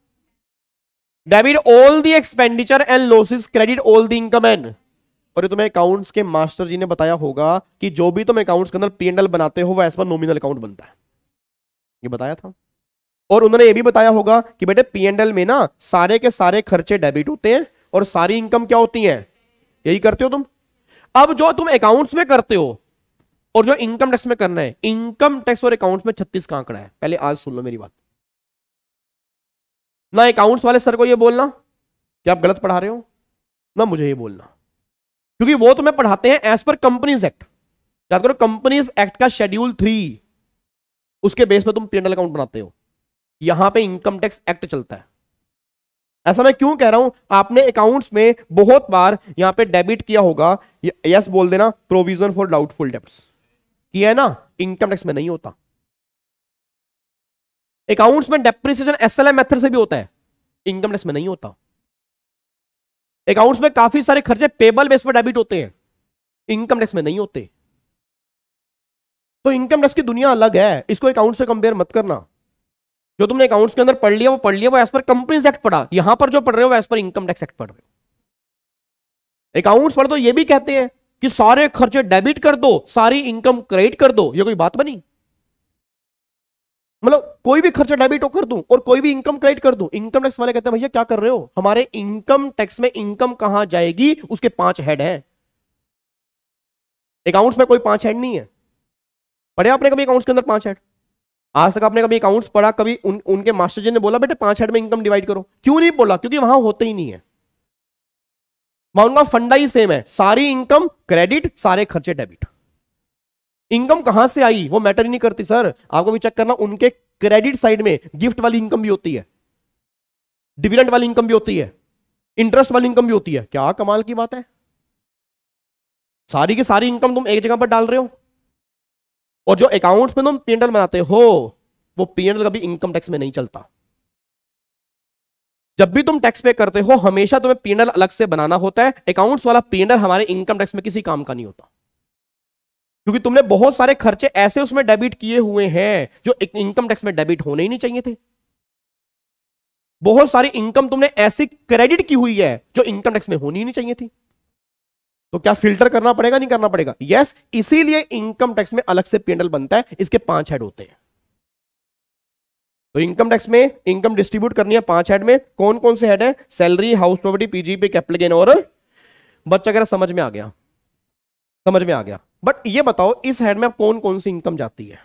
debit all the expenditure and losses credit all the income and और ये तुम्हें अकाउंट्स के मास्टर जी ने बताया होगा कि जो भी तुम अकाउंट्स के अंदर पीएनएल बनाते हो वो एज पर नोमिनल अकाउंट बनता है ये बताया था और उन्होंने ये भी बताया होगा कि बेटे पीएनएल में ना सारे के सारे खर्चे डेबिट होते हैं और सारी इनकम क्या होती है यही करते हो तुम अब जो तुम अकाउंट्स में करते हो और जो इनकम टैक्स में करना है इनकम टैक्स और अकाउंट्स में छत्तीस का आंकड़ा है पहले आज सुन लो मेरी बात ना अकाउंट्स वाले सर को ये बोलना कि आप गलत पढ़ा रहे हो ना मुझे ये बोलना क्योंकि वो तो मैं पढ़ाते हैं एज पर कंपनीज एक्ट याद करो कंपनीज एक्ट का शेड्यूल थ्री उसके बेस पर तुम पीएनएल अकाउंट बनाते हो यहां पे इनकम टैक्स एक्ट चलता है ऐसा मैं क्यों कह रहा हूं आपने अकाउंट्स में बहुत बार यहां पे डेबिट किया होगा यस बोल देना प्रोविजन फॉर डाउटफुल डेप्ट किया है ना इनकम टैक्स में नहीं होता अकाउंट्स में डेप्रिसिएशन एसएलएम मेथड से भी होता है इनकम टैक्स में नहीं होता अकाउंट्स में काफी सारे खर्चे पेबल बेस पर डेबिट होते हैं इनकम टैक्स में नहीं होते तो इनकम टैक्स की दुनिया अलग है इसको अकाउंट से कंपेयर मत करना जो तुमने अकाउंट्स के अंदर पढ़ लिया वो पढ़ लिया वो एज पर कंपनीज एक्ट पढ़ा यहां पर जो पढ़ रहे हो as per income tax act पढ़ रहे हो अकाउंट्स पर तो ये भी कहते हैं कि सारे खर्चे डेबिट कर दो सारी इनकम क्रेडिट कर दो ये कोई बात बनी मतलब कोई भी खर्चा डेबिट कर दूं और कोई भी इनकम क्रेडिट कर दूं इनकम टैक्स वाले कहते हैं भैया क्या कर रहे हो हमारे इनकम टैक्स में इनकम कहां जाएगी उसके पांच हेड हैं अकाउंट्स में कोई पांच हेड नहीं है पढ़े आपने कभी अकाउंट्स के अंदर पांच हेड आज तक आपने कभी अकाउंट्स पढ़ा कभी उन, उनके मास्टर जी ने बोला बेटे पांच हेड में इनकम डिवाइड करो क्यों नहीं बोला क्योंकि वहां होते ही नहीं है वहां उनका फंडा ही सेम है सारी इनकम क्रेडिट सारे खर्चे डेबिट इनकम कहां से आई वो मैटर ही नहीं करती सर आपको भी चेक करना उनके क्रेडिट साइड में गिफ्ट वाली इनकम भी होती है डिविडेंड वाली इनकम भी होती है इंटरेस्ट वाली इनकम भी होती है क्या कमाल की बात है सारी की सारी इनकम तुम एक जगह पर डाल रहे हो और जो अकाउंट्स में तुम पीएनएल बनाते हो वो पीएनएल कभी इनकम टैक्स में नहीं चलता जब भी तुम टैक्स पे करते हो हमेशा तुम्हें पीएनएल अलग से बनाना होता है अकाउंट्स वाला पीएनएल हमारे इनकम टैक्स में किसी काम का नहीं होता क्योंकि तुमने बहुत सारे खर्चे ऐसे उसमें डेबिट किए हुए हैं जो इनकम टैक्स में डेबिट होने ही नहीं चाहिए थे बहुत सारी इनकम तुमने ऐसी क्रेडिट की हुई है जो इनकम टैक्स में होनी ही नहीं चाहिए थी तो क्या फिल्टर करना पड़ेगा नहीं करना पड़ेगा यस yes, इसीलिए इनकम टैक्स में अलग से पेंडल बनता है इसके पांच हेड होते हैं तो इनकम टैक्स में इनकम डिस्ट्रीब्यूट करनी है पांच हेड में कौन कौन से हेड है salary house property PGP capital gain और बच्चा अगर समझ में आ गया समझ में आ गया बट ये बताओ इस हेड में कौन कौन सी इनकम जाती है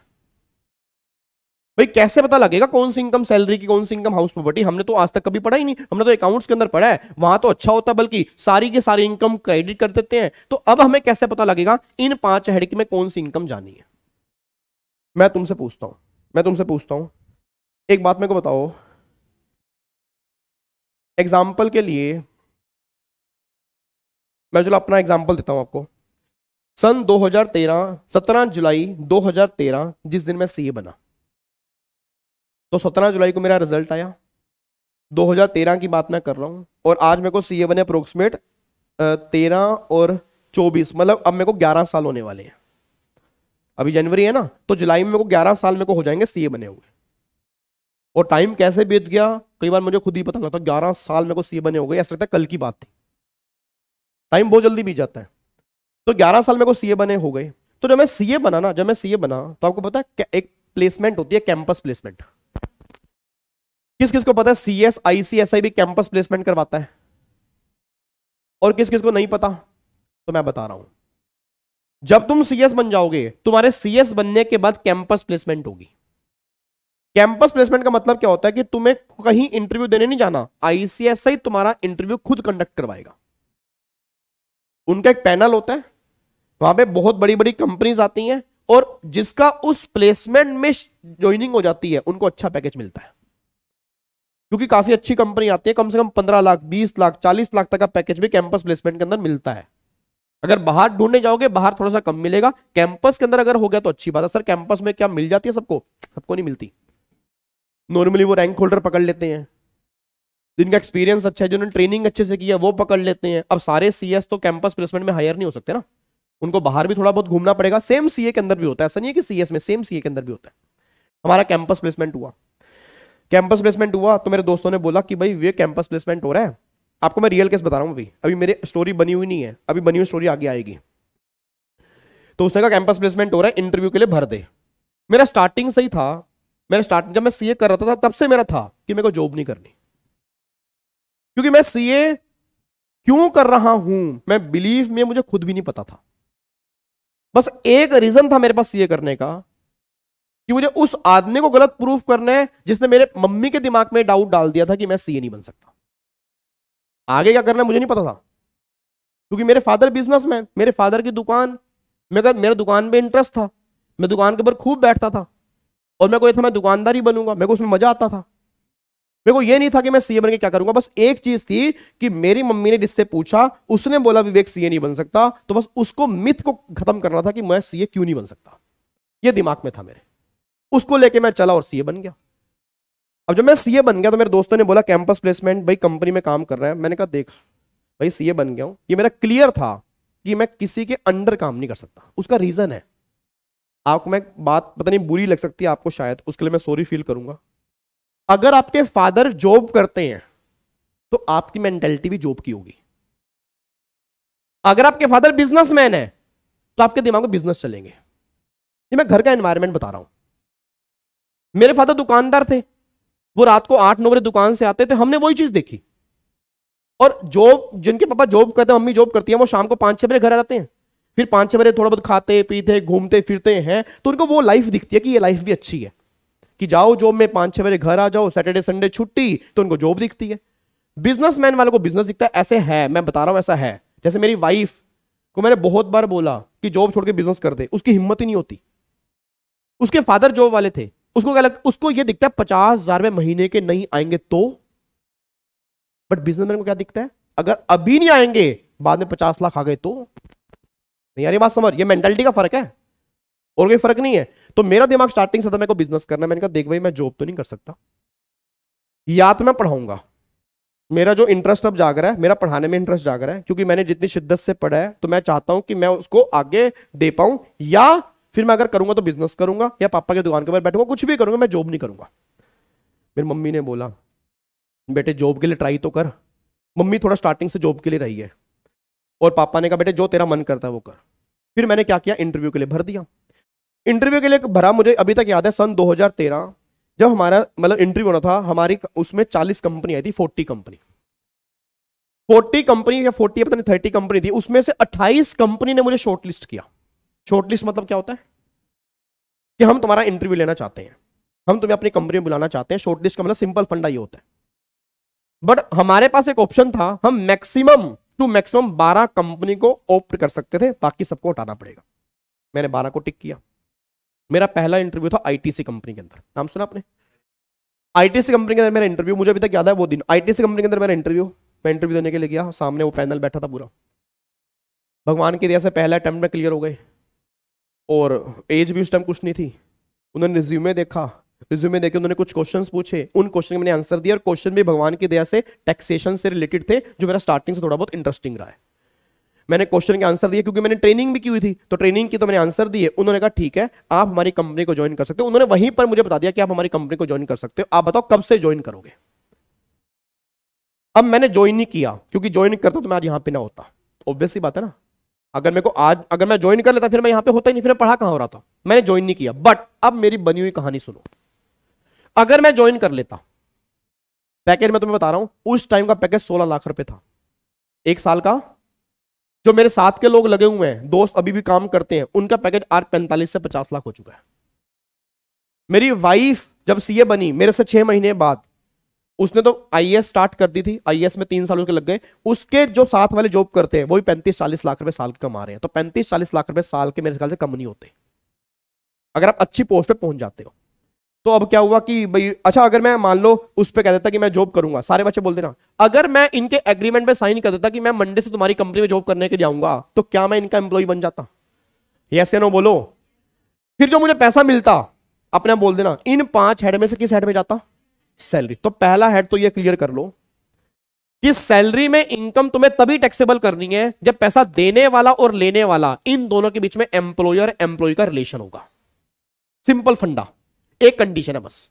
भाई कैसे पता लगेगा कौन सी इनकम सैलरी की कौन सी इनकम हाउस प्रॉपर्टी हमने तो आज तक कभी पढ़ा ही नहीं हमने तो अकाउंट्स के अंदर पढ़ा है वहां तो अच्छा होता बल्कि सारी की सारी इनकम क्रेडिट कर देते हैं तो अब हमें कैसे पता लगेगा इन पांच हेड की में कौन सी इनकम जानी है मैं तुमसे पूछता हूं मैं तुमसे पूछता हूं एक बात मेरे को बताओ एग्जाम्पल के लिए मैं चलो अपना एग्जाम्पल देता हूं आपको सन 2013 17 जुलाई 2013 जिस दिन मैं सीए बना तो 17 जुलाई को मेरा रिजल्ट आया 2013 की बात मैं कर रहा हूँ और आज मेरे को सीए बने अप्रोक्सीमेट तेरह और चौबीस मतलब अब मेरे को ग्यारह साल होने वाले हैं अभी जनवरी है ना तो जुलाई में मेरे को ग्यारह साल मेरे को हो जाएंगे सीए बने हुए और टाइम कैसे बीत गया कई बार मुझे खुद ही पता लगता ग्यारह साल मेरे को सीए बने हो गए ऐसा लगता है कल की बात थी टाइम बहुत जल्दी बीत जाता है तो 11 साल में को सीए बने हो गए तो जब मैं सीए बना ना जब मैं सीए बना तो आपको पता है एक प्लेसमेंट होती है कैंपस प्लेसमेंट किस किस को पता है सीएस आईसीएसआई भी कैंपस प्लेसमेंट करवाता है और किस किस को नहीं पता तो मैं बता रहा हूं जब तुम सीएस बन जाओगे तुम्हारे सीएस बनने के बाद कैंपस प्लेसमेंट होगी कैंपस प्लेसमेंट का मतलब क्या होता है कि तुम्हें कहीं इंटरव्यू देने नहीं जाना आईसीएसआई तुम्हारा इंटरव्यू खुद कंडक्ट करवाएगा उनका एक पैनल होता है वहां पे बहुत बड़ी बड़ी कंपनीज आती हैं और जिसका उस प्लेसमेंट में ज्वाइनिंग हो जाती है उनको अच्छा पैकेज मिलता है क्योंकि काफी अच्छी कंपनी आती है कम से कम पंद्रह लाख बीस लाख चालीस लाख तक का पैकेज भी कैंपस प्लेसमेंट के अंदर मिलता है अगर बाहर ढूंढने जाओगे बाहर थोड़ा सा कम मिलेगा कैंपस के अंदर अगर हो गया तो अच्छी बात है सर कैंपस में क्या मिल जाती है सबको सबको नहीं मिलती नॉर्मली वो रैंक होल्डर पकड़ लेते हैं जिनका एक्सपीरियंस अच्छा है जिन्होंने ट्रेनिंग अच्छे से की है वो पकड़ लेते हैं अब सारे सी तो कैंपस प्लेसमेंट में हायर नहीं हो सकते ना उनको बाहर भी थोड़ा बहुत घूमना पड़ेगा सेम सीए के अंदर भी होता है ऐसा नहीं है कि सीएस में सेम सीए के अंदर भी होता है हमारा कैंपस प्लेसमेंट हुआ कैंपस प्लेसमेंट हुआ तो मेरे दोस्तों ने बोला कि भाई ये कैंपस प्लेसमेंट हो रहा है आपको मैं रियल केस बता रहा हूँ अभी अभी मेरी स्टोरी बनी हुई नहीं है अभी बनी हुई स्टोरी आगे आएगी तो उसने कहा कैंपस प्लेसमेंट हो रहा है इंटरव्यू के लिए भर दे मेरा स्टार्टिंग सही था मेरा स्टार्टिंग जब मैं सीए कर रहा था तब से मेरा था कि मेरे को जॉब नहीं करनी क्योंकि मैं सीए क्यों कर रहा हूं मैं बिलीव में मुझे खुद भी नहीं पता था बस एक रीजन था मेरे पास ये करने का कि मुझे उस आदमी को गलत प्रूफ करने जिसने मेरे मम्मी के दिमाग में डाउट डाल दिया था कि मैं सीए नहीं बन सकता आगे क्या करना मुझे नहीं पता था क्योंकि मेरे फादर बिजनेसमैन मेरे फादर की दुकान मेरा मेरे दुकान पे इंटरेस्ट था मैं दुकान के ऊपर खूब बैठता था और मैं कोई था मैं दुकानदार ही बनूंगा मेरे को उसमें मजा आता था मेरे को ये नहीं था कि मैं सीए बन के क्या करूंगा बस एक चीज थी कि मेरी मम्मी ने जिससे पूछा उसने बोला विवेक सीए नहीं बन सकता तो बस उसको मिथ को खत्म करना था कि मैं सीए क्यों नहीं बन सकता ये दिमाग में था मेरे उसको लेके मैं चला और सीए बन गया अब जब मैं सीए बन गया तो मेरे दोस्तों ने बोला कैंपस प्लेसमेंट भाई कंपनी में काम कर रहा है मैंने कहा देख भाई सीए बन गया हूं ये मेरा क्लियर था कि मैं किसी के अंडर काम नहीं कर सकता उसका रीजन है आपको मैं बात पता नहीं बुरी लग सकती है आपको शायद उसके लिए मैं सॉरी फील करूंगा अगर आपके फादर जॉब करते हैं तो आपकी मेंटेलिटी भी जॉब की होगी अगर आपके फादर बिजनेसमैन है तो आपके दिमाग में बिजनेस चलेंगे ये मैं घर का एनवायरमेंट बता रहा हूं मेरे फादर दुकानदार थे वो रात को आठ नौ बजे दुकान से आते थे हमने वही चीज देखी और जॉब जिनके पापा जॉब करते हैं मम्मी जॉब करती है वो शाम को पांच छह बजे घर आते हैं फिर पांच छह बजे थोड़ा बहुत खाते पीते घूमते फिरते हैं तो उनको वो लाइफ दिखती है कि ये लाइफ भी अच्छी है कि जाओ जॉब में पांच छह बजे घर आ जाओ सैटरडे संडे छुट्टी तो उनको जॉब दिखती है बिजनेसमैन वालों को बिजनेस दिखता है ऐसे है मैं बता रहा हूं ऐसा है जैसे मेरी वाइफ को मैंने बहुत बार बोला कि जॉब छोड़ के बिजनेस कर दे उसकी हिम्मत ही नहीं होती उसके फादर जॉब वाले थे उसको क्या लगता उसको यह दिखता है पचास हजार महीने के नहीं आएंगे तो बट बिजनेसमैन को क्या दिखता है अगर अभी नहीं आएंगे बाद में पचास लाख आ गए तो नहीं यार ये बात समझ ये मेंटेलिटी का फर्क है और कोई फर्क नहीं है तो मेरा दिमाग स्टार्टिंग से था मेरे को बिजनेस करना है मैंने कहा देख भाई मैं जॉब तो नहीं कर सकता या तो मैं पढ़ाऊंगा मेरा जो इंटरेस्ट अब जाग रहा है मेरा पढ़ाने में इंटरेस्ट जाग रहा है क्योंकि मैंने जितनी शिद्दत से पढ़ा है तो मैं चाहता हूं कि मैं उसको आगे दे पाऊं या फिर मैं अगर करूंगा तो बिजनेस करूंगा या पापा की दुकान के बाहर बैठूंगा कुछ भी करूंगा मैं जॉब नहीं करूंगा मेरी मम्मी ने बोला बेटे जॉब के लिए ट्राई तो कर मम्मी थोड़ा स्टार्टिंग से जॉब के लिए रही है और पापा ने कहा बेटे जो तेरा मन करता है वो कर फिर मैंने क्या किया इंटरव्यू के लिए भर दिया इंटरव्यू के लिए भरा मुझे अभी तक याद है सन 2013 जब हमारा मतलब इंटरव्यू होना था हमारी उसमें 40 कंपनी आई थी 40 कंपनी 40 कंपनी या 40 पता नहीं 30 कंपनी थी उसमें से 28 कंपनी ने मुझे शॉर्ट लिस्ट किया शॉर्ट लिस्ट मतलब क्या होता है कि हम तुम्हारा इंटरव्यू लेना चाहते हैं हम तुम्हें अपनी कंपनी में बुलाना चाहते हैं शॉर्टलिस्ट का मतलब सिंपल फंडा ये होता है बट हमारे पास एक ऑप्शन था हम मैक्सिमम टू मैक्सिमम 12 कंपनी को ऑप्ट कर सकते थे बाकी सबको हटाना पड़ेगा मैंने 12 को टिक किया मेरा पहला इंटरव्यू था आईटीसी कंपनी के अंदर नाम सुना आपने आईटीसी कंपनी के अंदर मेरा इंटरव्यू मुझे अभी तक याद है वो दिन आईटीसी कंपनी के अंदर मेरा इंटरव्यू मैं इंटरव्यू देने के लिए गया सामने वो पैनल बैठा था पूरा भगवान की दया से पहला अटैम्प्ट में क्लियर हो गए और एज भी उस टाइम कुछ नहीं थी उन्होंने रिज्यूमे देखा रिज्यूमे देखे उन्होंने कुछ क्वेश्चंस पूछे उन क्वेश्चन मैंने आंसर दिया और क्वेश्चन भी भगवान की दया से टैक्सेशन से रिलेटेड थे जो मेरा स्टार्टिंग से थोड़ा बहुत इंटरेस्टिंग रहा है मैंने क्वेश्चन के आंसर दिए क्योंकि मैंने ट्रेनिंग भी की हुई थी तो ट्रेनिंग की तो मैंने आंसर दिए उन्होंने कहा ठीक है आप हमारी कंपनी को ज्वाइन कर सकते हो उन्होंने वहीं पर मुझे बता दिया कि आप हमारी कंपनी को ज्वाइन कर सकते हो आप बताओ कब से ज्वाइन करोगे अब मैंने ज्वाइन नहीं किया क्योंकि ज्वाइन करता तो मैं आज यहां पर ना होता ऑब्वियस बात है ना अगर मेरे को आज अगर मैं ज्वाइन कर लेता फिर मैं यहां पर होता ही नहीं फिर मैं पढ़ा कहां हो रहा था मैंने ज्वाइन नहीं किया बट अब मेरी बनी हुई कहानी सुनो अगर मैं ज्वाइन कर लेता पैकेज मैं तुम्हें बता रहा हूं उस टाइम का पैकेज सोलह लाख रुपए था एक साल का जो मेरे साथ के लोग लगे हुए हैं दोस्त अभी भी काम करते हैं उनका पैकेज आज पैंतालीस से पचास लाख हो चुका है मेरी वाइफ जब सीए बनी मेरे से छह महीने बाद उसने तो आईएएस स्टार्ट कर दी थी आईएएस में तीन साल उसके लग गए उसके जो साथ वाले जॉब करते हैं वो भी पैंतीस चालीस लाख रुपए साल के कमा रहे हैं तो पैंतीस चालीस लाख रुपए साल के मेरे ख्याल से कम नहीं होते अगर आप अच्छी पोस्ट पे पहुंच जाते हो तो अब क्या हुआ कि भाई अच्छा अगर मैं मान लो उस पर कह देता कि मैं जॉब करूंगा सारे बच्चे बोल देना अगर मैं इनके एग्रीमेंट में साइन कर देता कि मैं मंडे से तुम्हारी कंपनी में जॉब करने के जाऊंगा तो क्या मैं इनका एम्प्लॉय बन जाता यस या नो बोलो फिर जो मुझे पैसा मिलता अपने बोल देना इन पांच हेड में से किस हेड में जाता सैलरी तो पहला हेड तो यह क्लियर कर लो कि सैलरी में इनकम तुम्हें तभी टैक्सेबल करनी है जब पैसा देने वाला और लेने वाला इन दोनों के बीच में एम्प्लॉयर एम्प्लॉय का रिलेशन होगा सिंपल फंडा एक कंडीशन है बस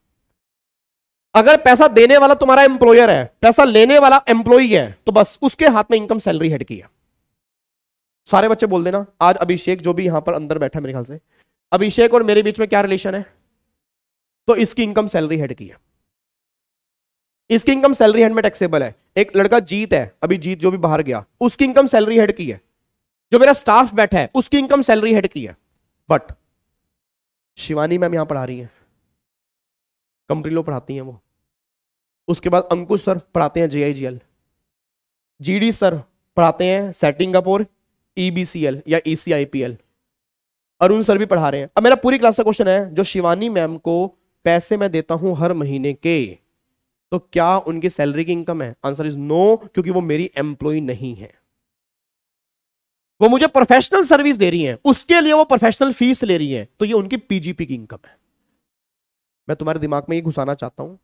अगर पैसा देने वाला तुम्हारा एम्प्लॉयर है पैसा लेने वाला एम्प्लॉय है तो बस उसके हाथ में इनकम सैलरी हेड की है सारे बच्चे बोल देना आज अभिषेक जो भी यहां पर अंदर बैठा है मेरे ख्याल से अभिषेक और मेरे बीच में क्या रिलेशन है तो इसकी इनकम सैलरी हेड की है इसकी इनकम सैलरी हेड में टैक्सेबल है एक लड़का जीत है अभी जीत जो भी बाहर गया उसकी इनकम सैलरी हेड की है जो मेरा स्टाफ बैठा है उसकी इनकम सैलरी हेड की है बट शिवानी मैम यहां पढ़ा रही है कंपनी पढ़ाती हैं वो उसके बाद अंकुश सर पढ़ाते हैं J I G L G D sir पढ़ाते हैं सेटिंग अप और ई बी सी एल या E C I P L Arun sir भी पढ़ा रहे हैं अब मेरा पूरी क्लास का क्वेश्चन है जो शिवानी मैम को पैसे मैं देता हूं हर महीने के तो क्या उनकी सैलरी की इनकम है आंसर इज नो क्योंकि वो मेरी एम्प्लॉय नहीं है वो मुझे प्रोफेशनल सर्विस दे रही है उसके लिए वो प्रोफेशनल फीस ले रही है तो ये उनकी पीजीपी की इनकम है मैं तुम्हारे दिमाग में ये घुसाना चाहता हूं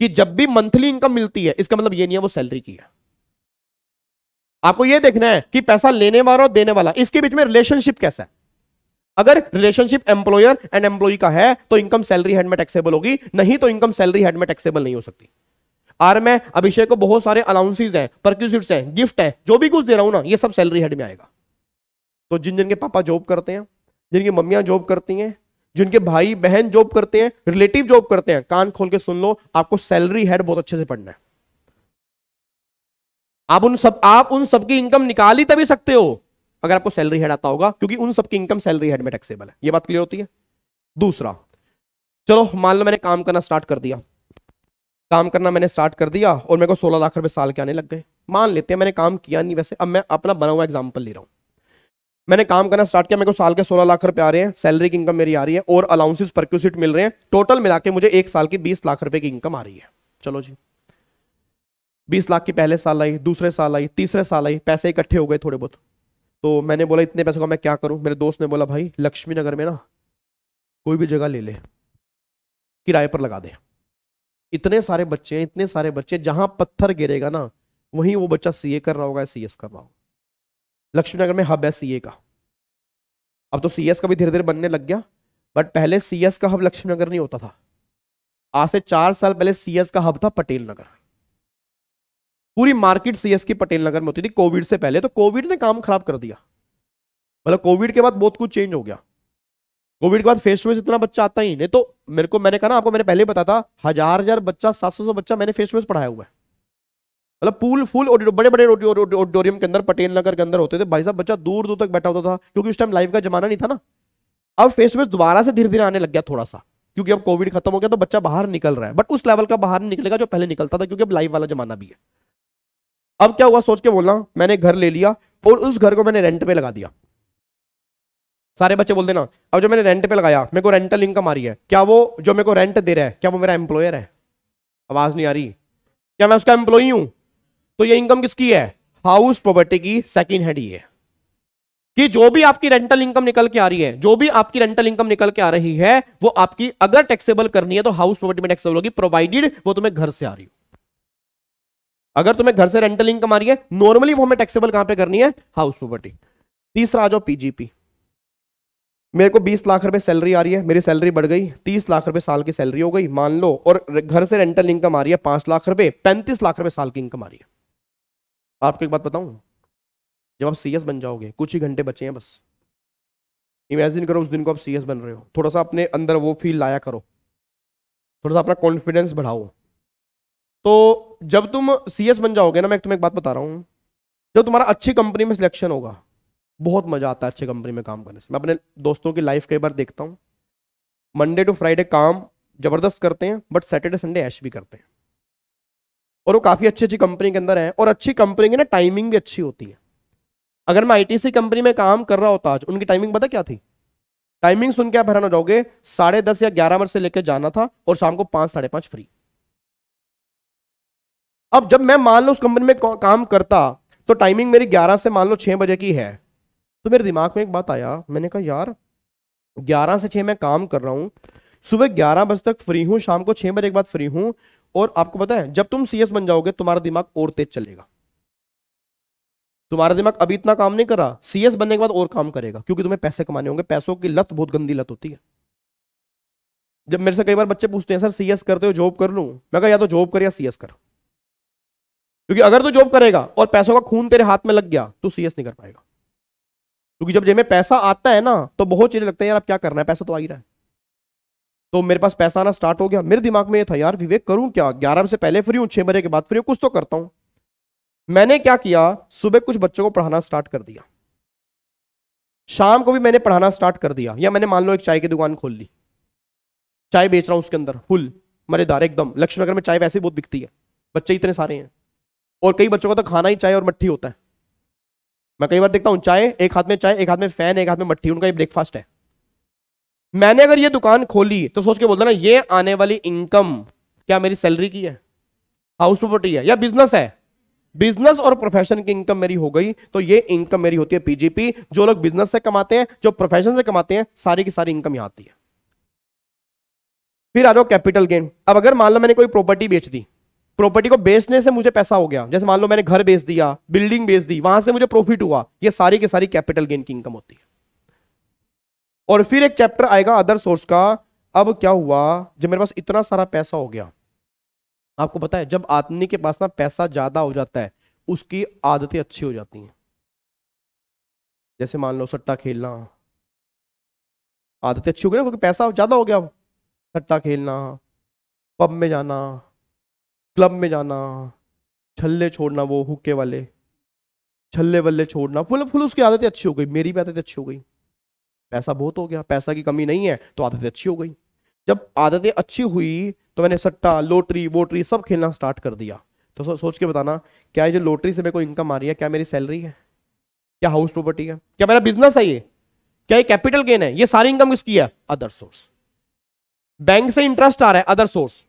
कि जब भी मंथली इनकम मिलती है इसका मतलब ये नहीं है वो सैलरी की है आपको ये देखना है कि पैसा लेने वाला और देने वाला इसके बीच में रिलेशनशिप कैसा है अगर रिलेशनशिप एम्प्लॉयर एंड एम्प्लॉय का है तो इनकम सैलरी हेड में टैक्सेबल होगी नहीं तो इनकम सैलरी हेड में टैक्सेबल नहीं हो सकती आर में अभिषेक को बहुत सारे अलाउंसेज हैं परक्यूसिट्स हैं गिफ्ट हैं जो भी कुछ दे रहा हूं ना ये सब सैलरी हेड में आएगा तो जिन जिनके पापा जॉब करते हैं जिनकी मम्मियां जॉब करती हैं जिनके भाई बहन जॉब करते हैं रिलेटिव जॉब करते हैं कान खोल के सुन लो आपको सैलरी हेड बहुत अच्छे से पढ़ना है आप उन सब आप उन सबकी इनकम निकाल ही तभी सकते हो अगर आपको सैलरी हेड आता होगा क्योंकि उन सबकी इनकम सैलरी हेड में टैक्सेबल है ये बात क्लियर होती है दूसरा चलो मान लो मैंने काम करना स्टार्ट कर दिया काम करना मैंने स्टार्ट कर दिया और मेरे को सोलह लाख रुपए साल के आने लग गए मान लेते हैं मैंने काम किया नहीं वैसे अब मैं अपना बना हुआ एग्जाम्पल ले रहा हूँ मैंने काम करना स्टार्ट किया मेरे को साल के सोलह लाख रुपए आ रहे हैं सैलरी की इनकम मेरी आ रही है और अलाउंसेस परक्यूसिट मिल रहे हैं टोटल मिला के मुझे एक साल की बीस लाख रुपए की इनकम आ रही है चलो जी बीस लाख की पहले साल आई दूसरे साल आई तीसरे साल आई पैसे इकट्ठे हो गए थोड़े बहुत तो मैंने बोला इतने पैसे का मैं क्या करूं मेरे दोस्त ने बोला भाई लक्ष्मी नगर में ना कोई भी जगह ले ले किराए पर लगा दे इतने सारे बच्चे हैं इतने सारे बच्चे जहां पत्थर गिरेगा ना वहीं वो बच्चा सीए कर रहा होगा सीएस e कर रहा होगा लक्ष्मी नगर में हब है सीए का अब तो सी का भी धीरे धीरे बनने लग गया बट पहले सी का हब लक्ष्मी नगर नहीं होता था आज से चार साल पहले सी का हब था पटेल नगर पूरी मार्केट सीएस की पटेल नगर में होती थी कोविड से पहले तो कोविड ने काम खराब कर दिया मतलब कोविड के बाद बहुत कुछ चेंज हो गया कोविड के बाद फेस टू फेस इतना बच्चा आता ही नहीं तो मेरे को मैंने कहा ना आपको मैंने पहले बताया था हजार हजार बच्चा सात सौ बच्चा मैंने फेस टू फेस पढ़ाया हुआ है मतलब पूल फुल बड़े बड़े ऑडिटोरियम के अंदर पटेल नगर के अंदर होते थे भाई साहब बच्चा दूर दूर तक बैठा होता था क्योंकि उस टाइम लाइव का जमाना नहीं था ना अब फेस टू फेस दोबारा से धीरे धीरे आने लग गया थोड़ा सा क्योंकि अब कोविड खत्म हो गया तो बच्चा बाहर निकल रहा है बट उस लेवल का बाहर निकलेगा जो पहले निकलता था क्योंकि अब लाइव वाला जमाना भी है अब क्या हुआ सोच के बोलना मैंने घर ले लिया और उस घर को मैंने रेंट पे लगा दिया सारे बच्चे बोल देना अब जो मैंने रेंट पे लगाया मेरे को रेंटल इनकम आ रही है क्या वो जो मेरे को रेंट दे रहा है क्या वो मेरा एम्प्लॉयर है आवाज नहीं आ रही क्या मैं उसका एम्प्लॉई हूँ तो ये इनकम किसकी है हाउस प्रॉपर्टी की सेकेंड हैंड ये कि जो भी आपकी रेंटल इनकम निकल के आ रही है जो भी आपकी रेंटल इनकम निकल के आ रही है वो आपकी अगर टैक्सेबल करनी है तो हाउस प्रॉपर्टी में टैक्सेबल होगी प्रोवाइडेड वो तुम्हें घर से आ रही हो अगर तुम्हें घर से रेंटल इनकम आ रही है नॉर्मली वो हमें टैक्सेबल कहां पे करनी है हाउस प्रॉपर्टी तीसरा आ जाओ पीजीपी मेरे को 20 लाख रुपए सैलरी आ रही है मेरी सैलरी बढ़ गई 30 लाख रुपए साल की सैलरी हो गई मान लो और घर से रेंटल इनकम आ रही है पांच लाख रुपए पैंतीस लाख रुपए साल की इनकम आ रही है आपको एक बात बताऊं जब आप सी बन जाओगे कुछ ही घंटे बचे हैं बस इमेजिन करो उस दिन को आप सी बन रहे हो थोड़ा सा अपने अंदर वो फील लाया करो थोड़ा सा अपना कॉन्फिडेंस बढ़ाओ तो जब तुम सी बन जाओगे ना मैं तुम्हें एक बात बता रहा हूँ जब तुम्हारा अच्छी कंपनी में सिलेक्शन होगा बहुत मज़ा आता है अच्छी कंपनी में काम करने से मैं अपने दोस्तों की लाइफ कई बार देखता हूँ मंडे टू फ्राइडे काम जबरदस्त करते हैं बट सैटरडे संडे ऐश भी करते हैं और वो काफ़ी अच्छी अच्छी कंपनी के अंदर है और अच्छी कंपनी की ना टाइमिंग भी अच्छी होती है अगर मैं आईटीसी कंपनी में काम कर रहा होता आज उनकी टाइमिंग पता क्या थी टाइमिंग सुन के आप हैरान हो जाओगे साढ़े दस या ग्यारह बजे से लेकर जाना था और शाम को पांच साढ़े पांच फ्री अब जब मैं मान लो उस कंपनी में काम करता तो टाइमिंग मेरी ग्यारह से मान लो छह बजे की है तो मेरे दिमाग में एक बात आया मैंने कहा यार ग्यारह से छह मैं काम कर रहा हूं सुबह ग्यारह बजे तक फ्री हूँ शाम को छह बजे के बाद फ्री हूँ और आपको पता है जब तुम सीएस बन जाओगे तुम्हारा दिमाग और तेज चलेगा तुम्हारा दिमाग अभी इतना काम नहीं कर रहा सीएस बनने के बाद और काम करेगा क्योंकि तुम्हें पैसे कमाने होंगे पैसों की लत बहुत गंदी लत होती है जब मेरे से कई बार बच्चे पूछते हैं सर सीएस करते हो जॉब कर लू मैं कहा या तो जॉब कर या सीएस कर क्योंकि अगर तू तो जॉब करेगा और पैसों का खून तेरे हाथ में लग गया तो सीएस नहीं कर पाएगा क्योंकि जब जेब पैसा आता है ना तो बहुत चीजें लगता है यार अब क्या करना है पैसा तो आ ही रहा है तो मेरे पास पैसा आना स्टार्ट हो गया मेरे दिमाग में ये था यार विवेक करूं क्या ग्यारह बजे से पहले फ्री हूँ छह बजे के बाद फ्री हूँ कुछ तो करता हूँ मैंने क्या किया सुबह कुछ बच्चों को पढ़ाना स्टार्ट कर दिया शाम को भी मैंने पढ़ाना स्टार्ट कर दिया या मैंने मान लो एक चाय की दुकान खोल ली चाय बेच रहा हूँ उसके अंदर फुल मरेदार एकदम लक्ष्मी नगर में चाय वैसे बहुत बिकती है बच्चे इतने सारे हैं और कई बच्चों का तो खाना ही चाय और मट्ठी होता है मैं कई बार देखता हूँ चाय एक हाथ में चाय एक हाथ में फैन एक हाथ में मट्टी उनका ये ब्रेकफास्ट है मैंने अगर ये दुकान खोली तो सोच के बोल देना ये आने वाली इनकम क्या मेरी सैलरी की है हाउस प्रॉपर्टी है या बिजनेस है बिजनेस और प्रोफेशन की इनकम मेरी हो गई तो ये इनकम मेरी होती है पीजीपी जो लोग बिजनेस से कमाते हैं जो प्रोफेशन से कमाते हैं सारी की सारी इनकम यहां आती है फिर आ जाओ कैपिटल गेन अब अगर मान लो मैंने कोई प्रॉपर्टी बेच दी प्रॉपर्टी को बेचने से मुझे पैसा हो गया जैसे मान लो मैंने घर बेच दिया बिल्डिंग बेच दी वहां से मुझे प्रॉफिट हुआ ये सारी की सारी कैपिटल गेन की इनकम होती है और फिर एक चैप्टर आएगा अदर सोर्स का अब क्या हुआ जब मेरे पास इतना सारा पैसा हो गया आपको पता है जब आदमी के पास ना पैसा ज्यादा हो जाता है उसकी आदतें अच्छी हो जाती हैं जैसे मान लो सट्टा खेलना आदतें अच्छी हो गई ना क्योंकि पैसा ज्यादा हो गया सट्टा खेलना पब में जाना क्लब में जाना छल्ले छोड़ना वो हुक्के वाले छल्ले वल्ले छोड़ना फुल फुल उसकी आदतें अच्छी हो गई मेरी भी आदतें अच्छी हो गई पैसा बहुत हो गया पैसा की कमी नहीं है तो आदतें अच्छी हो गई जब आदतें अच्छी हुई तो मैंने सट्टा लोटरी वोटरी सब खेलना स्टार्ट कर दिया तो सो, सोच के बताना क्या ये जो लोटरी से मेरे को इनकम आ रही है क्या मेरी सैलरी है क्या हाउस प्रॉपर्टी है क्या मेरा बिजनेस है ये क्या ये कैपिटल गेन है ये सारी इनकम किसकी है अदर सोर्स बैंक से इंटरेस्ट आ रहा है अदर सोर्स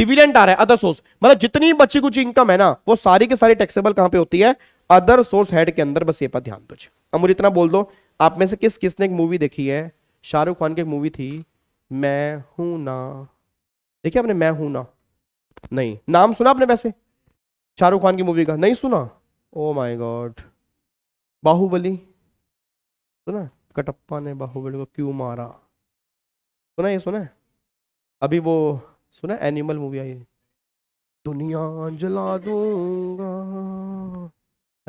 डिविडेंड आ रहा है अदर सोर्स मतलब जितनी बच्ची कुछ इनकम है ना वो सारी के सारी टैक्सेबल कहां पे होती है अदर सोर्स हेड के अंदर बस ये पर ध्यान दो अब मुझे इतना बोल दो आप में से किस किसने एक मूवी देखी है शाहरुख खान की एक मूवी थी मैं हूं ना देखिए आपने मैं हूं ना नहीं नाम सुना आपने वैसे शाहरुख खान की मूवी का नहीं सुना ओ माई गॉड बाहुबली सुना कटप्पा ने बाहुबली को क्यों मारा सुना ये सुना है अभी वो सुना एनिमल मूवी आई दुनिया जला दूंगा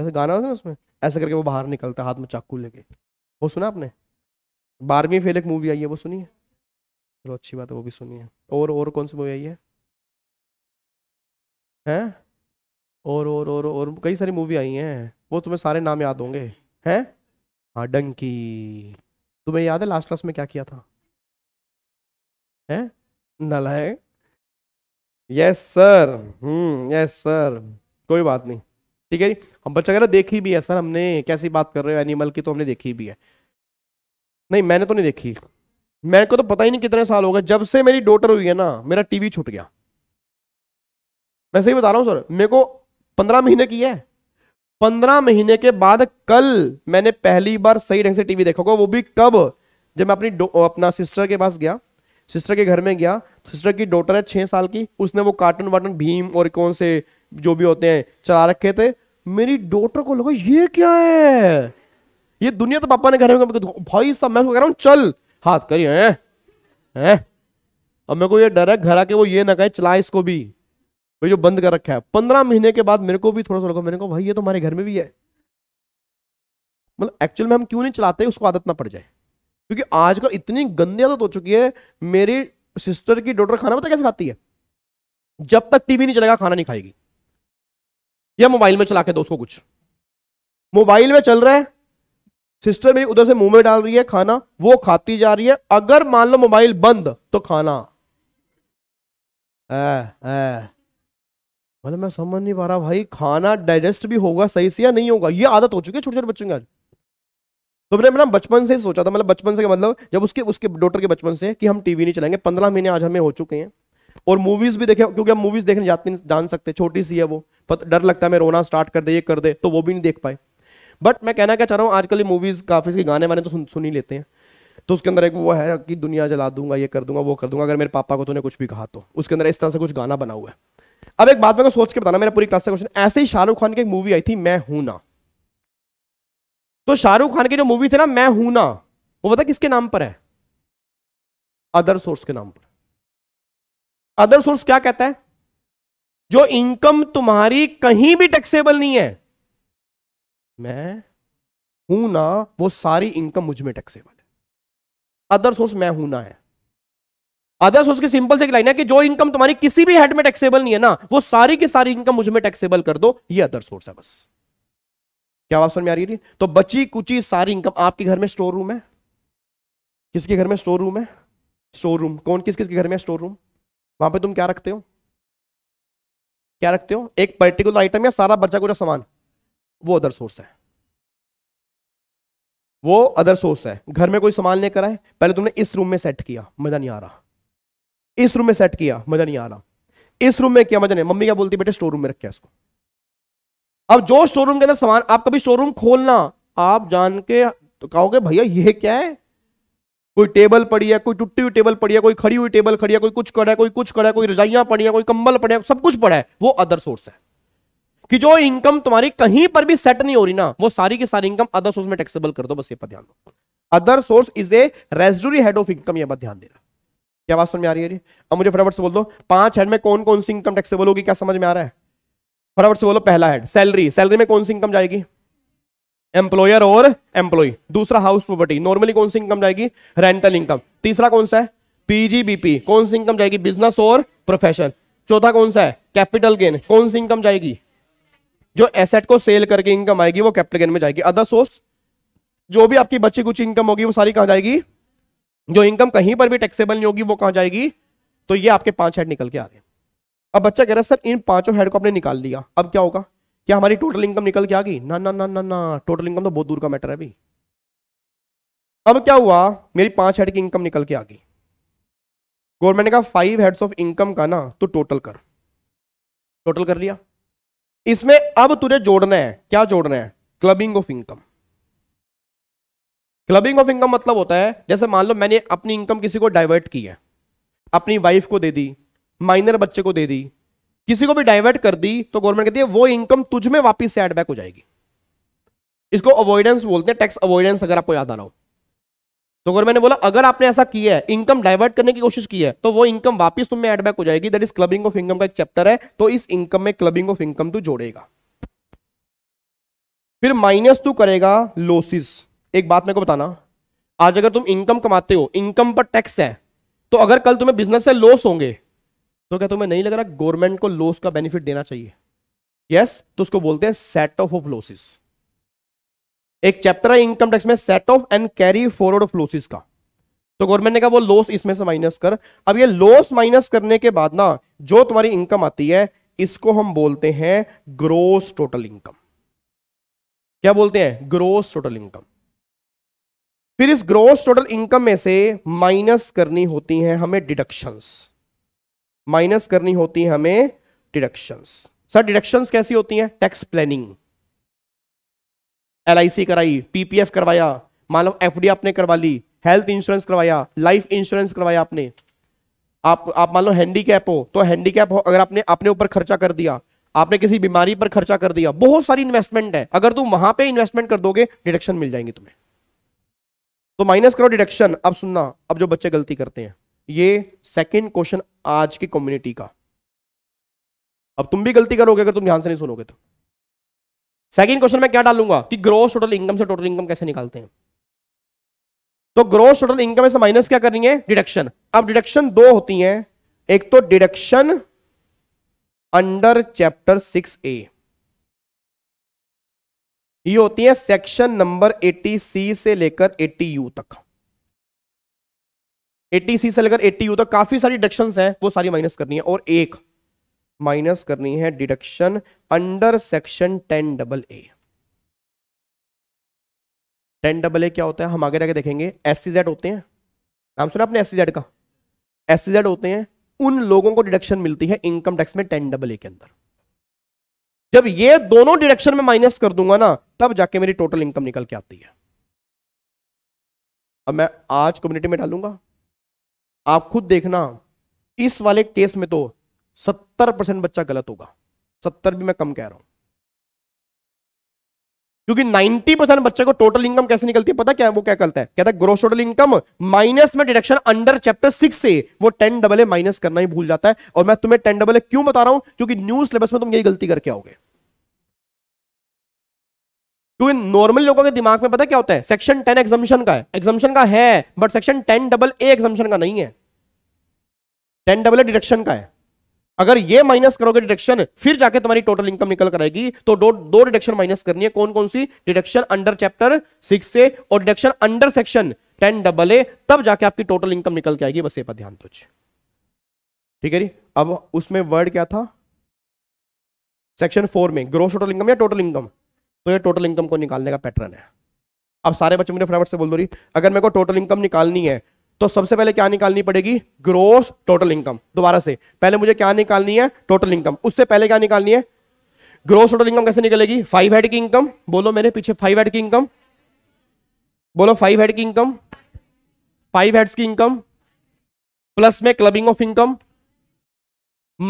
ऐसा गाना होता है उसमें ऐसा करके वो बाहर निकलता है हाथ में चाकू लेके वो सुना आपने बारहवीं फेल एक मूवी आई है वो सुनी है चलो अच्छी बात है वो भी सुनी है और और कौन सी मूवी आई है हैं और और और और कई सारी मूवी आई हैं वो तुम्हें सारे नाम याद होंगे हैं हाँ डंकी तुम्हें याद है लास्ट क्लास में क्या किया था हैं नलायक yes sir hmm yes sir कोई बात नहीं ठीक है जी हम बच्चा कह रहे देखी भी है सर हमने कैसी बात कर रहे हो एनिमल की तो हमने देखी भी है नहीं मैंने तो नहीं देखी मेरे को तो पता ही नहीं कितने साल हो गए जब से मेरी डोटर हुई है ना मेरा टीवी छूट गया मैं सही बता रहा हूं सर मेरे को पंद्रह महीने की है पंद्रह महीने के बाद कल मैंने पहली बार सही ढंग से टीवी देखा होगा वो भी कब जब मैं अपनी अपना सिस्टर के पास गया सिस्टर के घर में गया सिस्टर की डोटर है छह साल की उसने वो कार्टून वार्टून भीम और कौन से जो भी होते हैं चला रखे थे मेरी डॉटर को लगा ये क्या है ये दुनिया तो पापा ने घर में भाई साहब मैं कह रहा हूँ चल हाथ करिए हैं हैं अब मेरे को ये डर है घर आके वो ये ना कहे चला इसको भी भाई जो बंद कर रखा है पंद्रह महीने के बाद मेरे को भी थोड़ा सा लगा मैंने कहा भाई ये तो हमारे घर में भी है मतलब एक्चुअल में हम क्यों नहीं चलाते उसको आदत ना पड़ जाए क्योंकि आजकल इतनी गंदी आदत हो चुकी है मेरी सिस्टर की डॉटर खाना पता कैसे खाती है जब तक टीवी नहीं चलेगा खाना नहीं खाएगी या मोबाइल में चला के दो उसको कुछ मोबाइल में चल रहा है सिस्टर मेरी उधर से मुंह में डाल रही है खाना वो खाती जा रही है अगर मान लो मोबाइल बंद तो खाना मतलब मैं समझ नहीं पा रहा भाई खाना डाइजेस्ट भी होगा सही से या नहीं होगा ये आदत हो चुकी है छोटे छोटे बच्चों की आज तो मैंने मतलब बचपन से ही सोचा था मतलब बचपन से मतलब जब उसके उसके डॉटर के बचपन से कि हम टीवी नहीं चलाएंगे पंद्रह महीने आज हमें हो चुके हैं और मूवीज भी देखे क्योंकि हम मूवीज देखने जाते जान सकते छोटी सी है वो पर डर लगता है मैं रोना स्टार्ट कर दे ये कर दे तो वो भी नहीं देख पाए बट मैं कहना क्या चाह रहा हूँ आजकल ये मूवीज काफी इसके गाने वाने तो सुन सुन ही लेते हैं तो उसके अंदर एक वो है कि दुनिया जला दूंगा ये कर दूंगा वो कर दूंगा अगर मेरे पापा को तूने कुछ भी कहा तो उसके अंदर इस तरह से कुछ गाना बना हुआ है अब एक बात मेरे को सोच के बताना मेरा पूरी क्लास का क्वेश्चन ऐसे ही शाहरुख खान की एक मूवी आई थी मैं हूं ना तो शाहरुख खान की जो मूवी थी ना मैं हूं ना वो पता किसके नाम पर है अदर सोर्स के नाम पर अदर सोर्स क्या कहता है जो इनकम तुम्हारी कहीं भी टैक्सेबल नहीं है मैं हूं ना वो सारी इनकम मुझ में टैक्सेबल है अदर सोर्स मैं हूं ना है अदर सोर्स की सिंपल से लाइन है कि जो इनकम तुम्हारी किसी भी हेड में टैक्सेबल नहीं है ना वो सारी की सारी इनकम मुझ में टैक्सेबल कर दो ये अदर सोर्स है बस क्या आवाज समझ में आ रही थी तो बची कुची सारी इनकम आपके घर में स्टोर रूम है किसके घर में स्टोर रूम है स्टोर रूम कौन किस किसके घर में स्टोर रूम वहां पे तुम क्या रखते हो क्या रखते हो एक पर्टिकुलर आइटम या सारा बचा कुछ सामान वो अदर सोर्स है वो अदर सोर्स है घर में कोई सामान लेकर आए पहले तुमने इस रूम में सेट किया मजा नहीं आ रहा इस रूम में सेट किया मजा नहीं आ रहा इस रूम में किया मजा नहीं मम्मी क्या बोलती बेटे स्टोर रूम में रखे इसको अब जो स्टोर रूम के अंदर सामान आप कभी स्टोर रूम खोलना आप जान के तो कहोगे भैया ये क्या है कोई टेबल पड़ी है कोई टूटी हुई टेबल पड़ी है कोई खड़ी हुई टेबल खड़ी है कोई कुछ कड़ा है कोई कुछ करा है कोई रजाइयां पड़ी है कोई कंबल पड़े सब कुछ पड़ा है वो अदर सोर्स है कि जो इनकम तुम्हारी कहीं पर भी सेट नहीं हो रही ना वो सारी की सारी इनकम अदर सोर्स में टैक्सेबल कर दो बस ये पर ध्यान दो other source is a residuary head of income ये बात ध्यान देना क्या बात समझ में आ रही है अब मुझे फटाफट से बोल दो पांच हेड में कौन कौन सी इनकम टैक्सेबल होगी क्या समझ में आ रहा है फटाफट से बोलो पहला हेड सैलरी सैलरी में कौन सी इनकम जाएगी एम्प्लॉयर और एम्प्लॉय दूसरा हाउस प्रॉपर्टी नॉर्मली कौन सी इनकम जाएगी रेंटल इनकम तीसरा कौन सा है पीजीबीपी कौन सी इनकम जाएगी बिजनेस और प्रोफेशन चौथा कौन सा है कैपिटल गेन कौन सी इनकम जाएगी जो एसेट को सेल करके इनकम आएगी वो कैपिटल गेन में जाएगी अदर सोर्स जो भी आपकी बच्ची कुछ इनकम होगी वो सारी कहां जाएगी जो इनकम कहीं पर भी टैक्सेबल नहीं होगी वो कहां जाएगी तो ये आपके पांच हेड निकल के आ रहे हैं अब बच्चा कह रहा है सर इन पांचों हेड को आपने निकाल लिया अब क्या होगा क्या हमारी टोटल इनकम निकल के आ गई ना ना ना ना ना टोटल इनकम तो बहुत दूर का मैटर है भाई अब क्या हुआ मेरी पांच हेड की इनकम निकल के आ गई गवर्नमेंट ने कहा फाइव हेड्स ऑफ इनकम का ना तो टोटल कर टोटल कर लिया इसमें अब तुझे जोड़ना है क्या जोड़ना है clubbing of income clubbing of income मतलब होता है जैसे मान लो मैंने अपनी इनकम किसी को डाइवर्ट की है अपनी वाइफ को दे दी माइनर बच्चे को दे दी किसी को भी डाइवर्ट कर दी तो गवर्नमेंट कहती है वो इनकम तुझ में वापिस से एडबैक हो जाएगी इसको अवॉइडेंस बोलते हैं टैक्स अवॉइडेंस अगर आपको याद आ रहा हो तो गवर्नमेंट ने बोला अगर आपने ऐसा किया है इनकम डाइवर्ट करने की कोशिश की है तो वो इनकम वापस तुम्हें एडबैक हो जाएगी that is clubbing of income का एक चैप्टर है तो इस इनकम में क्लबिंग ऑफ इनकम तू जोड़ेगा फिर माइनस तू करेगा लॉसेस एक बात मेरे को बताना आज अगर तुम इनकम कमाते हो इनकम पर टैक्स है तो अगर कल तुम्हें बिजनेस से लॉस होंगे तो क्या तुम्हें नहीं लग रहा गवर्नमेंट को लॉस का बेनिफिट देना चाहिए यस yes, तो उसको बोलते हैं सेट ऑफ ऑफ लॉसेस एक चैप्टर है इनकम टैक्स में set off and carry forward of losses का तो गवर्नमेंट ने कहा वो लॉस इसमें से माइनस कर अब ये लॉस माइनस करने के बाद ना जो तुम्हारी इनकम आती है इसको हम बोलते हैं ग्रोस टोटल इनकम क्या बोलते हैं ग्रोस टोटल इनकम फिर इस ग्रोस टोटल इनकम में से माइनस करनी होती हैं हमें डिडक्शंस माइनस करनी होती है हमें डिडक्शंस सर डिडक्शंस कैसी होती हैं टैक्स प्लानिंग एलआईसी कराई पीपीएफ करवाया मान लो एफडी आपने करवा ली हेल्थ इंश्योरेंस करवाया लाइफ इंश्योरेंस करवाया आपने आप आप मान लो हैंडीकैप हो तो हैंडीकैप हो अगर आपने अपने ऊपर खर्चा कर दिया आपने किसी बीमारी पर खर्चा कर दिया बहुत सारी इन्वेस्टमेंट है अगर तुम वहां पे इन्वेस्टमेंट कर दोगे डिडक्शन मिल जाएंगे तुम्हें तो माइनस करो डिडक्शन अब सुनना अब जो बच्चे गलती करते हैं ये सेकंड क्वेश्चन आज की कम्युनिटी का अब तुम भी गलती करोगे अगर तुम ध्यान से नहीं सुनोगे तो सेकंड क्वेश्चन में क्या डालूंगा कि ग्रोस टोटल इनकम से टोटल इनकम कैसे निकालते हैं तो ग्रोस टोटल इनकम से माइनस क्या करनी है डिडक्शन अब डिडक्शन दो होती हैं एक तो deduction under chapter six A ये होती है सेक्शन नंबर 80 सी से लेकर 80 यू तक एट्टी सी से लेकर एट्टी यू तक काफी सारी डिडक्शन है वो सारी माइनस करनी है और एक माइनस करनी है deduction under section ten double A ten double A क्या होता है हम आगे जाके देखेंगे एस सी जेड होते हैं नाम सुना आपने एस सी जेड का एस सी जेड होते हैं उन लोगों को डिडक्शन मिलती है इनकम टैक्स में टेन डबल ए के अंदर जब ये दोनों डिडक्शन में माइनस कर दूंगा ना तब जाके मेरी टोटल इनकम निकल के आती है अब मैं आज कम्युनिटी में डालूंगा आप खुद देखना इस वाले केस में तो सत्तर परसेंट बच्चा गलत होगा सत्तर भी मैं कम कह रहा हूं क्योंकि 90 परसेंट बच्चे को टोटल इनकम कैसे निकलती है पता क्या है वो क्या करता है कहता है ग्रोस टोटल इनकम माइनस में डिडक्शन अंडर चैप्टर सिक्स से वो टेन डबल ए माइनस करना ही भूल जाता है और मैं तुम्हें टेन डबल ए क्यों बता रहा हूं क्योंकि न्यूज सिलेबस में तुम यही गलती करके आओगे क्योंकि नॉर्मल लोगों के दिमाग में पता क्या होता है सेक्शन टेन एग्जामेशन का है का है but section ten double A का नहीं है टेन डबल ए डिडक्शन का है अगर ये माइनस करोगे डिडक्शन फिर जाके तुम्हारी टोटल इनकम निकल कर आएगी तो दो दो डिडक्शन माइनस करनी है कौन कौन सी डिडक्शन अंडर चैप्टर सिक्स से और deduction under section ten double A तब जाके आपकी टोटल इनकम निकल के आएगी बस ये पर ध्यान दो ठीक है अब उसमें वर्ड क्या था सेक्शन फोर में ग्रोस टोटल इनकम या टोटल इनकम तो ये टोटल इनकम को निकालने का पैटर्न है अब सारे बच्चे मुझे फटाफट से बोल दो रही अगर मेरे को टोटल इनकम निकालनी है तो सबसे पहले क्या निकालनी पड़ेगी ग्रोस टोटल इनकम दोबारा से पहले मुझे क्या निकालनी है टोटल इनकम उससे पहले क्या निकालनी है ग्रोस टोटल इनकम कैसे निकलेगी फाइव हेड की इनकम बोलो मेरे पीछे फाइव हेड की इनकम बोलो फाइव हेड की इनकम फाइव हेड्स की इनकम प्लस में क्लबिंग ऑफ इनकम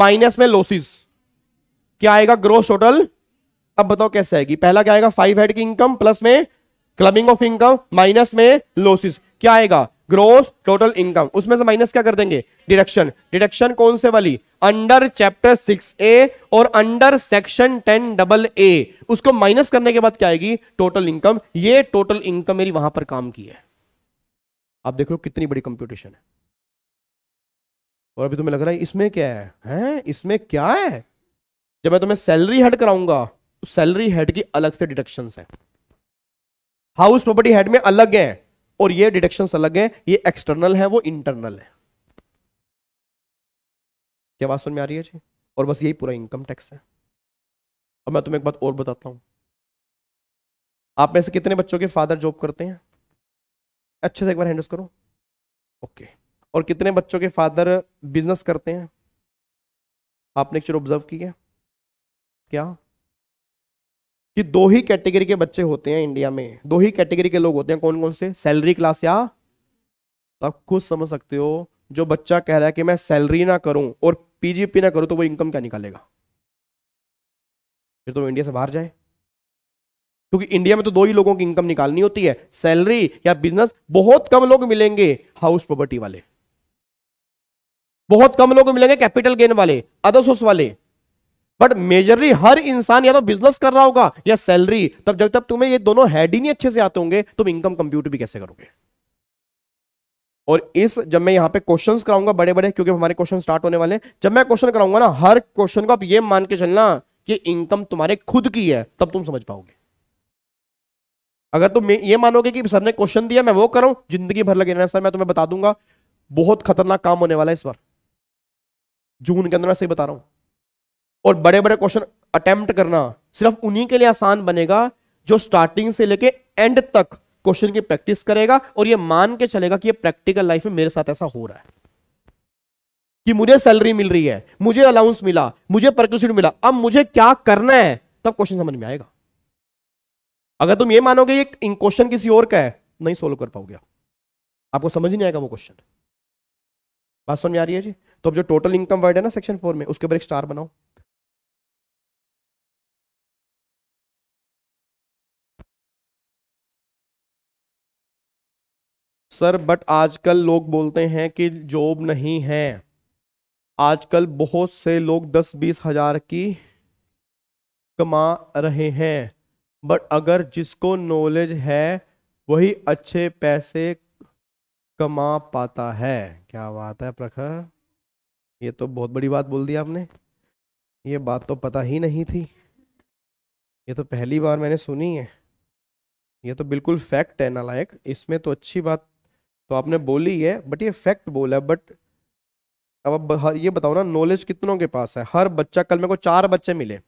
माइनस में लॉसेस क्या आएगा ग्रोस टोटल अब बताओ कैसे आएगी पहला क्या आएगा फाइव हेड की इनकम प्लस में क्लबिंग ऑफ इनकम माइनस में लोसिस क्या आएगा ग्रोस टोटल इनकम उसमें से माइनस क्या कर देंगे डिडक्शन डिडक्शन कौन से वाली अंडर चैप्टर सिक्स ए और under section ten double A उसको माइनस करने के बाद क्या आएगी टोटल इनकम ये टोटल इनकम मेरी वहां पर काम की है आप देख लो कितनी बड़ी कंप्यूटेशन है और अभी तुम्हें लग रहा है इसमें क्या है, है? इसमें क्या है जब मैं तुम्हें सैलरी हट कराऊंगा सैलरी हेड की अलग से डिडक्शन है हाउस प्रॉपर्टी हेड में अलग है और ये डिडक्शन अलग है ये एक्सटर्नल है वो इंटरनल है क्या बात समझ में आ रही है जी और बस यही पूरा इनकम टैक्स है अब मैं तुम्हें एक बात और बताता हूं आप में से कितने बच्चों के फादर जॉब करते हैं अच्छे से एक बार हैंडल करो ओके और कितने बच्चों के फादर बिजनेस करते हैं आपने एक चीज ऑब्जर्व की है क्या कि दो ही कैटेगरी के बच्चे होते हैं इंडिया में दो ही कैटेगरी के लोग होते हैं कौन कौन से सैलरी क्लास या आप खुद समझ सकते हो जो बच्चा कह रहा है कि मैं सैलरी ना करूं और पीजीपी ना करूं तो वो इनकम क्या निकालेगा फिर तो इंडिया से बाहर जाए क्योंकि इंडिया में तो दो ही लोगों की इनकम निकालनी होती है सैलरी या बिजनेस बहुत कम लोग मिलेंगे हाउस प्रॉपर्टी वाले बहुत कम लोग मिलेंगे कैपिटल गेन वाले अदर सोर्स वाले बट मेजरली हर इंसान या तो बिजनेस कर रहा होगा या सैलरी तब जब तक तुम्हें ये दोनों हेड ही नहीं अच्छे से आते होंगे तुम इनकम कंप्यूट भी कैसे करोगे और इस जब मैं यहां पे क्वेश्चंस कराऊंगा बड़े बड़े क्योंकि हमारे क्वेश्चन स्टार्ट होने वाले जब मैं क्वेश्चन कराऊंगा ना हर क्वेश्चन को आप ये मान के चलना कि इनकम तुम्हारे खुद की है तब तुम समझ पाओगे अगर तुम ये मानोगे कि सर ने क्वेश्चन दिया मैं वो करूं जिंदगी भर लगे सर मैं तुम्हें बता दूंगा बहुत खतरनाक काम होने वाला है इस बार जून के अंदर मैं सही बता रहा हूं और बड़े बड़े क्वेश्चन अटेम्प्ट करना सिर्फ उन्हीं के लिए आसान बनेगा जो स्टार्टिंग से लेके एंड तक क्वेश्चन की प्रैक्टिस करेगा और ये मान के चलेगा कि ये प्रैक्टिकल लाइफ में मेरे साथ ऐसा हो रहा है कि मुझे सैलरी मिल रही है मुझे अलाउंस मिला मुझे परक्यूसिट मिला अब मुझे क्या करना है तब क्वेश्चन समझ में आएगा अगर तुम ये मानोगे ये क्वेश्चन किसी और का है नहीं सोल्व कर पाओगे आपको समझ नहीं आएगा वो क्वेश्चन बात समझ में आ रही है जी तो अब जो टोटल इनकम वर्ड है ना सेक्शन फोर में उसके ऊपर एक स्टार बनाओ सर बट आजकल लोग बोलते हैं कि जॉब नहीं है आजकल बहुत से लोग दस बीस हजार की कमा रहे हैं बट अगर जिसको नॉलेज है वही अच्छे पैसे कमा पाता है क्या बात है प्रखर ये तो बहुत बड़ी बात बोल दी आपने ये बात तो पता ही नहीं थी ये तो पहली बार मैंने सुनी है ये तो बिल्कुल फैक्ट है लायक इसमें तो अच्छी बात तो आपने बोली है बट ये फैक्ट बोला है बट अब अब ये बताओ ना नॉलेज कितनों के पास है हर बच्चा कल मेरे को चार बच्चे मिले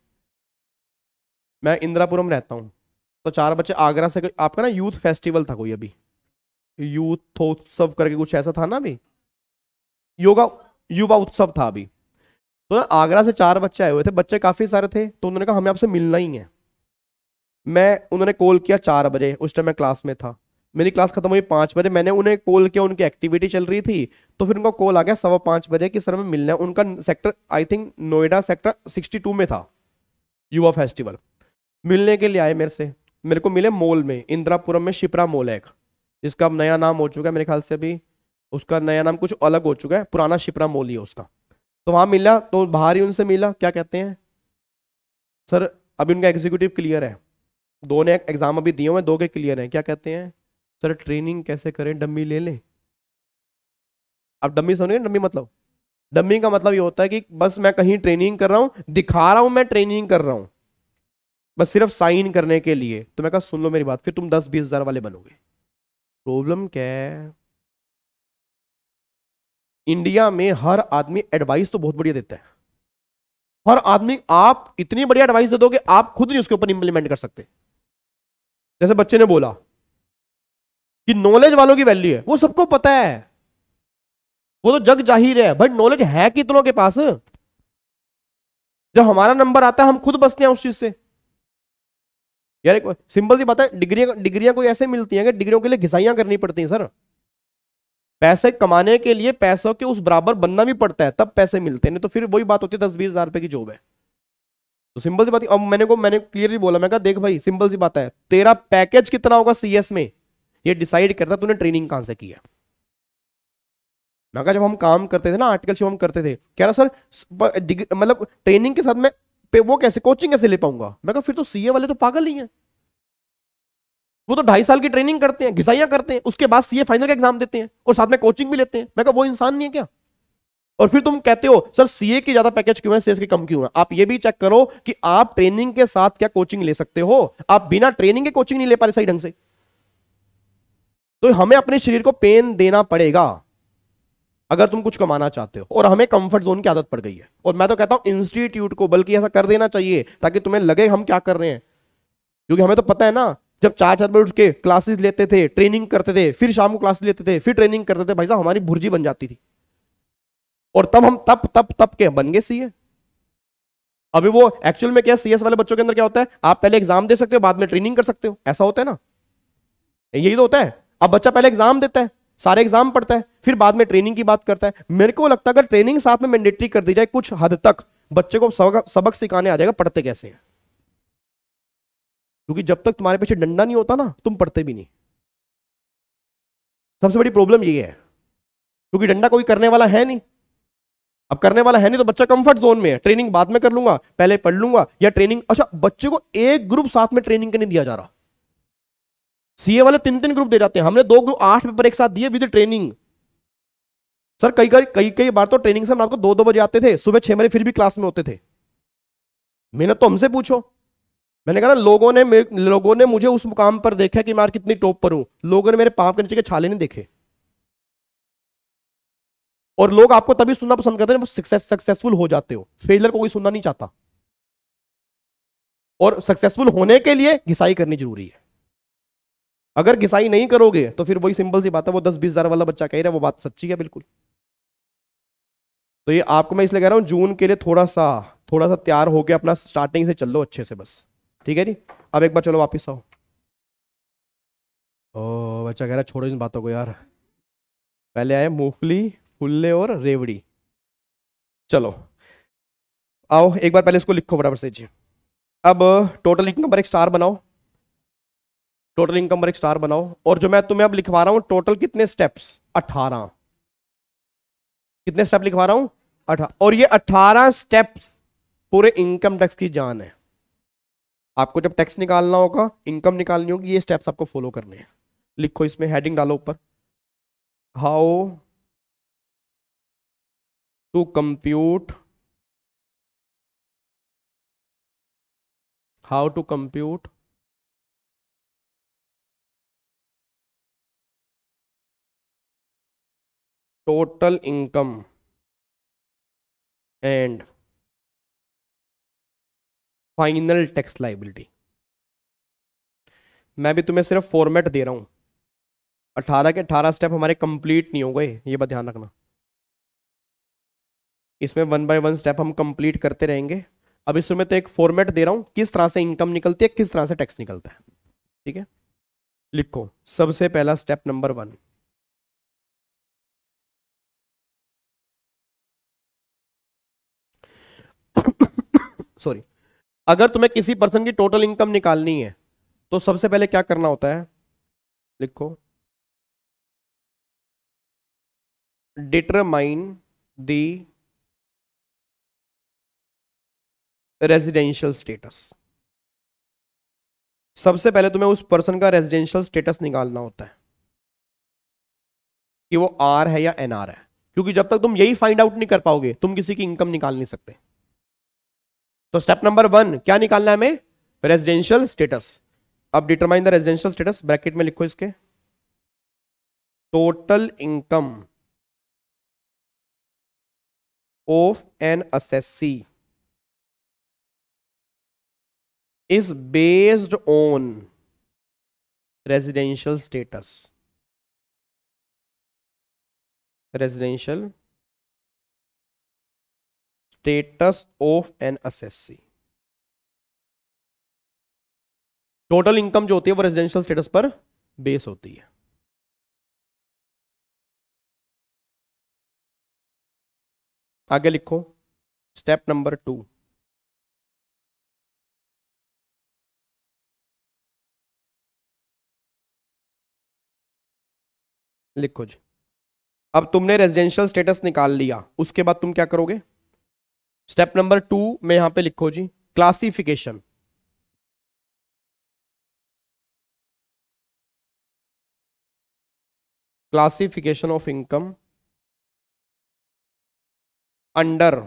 मैं इंदिरापुरम रहता हूँ तो चार बच्चे आगरा से आपका ना यूथ फेस्टिवल था कोई अभी यूथोत्सव करके कुछ ऐसा था ना अभी योगा युवा उत्सव था अभी तो ना आगरा से चार बच्चे आए हुए थे बच्चे काफ़ी सारे थे तो उन्होंने कहा हमें आपसे मिलना ही है मैं उन्होंने कॉल किया चार बजे उस टाइम मैं क्लास में था मेरी क्लास खत्म हुई पाँच बजे मैंने उन्हें कॉल किया उनकी एक्टिविटी चल रही थी तो फिर उनका कॉल आ गया सवा पाँच बजे कि सर हमें मिलना है उनका sector I think Noida sector sixty two में था युवा फेस्टिवल मिलने के लिए आए मेरे से मेरे को मिले मॉल में इंदिरापुरम में शिप्रा मॉल है एक जिसका अब नया नाम हो चुका है मेरे ख्याल से अभी उसका नया नाम कुछ अलग हो चुका है पुराना शिप्रा मॉल ही है उसका तो वहाँ मिला तो बाहर ही उनसे मिला क्या कहते हैं सर अभी उनका एग्जीक्यूटिव क्लियर है दो ने एग्ज़ाम अभी दिए हुए दो के क्लियर हैं क्या कहते हैं सर ट्रेनिंग कैसे करें डम्मी ले लें आप डम्मी समझ डम्मी मतलब डम्मी का मतलब ये होता है कि बस मैं कहीं ट्रेनिंग कर रहा हूं दिखा रहा हूं मैं ट्रेनिंग कर रहा हूं बस सिर्फ साइन करने के लिए तो मैं कहा सुन लो मेरी बात फिर तुम दस बीस हजार वाले बनोगे प्रॉब्लम क्या है इंडिया में हर आदमी एडवाइस तो बहुत बढ़िया देता है हर आदमी आप इतनी बढ़िया एडवाइस दे दोगे आप खुद नहीं उसके ऊपर इंप्लीमेंट कर सकते जैसे बच्चे ने बोला कि नॉलेज वालों की वैल्यू है वो सबको पता है वो तो जग जाहिर है बट नॉलेज है कितनों के पास जब हमारा नंबर आता है हम खुद बसते हैं उस चीज से यार एक सिंपल सी बात है डिग्रिया डिग्रियां कोई ऐसे मिलती हैं कि डिग्रियों के लिए घिसाइयां करनी पड़ती हैं सर पैसे कमाने के लिए पैसों के उस बराबर बनना भी पड़ता है तब पैसे मिलते हैं नहीं तो फिर वही बात होती है दस बीस हजार रुपए की जॉब है तो सिंपल सी बात अब मैंने को मैंने क्लियरली बोला मैं कहा देख भाई सिंपल सी बात है तेरा पैकेज कितना होगा सीएस में ये डिसाइड करता तूने ट्रेनिंग कहां से की है मैं कहा जब हम काम करते थे ना आर्टिकल शो हम करते थे कह रहा सर मतलब ट्रेनिंग के साथ मैं पे वो कैसे कोचिंग कैसे ले पाऊंगा मैं कहा फिर तो सीए वाले तो पागल ही है वो तो ढाई साल की ट्रेनिंग करते हैं घिसाइया करते हैं उसके बाद सीए फाइनल का एग्जाम देते हैं और साथ में कोचिंग भी लेते हैं मैं कहा वो इंसान नहीं है क्या और फिर तुम कहते हो सर सीए की ज्यादा पैकेज क्यों है सीएस के कम क्यों है आप ये भी चेक करो कि आप ट्रेनिंग के साथ क्या कोचिंग ले सकते हो आप बिना ट्रेनिंग के कोचिंग नहीं ले पा रहे सही ढंग से तो हमें अपने शरीर को पेन देना पड़ेगा अगर तुम कुछ कमाना चाहते हो और हमें कंफर्ट जोन की आदत पड़ गई है और मैं तो कहता हूं इंस्टीट्यूट को बल्कि ऐसा कर देना चाहिए ताकि तुम्हें लगे हम क्या कर रहे हैं क्योंकि हमें तो पता है ना जब चार चार बजे उठ के क्लासेस लेते थे ट्रेनिंग करते थे फिर शाम को क्लासेस लेते थे फिर ट्रेनिंग करते थे भाई साहब हमारी भुर्जी बन जाती थी और तब हम तप तप तप के बन गए सीए अभी वो एक्चुअल में क्या सीएस वाले बच्चों के अंदर क्या होता है आप पहले एग्जाम दे सकते हो बाद में ट्रेनिंग कर सकते हो ऐसा होता है ना यही तो होता है अब बच्चा पहले एग्जाम देता है सारे एग्जाम पढ़ता है फिर बाद में ट्रेनिंग की बात करता है मेरे को लगता है अगर ट्रेनिंग साथ में मैंडेटरी कर दी जाए कुछ हद तक बच्चे को सबक, सबक सिखाने आ जाएगा पढ़ते कैसे हैं क्योंकि जब तक तुम्हारे पीछे डंडा नहीं होता ना तुम पढ़ते भी नहीं सबसे बड़ी प्रॉब्लम ये है क्योंकि डंडा कोई करने वाला है नहीं अब करने वाला है नहीं तो बच्चा कंफर्ट जोन में है ट्रेनिंग बाद में कर लूंगा पहले पढ़ लूंगा या ट्रेनिंग अच्छा बच्चे को एक ग्रुप साथ में ट्रेनिंग के नहीं दिया जा रहा सीए वाले तीन तीन ग्रुप दे जाते हैं हमने दो ग्रुप आठ पेपर एक साथ दिए विद ट्रेनिंग सर कई कई कई कई बार तो ट्रेनिंग से हम रात को दो दो बजे आते थे सुबह छह बजे फिर भी क्लास में होते थे मेहनत तो हमसे पूछो मैंने कहा ना लोगों ने लोगों ने मुझे उस मुकाम पर देखा कि मैं कितनी टॉप पर हूं लोगों ने मेरे पाप के नीचे के छाले नहीं देखे और लोग आपको तभी सुनना पसंद करते हैं सक्सेस सक्सेसफुल हो जाते हो फेलियर को कोई सुनना नहीं चाहता और सक्सेसफुल होने के लिए घिसाई करनी जरूरी है अगर घिसाई नहीं करोगे तो फिर वही सिंपल सी बात है वो दस बीस हजार वाला बच्चा कह रहा है वो बात सच्ची है बिल्कुल तो ये आपको मैं इसलिए कह रहा हूँ जून के लिए थोड़ा सा थोड़ा सा तैयार होकर अपना स्टार्टिंग से चल लो अच्छे से बस ठीक है जी अब एक बार चलो वापिस आओ ओ बच्चा कह रहा है छोड़ो इन बातों को यार पहले आए मूंगफली फुल्ले और रेवड़ी चलो आओ एक बार पहले इसको लिखो बराबर से जी अब टोटल एक नंबर एक स्टार बनाओ टोटल इनकम पर एक स्टार बनाओ और जो मैं तुम्हें अब लिखवा रहा हूं टोटल कितने स्टेप्स अठारह कितने स्टेप लिखवा रहा हूं अठारह और ये अठारह स्टेप्स पूरे इनकम टैक्स की जान है आपको जब टैक्स निकालना होगा इनकम निकालनी होगी ये स्टेप्स आपको फॉलो करने हैं लिखो इसमें हेडिंग डालो ऊपर how to compute how to compute total income and final tax liability मैं भी तुम्हें सिर्फ फॉर्मेट दे रहा हूं अठारह के अठारह स्टेप हमारे कंप्लीट नहीं हो गए ये बात ध्यान रखना इसमें वन बाय वन स्टेप हम कंप्लीट करते रहेंगे अब इसमें तो एक फॉर्मेट दे रहा हूं किस तरह से इनकम निकलती है किस तरह से टैक्स निकलता है ठीक है लिखो सबसे पहला स्टेप नंबर वन सॉरी अगर तुम्हें किसी पर्सन की टोटल इनकम निकालनी है तो सबसे पहले क्या करना होता है लिखो डिटरमाइन दी रेजिडेंशियल स्टेटस सबसे पहले तुम्हें उस पर्सन का रेजिडेंशियल स्टेटस निकालना होता है कि वो आर है या एनआर है क्योंकि जब तक तुम यही फाइंड आउट नहीं कर पाओगे तुम किसी की इनकम निकाल नहीं सकते तो स्टेप नंबर वन क्या निकालना है हमें रेजिडेंशियल स्टेटस अब determine the residential status bracket में लिखो इसके total income of an assessee is based on residential status residential status of an assessee total income जो होती है वो रेजिडेंशियल स्टेटस पर बेस होती है आगे लिखो स्टेप नंबर टू लिखो जी अब तुमने रेजिडेंशियल स्टेटस निकाल लिया उसके बाद तुम क्या करोगे स्टेप नंबर टू में यहां पे लिखो जी classification classification of income under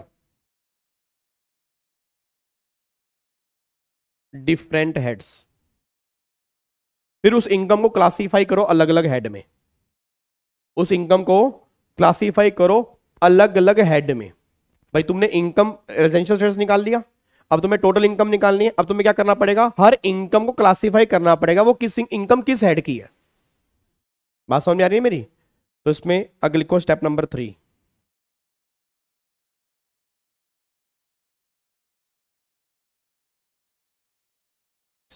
different heads फिर उस इनकम को क्लासिफाई करो अलग अलग हेड में उस इनकम को क्लासिफाई करो अलग अलग हेड में भाई तुमने इनकम रेजिडेंशियल स्टेटस निकाल लिया अब तुम्हें टोटल इनकम निकालनी है अब तुम्हें क्या करना पड़ेगा हर इनकम को क्लासिफाई करना पड़ेगा वो किस इनकम किस हेड की है बात समझ में आ रही है मेरी तो इसमें अब को step number three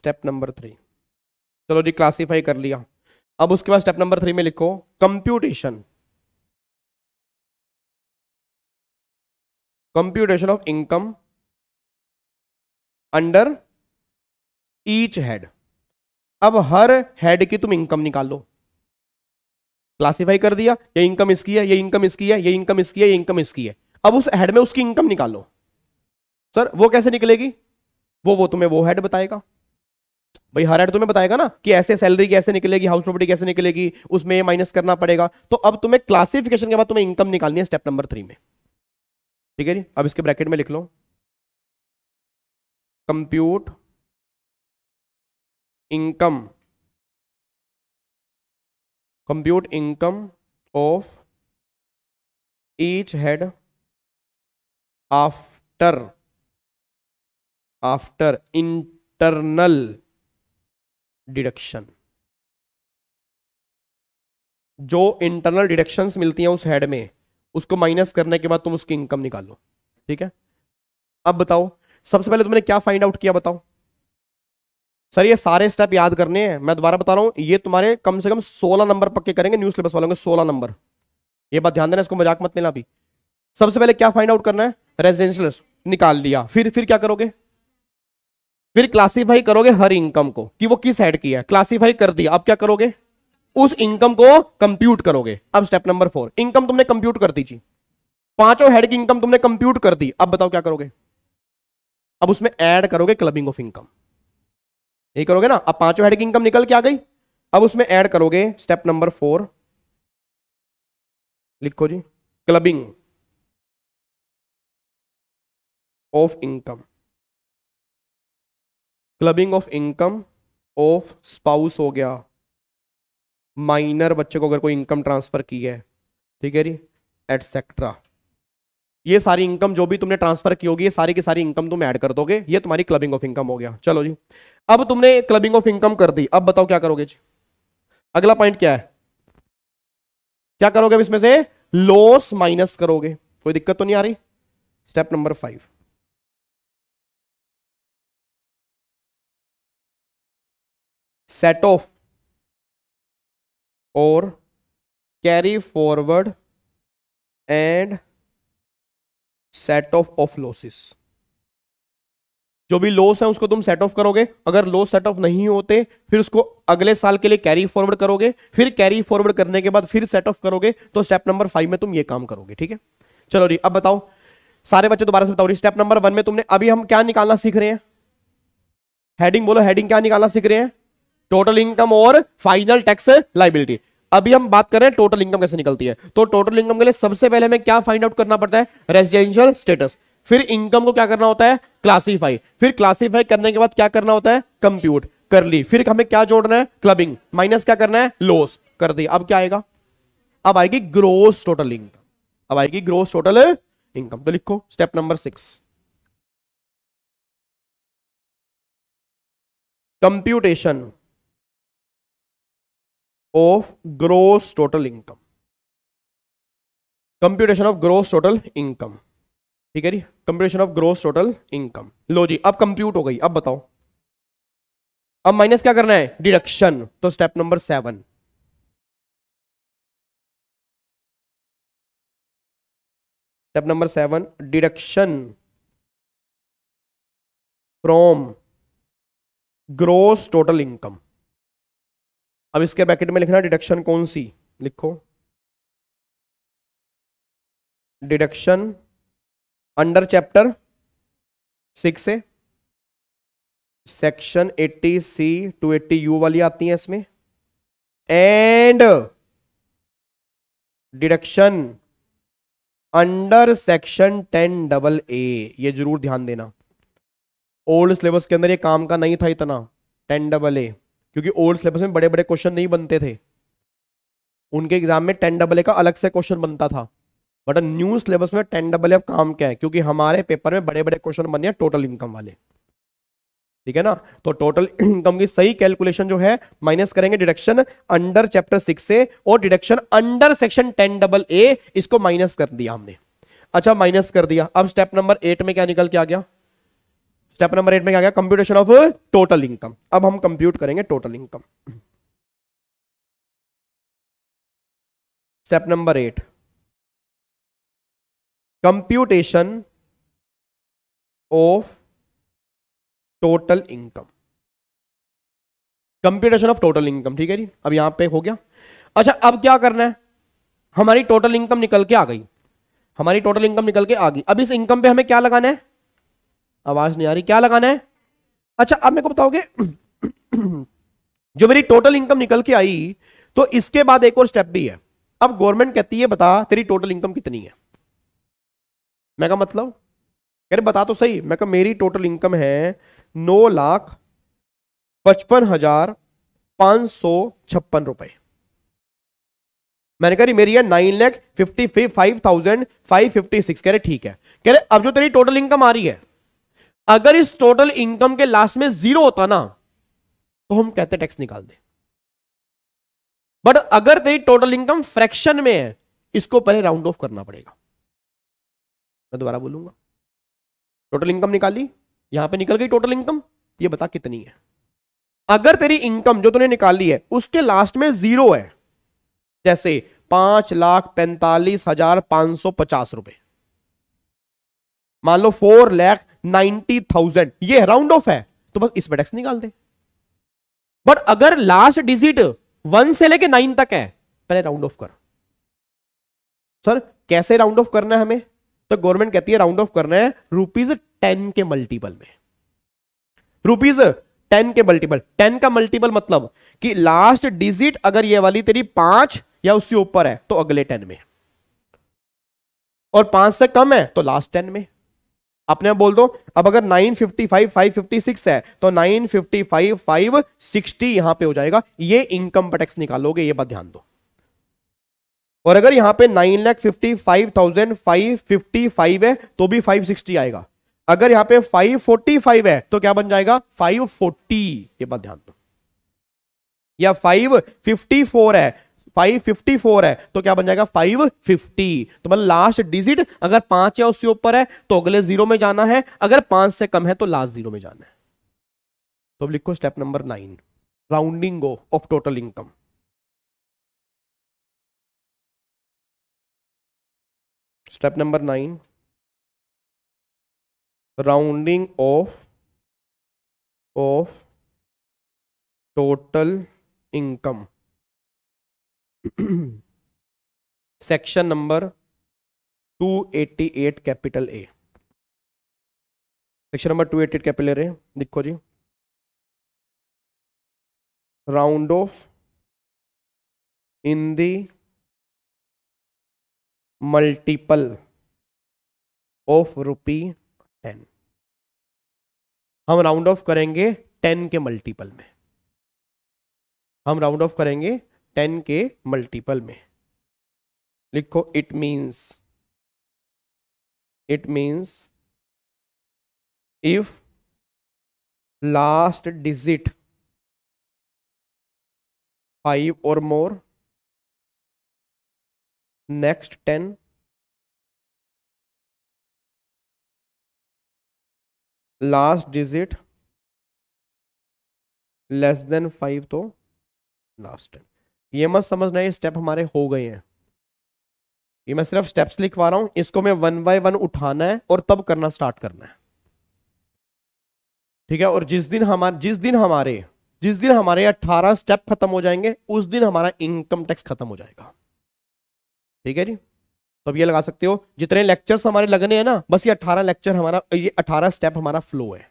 step number three चलो जी क्लासिफाई कर लिया अब उसके बाद स्टेप नंबर थ्री में लिखो computation computation of income under each head अब हर हेड की तुम इनकम निकालो क्लासिफाई कर दिया ये इनकम इसकी है ये इनकम इसकी है ये इनकम इसकी है ये इनकम इसकी है अब उस हेड में उसकी इनकम निकालो सर वो कैसे निकलेगी वो वो तुम्हें वो हेड बताएगा भाई हर हेड तुम्हें बताएगा ना कि ऐसे सैलरी कैसे निकलेगी हाउस प्रॉपर्टी कैसे निकलेगी उसमें माइनस करना पड़ेगा तो अब तुम्हें क्लासिफिकेशन के बाद तुम्हें इनकम निकालनी है स्टेप नंबर थ्री में ठीक है जी अब इसके ब्रैकेट में लिख लो compute income compute income of each head after after internal deduction जो इंटरनल डिडक्शंस मिलती हैं उस हेड में उसको माइनस करने के बाद तुम उसकी इनकम निकालो ठीक है अब बताओ सबसे पहले तुमने क्या फाइंड आउट किया बताओ सर ये सारे स्टेप याद करने हैं मैं दोबारा बता रहा हूं ये तुम्हारे कम से कम सोलह नंबर पक्के करेंगे न्यूज सिलेबस वालों के सोलह नंबर ये बात ध्यान देना इसको मजाक मत लेना अभी सबसे पहले क्या फाइंड आउट करना है रेजिडेंशियल निकाल लिया फिर फिर क्या करोगे फिर क्लासीफाई करोगे हर इनकम को कि वो किस हेड की है क्लासीफाई कर दिया अब क्या करोगे उस इनकम को कंप्यूट करोगे अब स्टेप नंबर फोर इनकम तुमने कंप्यूट कर दी जी पांचों हेड की इनकम तुमने कंप्यूट कर दी अब बताओ क्या करोगे अब उसमें ऐड करोगे क्लबिंग ऑफ इनकम ये करोगे ना अब पांचों हेड की इनकम निकल के आ गई अब उसमें ऐड करोगे स्टेप नंबर फोर लिखो जी clubbing of income clubbing of income of spouse हो गया माइनर बच्चे को अगर कोई इनकम ट्रांसफ़र की है ठीक है जी एटसेट्रा ये सारी इनकम जो भी तुमने ट्रांसफर की होगी ये सारी की सारी इनकम तुम ऐड कर दोगे ये तुम्हारी क्लबिंग ऑफ इनकम हो गया चलो जी अब तुमने क्लबिंग ऑफ इनकम कर दी अब बताओ क्या करोगे जी अगला पॉइंट क्या है क्या करोगे अब इसमें से लॉस माइनस करोगे कोई दिक्कत तो नहीं आ रही step number five set off और carry forward and set off off losses जो भी लॉस है उसको तुम सेट ऑफ करोगे अगर लॉस सेट ऑफ नहीं होते फिर उसको अगले साल के लिए कैरी फॉरवर्ड करोगे फिर कैरी फॉरवर्ड करने के बाद फिर सेट ऑफ करोगे तो स्टेप नंबर फाइव में तुम ये काम करोगे ठीक है चलो जी अब बताओ सारे बच्चे दोबारा से बताओ रही स्टेप नंबर वन में तुमने अभी हम क्या निकालना सीख रहे हैं हेडिंग बोलो हेडिंग क्या निकालना सीख रहे हैं टोटल इनकम और फाइनल टैक्स लाइबिलिटी अभी हम बात कर रहे हैं टोटल इनकम कैसे निकलती है तो टोटल इनकम के लिए सबसे पहले हमें क्या फाइंड आउट करना पड़ता है रेजिडेंशियल स्टेटस फिर इनकम को क्या करना होता है क्लासीफाई फिर क्लासीफाई करने के बाद क्या करना होता है कंप्यूट कर ली फिर हमें क्या जोड़ना है क्लबिंग माइनस क्या करना है लॉस कर दी अब क्या आएगा अब आएगी ग्रोस टोटल इनकम अब आएगी ग्रोस टोटल इनकम तो लिखो step number six computation of gross total income computation of gross total income ठीक है जी computation of gross total income लो जी अब कंप्यूट हो गई अब बताओ अब माइनस क्या करना है डिडक्शन तो step number seven step number seven deduction from gross total income अब इसके ब्रैकेट में लिखना डिडक्शन कौन सी लिखो डिडक्शन अंडर चैप्टर सिक्स है section 80 C to eighty U वाली आती है इसमें and deduction under section ten double A ये जरूर ध्यान देना ओल्ड सिलेबस के अंदर ये काम का नहीं था इतना टेन डबल ए क्योंकि ओल्ड सिलेबस में बड़े बड़े क्वेश्चन नहीं बनते थे उनके एग्जाम में टेन डबल ए का अलग से क्वेश्चन बनता था बट न्यू सिलेबस में टेन डबल ए अब काम क्या है क्योंकि हमारे पेपर में बड़े बड़े क्वेश्चन बने हैं टोटल इनकम वाले ठीक है ना तो टोटल इनकम की सही कैलकुलेशन जो है माइनस करेंगे डिडक्शन अंडर चैप्टर सिक्स से और deduction under section ten double A इसको माइनस कर दिया हमने अच्छा माइनस कर दिया अब स्टेप नंबर एट में क्या निकल के आ गया स्टेप नंबर एट में क्या गया कंप्यूटेशन ऑफ टोटल इनकम अब हम कंप्यूट करेंगे total income step number eight computation of total income computation of total income ठीक है जी अब यहां पे हो गया अच्छा अब क्या करना है हमारी टोटल इनकम निकल के आ गई हमारी टोटल इनकम निकल के आ गई अब इस इनकम पे हमें क्या लगाना है आवाज नहीं आ रही क्या लगाना है अच्छा अब मेरे को बताओगे जो मेरी टोटल इनकम निकल के आई तो इसके बाद एक और स्टेप भी है अब गवर्नमेंट कहती है बता तेरी टोटल इनकम कितनी है मैं का मतलब रहे बता तो सही मैं का मेरी टोटल इनकम है नौ लाख पचपन हजार पांच सौ छप्पन रुपए मैंने कह रही मेरी है nine lakh fifty five thousand five fifty six कह रहे ठीक है कह रहे अब जो तेरी टोटल इनकम आ रही है अगर इस टोटल इनकम के लास्ट में जीरो होता ना तो हम कहते टैक्स निकाल दे बट अगर तेरी टोटल इनकम फ्रैक्शन में है इसको पहले राउंड ऑफ करना पड़ेगा मैं दोबारा बोलूंगा टोटल इनकम निकाली यहां पे निकल गई टोटल इनकम ये बता कितनी है अगर तेरी इनकम जो तूने निकाली है उसके लास्ट में जीरो है जैसे पांच लाख पैंतालीस हजार पांच सौ पचास रुपए मान लो फोर लैख नाइनटी थाउजेंड ये राउंड ऑफ है तो बस इसमें टैक्स निकाल दे बट अगर लास्ट डिजिट वन से लेके नाइन तक है पहले राउंड ऑफ कर सर कैसे राउंड ऑफ करना है हमें तो गवर्नमेंट कहती है राउंड ऑफ करना है रुपीज टेन के मल्टीपल में रुपीज टेन के मल्टीपल टेन का मल्टीपल मतलब कि लास्ट डिजिट अगर ये वाली तेरी पांच या उससे ऊपर है तो अगले टेन में और पांच से कम है तो लास्ट टेन में अपने आप बोल दो अब अगर 955 556 है तो 955 560 यहां पे हो जाएगा ये इनकम पर टैक्स निकालोगे ये बात ध्यान दो और अगर यहां पे नाइन लैख फिफ्टी फाइव है तो भी 560 आएगा अगर यहां पे 545 है तो क्या बन जाएगा 540 ये बात ध्यान दो या 554 है 554 है तो क्या बन जाएगा 550 तो मतलब लास्ट डिजिट अगर पांच या उससे ऊपर है तो अगले जीरो में जाना है अगर पांच से कम है तो लास्ट जीरो में जाना है तो लिखो step number nine rounding off total income step number nine rounding off off total income section number 288 capital A section number 288 capital A देखो जी round off in the multiple of rupee ten हम राउंड ऑफ करेंगे टेन के मल्टीपल में हम राउंड ऑफ करेंगे टेन के मल्टीपल में लिखो it means it means if last digit five और more next ten last digit less than five तो लास्ट टेन ये मत समझना ये स्टेप हमारे हो गए हैं ये मैं सिर्फ स्टेप्स लिखवा रहा हूं इसको मैं वन बाय वन उठाना है और तब करना स्टार्ट करना है ठीक है और जिस दिन हमारे जिस दिन हमारे जिस दिन हमारे 18 स्टेप खत्म हो जाएंगे उस दिन हमारा इनकम टैक्स खत्म हो जाएगा ठीक है जी तो अब ये लगा सकते हो जितने लेक्चर्स हमारे लगने हैं ना बस ये 18 लेक्चर हमारा ये 18 स्टेप हमारा फ्लो है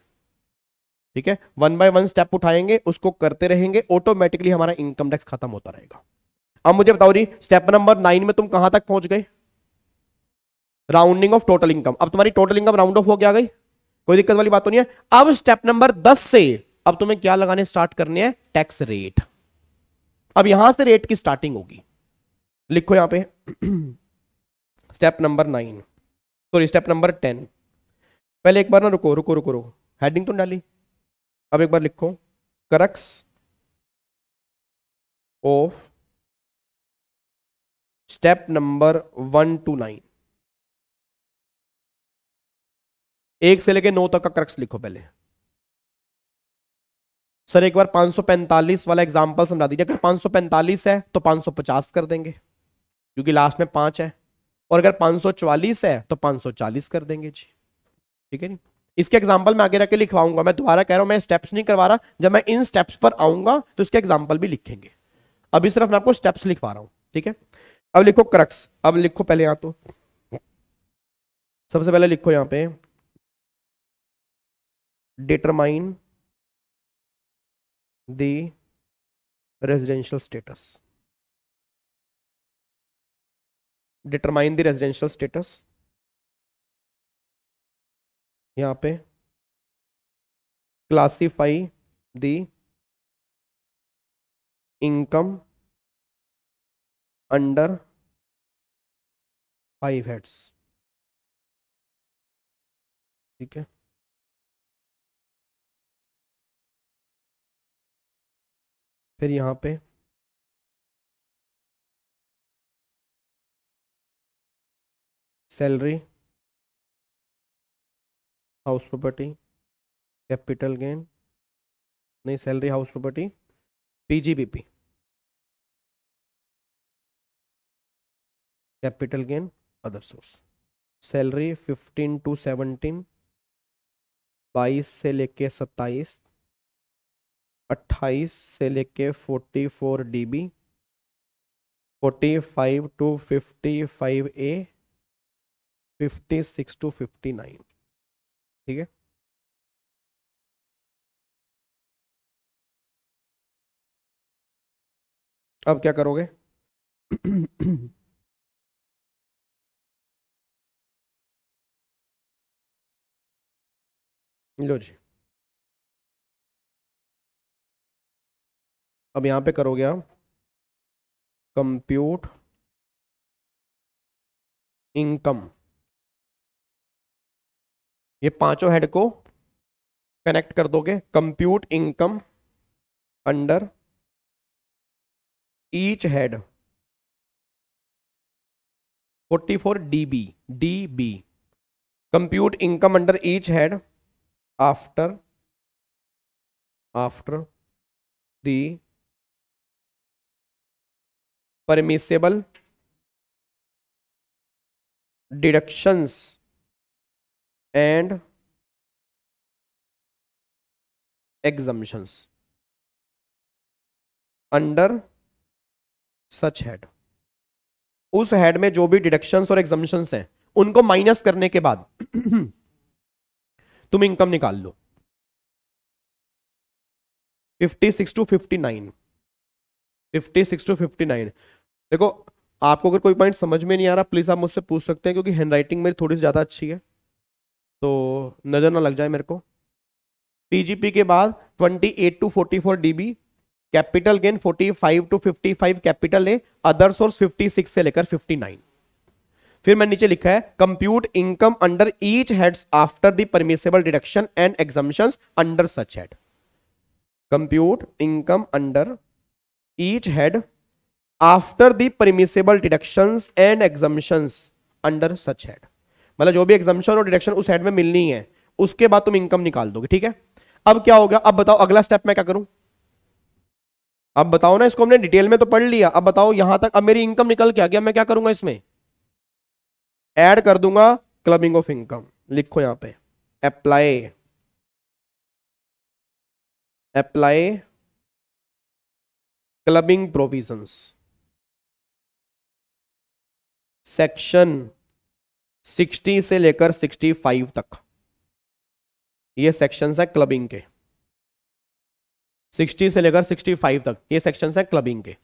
ठीक है वन बाय वन स्टेप उठाएंगे उसको करते रहेंगे ऑटोमेटिकली हमारा इनकम टैक्स खत्म होता रहेगा अब मुझे बताओ जी स्टेप नंबर नाइन में तुम कहां तक पहुंच गए राउंडिंग ऑफ टोटल इनकम अब तुम्हारी टोटल इनकम राउंड ऑफ हो गया गई कोई दिक्कत वाली बात तो नहीं है अब स्टेप नंबर दस से अब तुम्हें क्या लगाने स्टार्ट करने हैं टैक्स रेट अब यहां से रेट की स्टार्टिंग होगी लिखो यहां पे step number nine sorry step number ten पहले एक बार ना रुको रुको रुको रुको हेडिंग तो डाली अब एक बार लिखो crux of step number one two nine एक से लेके नौ तक का क्रक्स लिखो पहले सर एक बार 545 वाला एग्जांपल समझा दीजिए अगर 545 है तो 550 कर देंगे क्योंकि लास्ट में पांच है और अगर 544 है तो 540 कर देंगे जी ठीक है नहीं इसके एग्जाम्पल मैं आगे रखकर लिखवाऊंगा मैं दोबारा कह रहा हूं मैं स्टेप्स नहीं करवा रहा जब मैं इन स्टेप्स पर आऊंगा तो इसके एग्जाम्पल भी लिखेंगे अभी सिर्फ मैं आपको स्टेप्स लिखवा रहा हूं ठीक है अब लिखो क्रक्स अब लिखो पहले यहां तो सबसे पहले लिखो यहां पे determine the residential status determine the residential status यहाँ पे classify the income under five heads ठीक है फिर यहाँ पे salary house property capital gain नहीं salary house property PGBP capital gain other source salary fifteen to seventeen बाईस से लेके सत्ताईस अट्ठाईस से लेके forty four D B forty five to fifty five A fifty six to fifty nine ठीक है अब क्या करोगे लो जी अब यहां पे करोगे आप कंप्यूट इनकम ये पांचों हेड को कनेक्ट कर दोगे compute income under each head 44 D B compute income under each head after after the permissible deductions and exemptions under such head उस हेड में जो भी डिडक्शंस और एग्जम्शंस हैं उनको माइनस करने के बाद तुम इनकम निकाल लो 56 टू 59 56 टू 59 देखो आपको अगर कोई पॉइंट समझ में नहीं आ रहा प्लीज आप मुझसे पूछ सकते हैं क्योंकि हैंड राइटिंग मेरी थोड़ी सी ज्यादा अच्छी है तो नज़र ना लग जाए मेरे को पीजीपी के बाद 28 to 44 DB capital gain 45 to 55 capital A other source 56 से लेकर 59 फिर मैंने नीचे लिखा है compute income under each heads after the permissible deduction and exemption under such head compute income under each head after the permissible deduction and exemptions under such head मतलब जो भी एग्जामेशन और डिडक्शन उस हेड में मिलनी है उसके बाद तुम इनकम निकाल दोगे ठीक है अब क्या हो गया अब बताओ अगला स्टेप मैं क्या करूं अब बताओ ना इसको हमने डिटेल में तो पढ़ लिया अब बताओ यहां तक अब मेरी इनकम निकल के आ गया मैं क्या करूंगा इसमें ऐड कर दूंगा क्लबिंग ऑफ इनकम लिखो यहां पे apply apply clubbing provisions section 60 से लेकर 65 तक ये सेक्शंस है क्लबिंग के 60 से लेकर 65 तक ये सेक्शंस है क्लबिंग के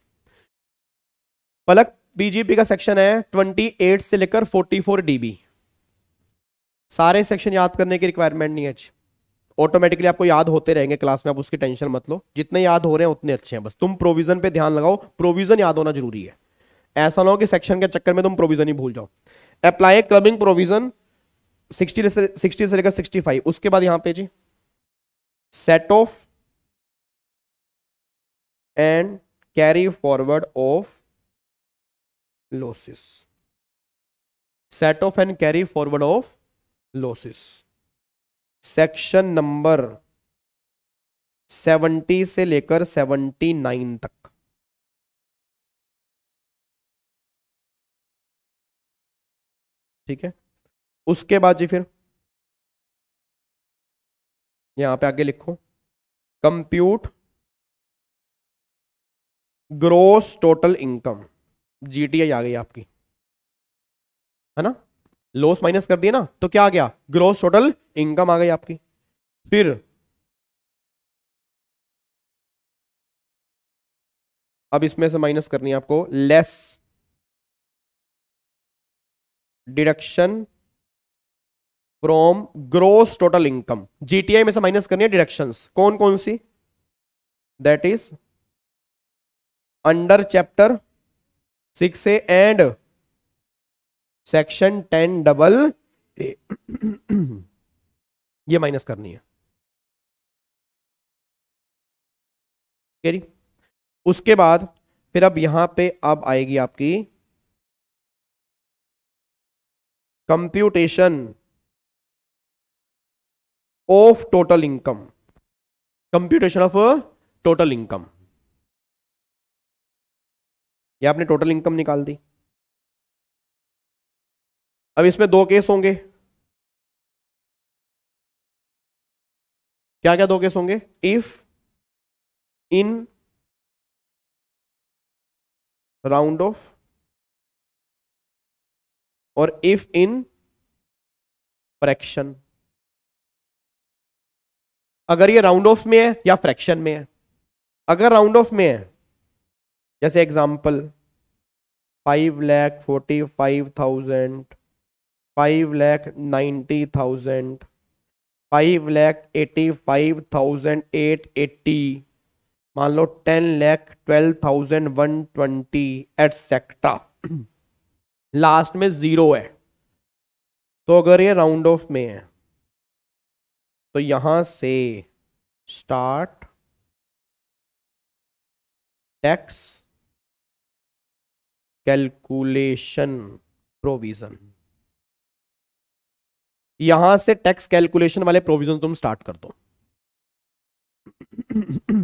पलक बीजेपी का सेक्शन है 28 से लेकर 44 डीबी सारे सेक्शन याद करने की रिक्वायरमेंट नहीं है अच्छी ऑटोमेटिकली आपको याद होते रहेंगे क्लास में आप उसकी टेंशन मत लो जितने याद हो रहे हैं उतने अच्छे हैं बस तुम प्रोविजन पे ध्यान लगाओ प्रोविजन याद होना जरूरी है ऐसा ना हो कि सेक्शन के चक्कर में तुम प्रोविजन ही भूल जाओ अप्लाई क्लबिंग प्रोविजन 60 से 60 से लेकर 65 उसके बाद यहां पे जी set off and carry forward of losses set off and carry forward of losses section number 70 से लेकर 79 तक ठीक है उसके बाद जी फिर यहां पे आगे लिखो compute gross total income GTI आ गई आपकी है ना लॉस माइनस कर दिए ना तो क्या आ गया ग्रोस टोटल इनकम आ गई आपकी फिर अब इसमें से माइनस करनी है आपको less deduction from gross total income GTI में से माइनस करनी है डिडक्शंस कौन कौन सी that is under chapter six A and section ten double A ये माइनस करनी है उसके बाद फिर अब यहां पे अब आएगी आपकी computation of total income computation of total income ये आपने टोटल इनकम निकाल दी अब इसमें दो केस होंगे क्या क्या दो केस होंगे इफ इन राउंड ऑफ और इफ इन फ्रैक्शन अगर ये राउंड ऑफ में है या फ्रैक्शन में है अगर राउंड ऑफ में है जैसे example five lakh forty five thousand five lakh ninety thousand five lakh eighty five thousand eight eighty मान लो ten lakh twelve thousand one twenty etcetera last में ज़ीरो है तो अगर ये राउंड ऑफ में है तो यहां से स्टार्ट टैक्स कैलकुलेशन प्रोविज़न यहां से टैक्स कैलकुलेशन वाले प्रोविजन तुम स्टार्ट कर दो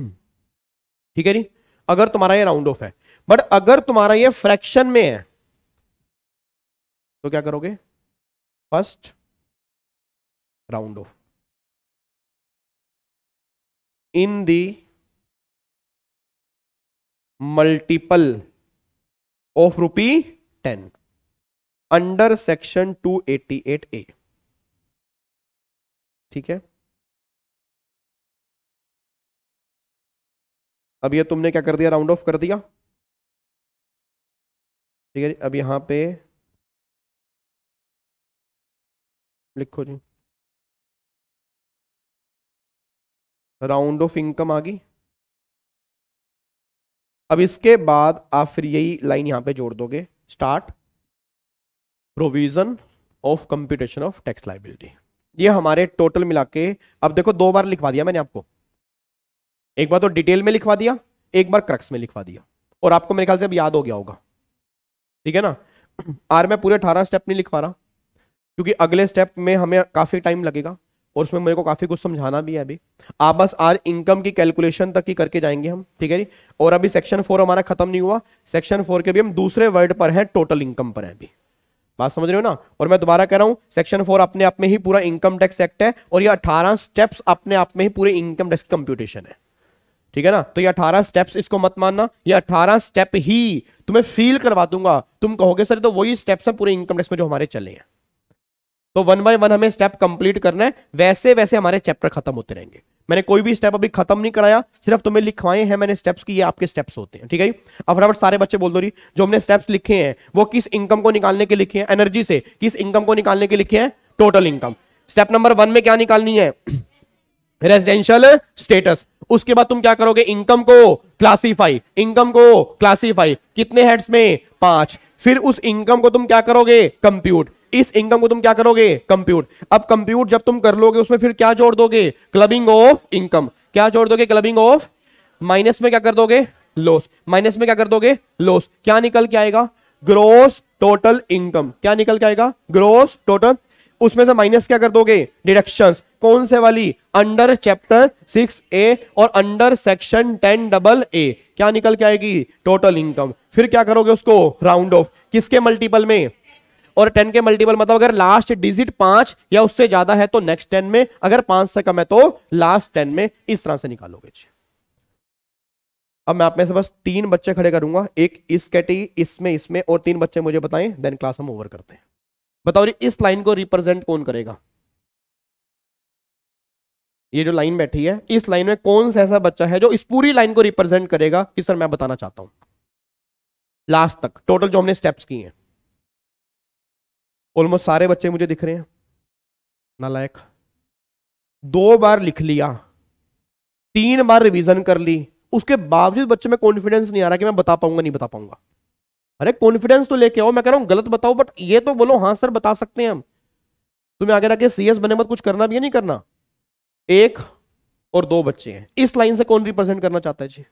ठीक है नी अगर तुम्हारा ये राउंड ऑफ है बट अगर तुम्हारा ये फ्रैक्शन में है तो क्या करोगे first round off in the multiple of rupee ten under section 288 A ठीक है अब ये तुमने क्या कर दिया राउंड ऑफ कर दिया ठीक है अब यहां पे लिखो जी राउंड ऑफ इनकम आ गई अब इसके बाद आप फिर यही लाइन यहां पे जोड़ दोगे start provision of computation of tax liability ये हमारे टोटल मिला के अब देखो दो बार लिखवा दिया मैंने आपको एक बार तो डिटेल में लिखवा दिया एक बार क्रक्स में लिखवा दिया और आपको मेरे ख्याल से अब याद हो गया होगा ठीक है ना आर मैं पूरे अठारह स्टेप नहीं लिखवा रहा क्योंकि अगले स्टेप में हमें काफ़ी टाइम लगेगा और उसमें मेरे को काफ़ी कुछ समझाना भी है अभी आप बस आज इनकम की कैलकुलेशन तक ही करके जाएंगे हम ठीक है जी और अभी सेक्शन फोर हमारा खत्म नहीं हुआ सेक्शन फोर के भी हम दूसरे वर्ड पर हैं टोटल इनकम पर हैं अभी बात समझ रहे हो ना और मैं दोबारा कह रहा हूँ सेक्शन फोर अपने आप में ही पूरा इनकम टैक्स एक्ट है और ये अठारह स्टेप्स अपने आप में ही पूरे इनकम टैक्स कंप्यूटेशन है ठीक है ना तो ये अठारह स्टेप्स इसको मत मानना ये अठारह स्टेप ही तुम्हें फील करवा दूंगा तुम कहोगे सर तो वही स्टेप्स हैं पूरे इनकम टैक्स में जो हमारे चले हैं तो वन बाय वन हमें स्टेप कंप्लीट करना है वैसे वैसे हमारे चैप्टर खत्म होते रहेंगे मैंने कोई भी स्टेप अभी खत्म नहीं कराया सिर्फ तुम्हें लिखवाए हैं मैंने स्टेप्स की ये आपके स्टेप्स होते हैं ठीक है अब फटाफट सारे बच्चे बोल दो रही जो हमने स्टेप्स लिखे हैं वो किस इनकम को निकालने के लिखे हैं एनर्जी से किस इनकम को निकालने के लिखे हैं total income step number one में क्या निकालनी है रेजिडेंशियल स्टेटस उसके बाद तुम क्या करोगे इनकम को क्लासीफाई इनकम को क्लासीफाई कितने हेड्स में पांच फिर उस इनकम को तुम क्या करोगे कंप्यूट इस इनकम को तुम क्या करोगे कंप्यूट अब कंप्यूट जब तुम कर लोगे उसमें फिर क्या जोड़ दोगे क्लबिंग ऑफ इनकम क्या जोड़ दोगे क्लबिंग ऑफ माइनस में क्या कर दोगे लॉस माइनस में क्या कर दोगे लॉस क्या निकल के आएगा ग्रोस टोटल इनकम क्या निकल के आएगा ग्रोस टोटल उसमें से माइनस क्या कर दोगे डिडक्शन कौन से वाली अंडर चैप्टर सिक्स ए और under section ten double A क्या निकल के आएगी टोटल इनकम फिर क्या करोगे उसको राउंड ऑफ किसके मल्टीपल में और टेन के मल्टीपल मतलब अगर लास्ट डिजिट पांच या उससे ज्यादा है तो नेक्स्ट टेन में अगर पांच से कम है तो लास्ट टेन में इस तरह से निकालोगे अब मैं आप में से बस तीन बच्चे खड़े करूंगा एक इस कैटेगरी इसमें इसमें और तीन बच्चे मुझे बताएं देन क्लास हम ओवर करते हैं बताओ जी इस लाइन को रिप्रेजेंट कौन करेगा ये जो लाइन बैठी है इस लाइन में कौन सा ऐसा बच्चा है जो इस पूरी लाइन को रिप्रेजेंट करेगा इस सर मैं बताना चाहता हूं लास्ट तक टोटल जो हमने स्टेप्स किए हैं ऑलमोस्ट सारे बच्चे मुझे दिख रहे हैं नालायक दो बार लिख लिया तीन बार रिवीजन कर ली उसके बावजूद बच्चे में कॉन्फिडेंस नहीं आ रहा कि मैं बता पाऊंगा नहीं बता पाऊंगा अरे कॉन्फिडेंस तो लेके आओ मैं कह रहा हूं गलत बताओ बट ये तो बोलो हाँ सर बता सकते हैं हम तुम्हें आगे रखे सीएस बने मत कुछ करना भी है नहीं करना एक और दो बच्चे हैं इस लाइन से कौन रिप्रेजेंट करना चाहता है जी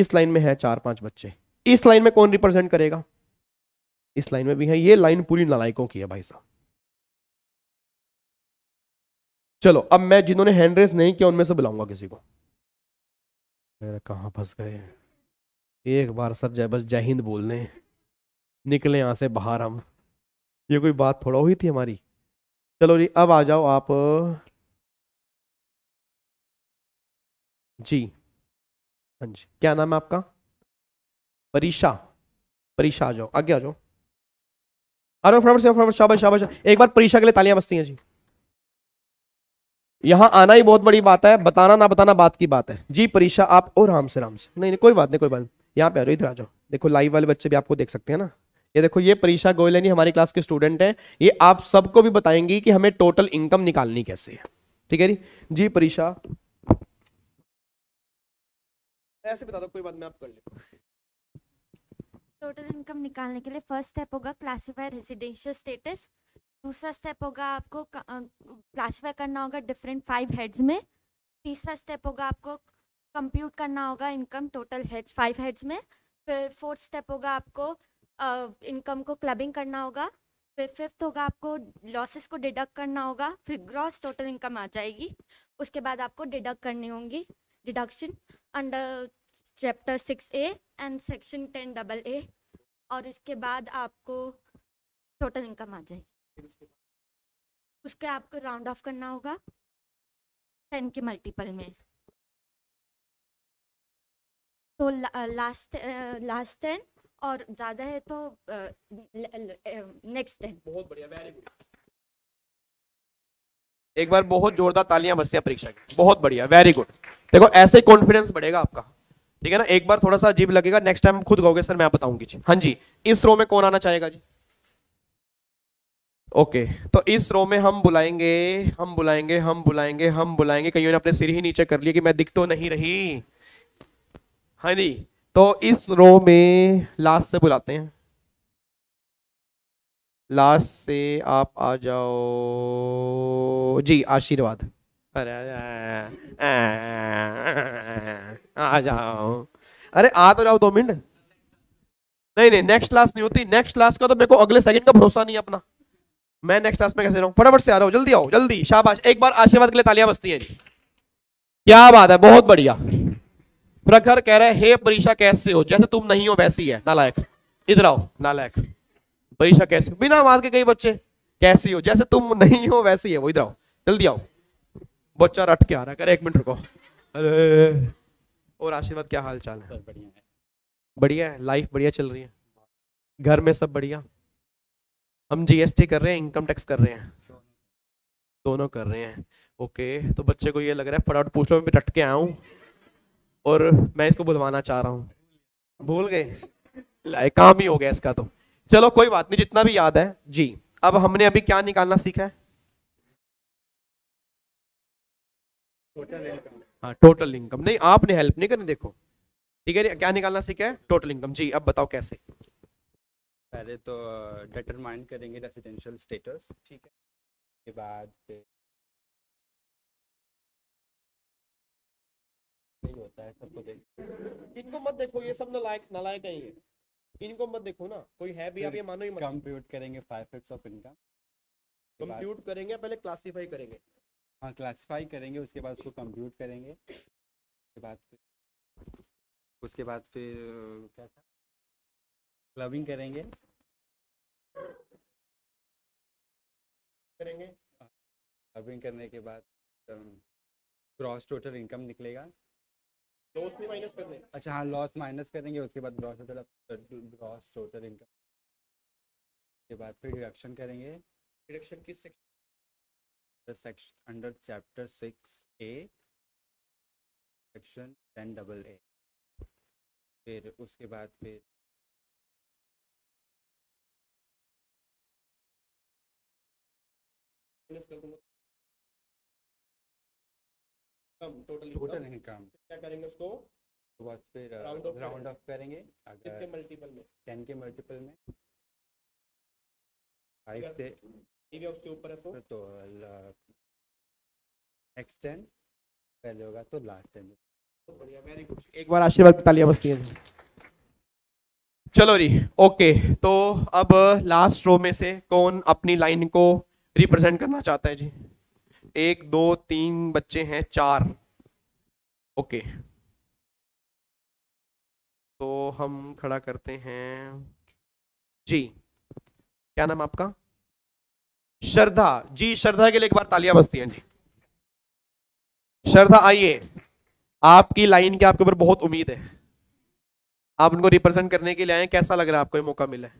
इस लाइन में है चार पांच बच्चे इस लाइन में कौन रिप्रेजेंट करेगा इस लाइन में भी है ये लाइन पूरी नलायकों की है भाई साहब चलो अब मैं जिन्होंने हैंड रेस नहीं किया उनमें से बुलाऊंगा किसी को मेरे फंस गए एक बार सर जय बस जय हिंद बोलने निकले यहां से बाहर हम ये कोई बात थोड़ा हुई थी हमारी चलो जी अब आ जाओ आप जी हाँ जी क्या नाम है आपका परीक्षा परीक्षा आ जाओ आगे आ जाओ अरे फटाफट से फटाफट शाबाश शाबाश एक बार परीक्षा के लिए तालियां बसती हैं जी यहाँ आना ही बहुत बड़ी बात है बताना ना बताना बात की बात है जी परीक्षा आप और राम से राम से नहीं नहीं कोई बात नहीं कोई बात नहीं यहाँ पे आ रहे इधर आ जाओ देखो लाइव वाले बच्चे भी आपको देख सकते हैं ना ये देखो ये परीक्षा गोयलनी हमारी क्लास के स्टूडेंट हैं ये आप सबको भी बताएंगी कि हमें टोटल इनकम निकालनी कैसे है ठीक है जी जी परीक्षा ऐसे बता दो कोई बात मैं आप कर ले टोटल इनकम निकालने के लिए फर्स्ट स्टेप होगा क्लासीफाई रेजिडेंशियल स्टेटस दूसरा स्टेप होगा आपको क्लासीफाई करना होगा डिफरेंट फाइव हेड्स में तीसरा स्टेप होगा आपको कंप्यूट करना होगा income total heads five heads में फिर फोर्थ स्टेप होगा आपको इनकम uh, को क्लबिंग करना होगा फिर फिफ्थ होगा आपको लॉसेस को डिडक्ट करना होगा फिर ग्रॉस टोटल इनकम आ जाएगी उसके बाद आपको डिडक्ट करनी होंगी deduction under chapter six A and section ten double A और इसके बाद आपको टोटल इनकम आ जाएगी उसके आपको राउंड ऑफ करना होगा टेन के मल्टीपल में तो लास्ट लास्ट टेन और ज़्यादा है तो नेक्स्ट टेन बहुत बढ़िया वेरी गुड एक बार बहुत जोरदार तालियां बजती है परीक्षा की बहुत बढ़िया वेरी गुड देखो ऐसे कॉन्फिडेंस बढ़ेगा आपका ठीक है ना एक बार थोड़ा सा अजीब लगेगा नेक्स्ट टाइम खुद गोगे सर मैं बताऊंगी जी हाँ जी इस रो में कौन आना चाहेगा जी ओके तो इस रो में हम बुलाएंगे हम बुलाएंगे हम बुलाएंगे हम बुलाएंगे कईयों ने अपने सिर ही नीचे कर लिया कि मैं दिख तो नहीं रही हाँ जी तो इस रो में लास्ट से बुलाते हैं लास्ट से आप आ जाओ जी आशीर्वाद अरे आ जाओ अरे आ तो जाओ दो मिनट नहीं नहीं नेक्स्ट क्लास नहीं होती नेक्स्ट क्लास का तो मेरे को अगले सेकंड का भरोसा नहीं अपना मैं नेक्स्ट क्लास में कैसे रहूं फटाफट से आ रहा हूँ जल्दी आओ जल्दी शाबाश एक बार आशीर्वाद के लिए तालियां बजती हैं जी क्या बात है बहुत बढ़िया प्रखर कह रहे हे परीक्षा कैसे हो जैसे तुम नहीं हो वैसी है नालायक इधर आओ नालायक परीक्षा कैसे बिना मार के कई बच्चे कैसी हो जैसे तुम नहीं हो वैसी है वो इधर आओ जल्दी आओ बच्चा रट के आ रहा है करे एक मिनट रुको अरे और आशीर्वाद क्या हाल चाल है बढ़िया है लाइफ बढ़िया चल रही है घर में सब बढ़िया हम जीएसटी कर रहे हैं इनकम टैक्स कर रहे हैं दोनों कर रहे हैं ओके तो बच्चे को ये लग रहा है फटाफट पूछ लो मैं रट के आया हूँ और मैं इसको बुलवाना चाह रहा हूँ भूल गए काम ही हो गया इसका तो चलो कोई बात नहीं जितना भी याद है जी अब हमने अभी क्या निकालना सीखा है टोटल इनकम हाँ टोटल इनकम नहीं आपने हेल्प नहीं करनी देखो ठीक है क्या निकालना सीखा है टोटल इनकम जी अब बताओ कैसे पहले तो डिटरमाइन करेंगे रेसिडेंशियल स्टेटस ठीक है के बाद होता है सबको देख इनको मत देखो ये सब नलायक नलायक ही ये इनको मत देखो ना कोई है भी आप ये मानो ही मत कंप्यूट करेंगे 5x ऑफ इनकम कंप्यूट करेंगे पहले क्लासिफाई करेंगे हाँ क्लासीफाई करेंगे उसके बाद उसको कंप्यूट करेंगे उसके बाद फिर उसके बाद फिर क्या था क्लबिंग करेंगे करेंगे क्लबिंग करने के बाद क्रॉस टोटल इनकम निकलेगा लॉस भी माइनस कर अच्छा हाँ लॉस माइनस करेंगे उसके बाद gross total gross total income उसके बाद फिर डिडक्शन करेंगे डिडक्शन किस section under chapter 6a section ten double a फिर उसके बाद फिर टोटल टोटल क्या करेंगे उसको uh, करेंगे अगर के मल्टीपल में टेन के मल्टीपल में फाइव से भी उसके ऊपर है तो तो नेक्स्ट टेन पहले होगा तो, तो लास्ट टेन चलो जी ओके तो अब लास्ट रो में से कौन अपनी लाइन को रिप्रेजेंट करना चाहता है जी एक दो तीन बच्चे हैं चार ओके तो हम खड़ा करते हैं जी क्या नाम आपका श्रद्धा जी श्रद्धा के लिए एक बार तालियां बजती हैं जी श्रद्धा आइए आपकी लाइन की आपके ऊपर बहुत उम्मीद है आप उनको रिप्रेजेंट करने के लिए आए कैसा लग रहा है आपको ये मौका मिला है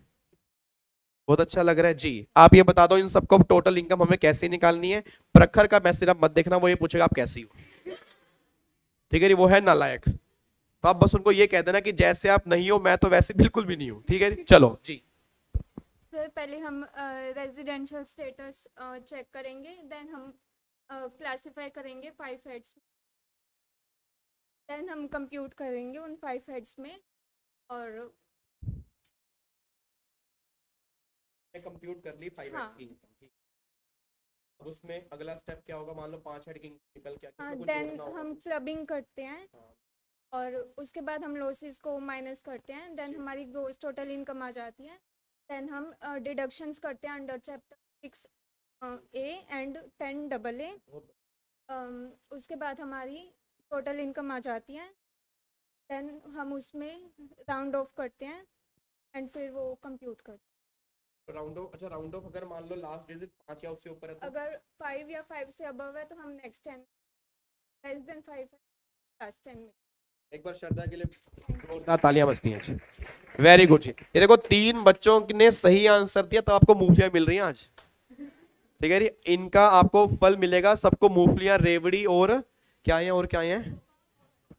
बहुत अच्छा लग रहा है जी आप ये बता दो इन सबको टोटल इनकम हमें कैसे निकालनी है प्रखर का मैसेज आप मत देखना वो ये पूछेगा आप कैसी हो ठीक है जी वो है नालायक तो आप बस उनको ये कह देना कि जैसे आप नहीं हो मैं तो वैसे बिल्कुल भी नहीं हूँ ठीक है जी चलो जी सर पहले हम रेजिडेंशियल स्टेटस चेक करेंगे देन हम क्लासिफाई करेंगे फाइव हेड्स देन हम कंप्यूट करेंगे उन फाइव हेड्स में और कंप्यूट कर ली फाइव हेड्स हाँ। की अब उसमें अगला स्टेप क्या होगा मान लो पांच हेड की निकल क्या हां देन हम क्लबिंग करते हैं हाँ। और उसके बाद हम लॉसेस को माइनस करते हैं देन हमारी ग्रोस टोटल इनकम आ जाती है देन हम डिडक्शंस uh, करते हैं under chapter six A and ten double A उसके बाद हमारी टोटल इनकम आ जाती है देन हम उसमें राउंड ऑफ करते हैं एंड फिर वो कंप्यूट करते हैं राउंड ऑफ अच्छा राउंड ऑफ अगर मान लो लास्ट डिजिट पांच या उससे ऊपर है तो अगर फाइव या फाइव से अबव है तो हम next ten less than five last ten में एक बार श्रद्धा के लिए तालियां बजती हैं वेरी गुड जी ये देखो तीन बच्चों ने सही आंसर दिया तो आपको मूफलियां मिल रही हैं आज ठीक है जी इनका आपको फल मिलेगा सबको मूफलियां रेवड़ी और क्या है और क्या है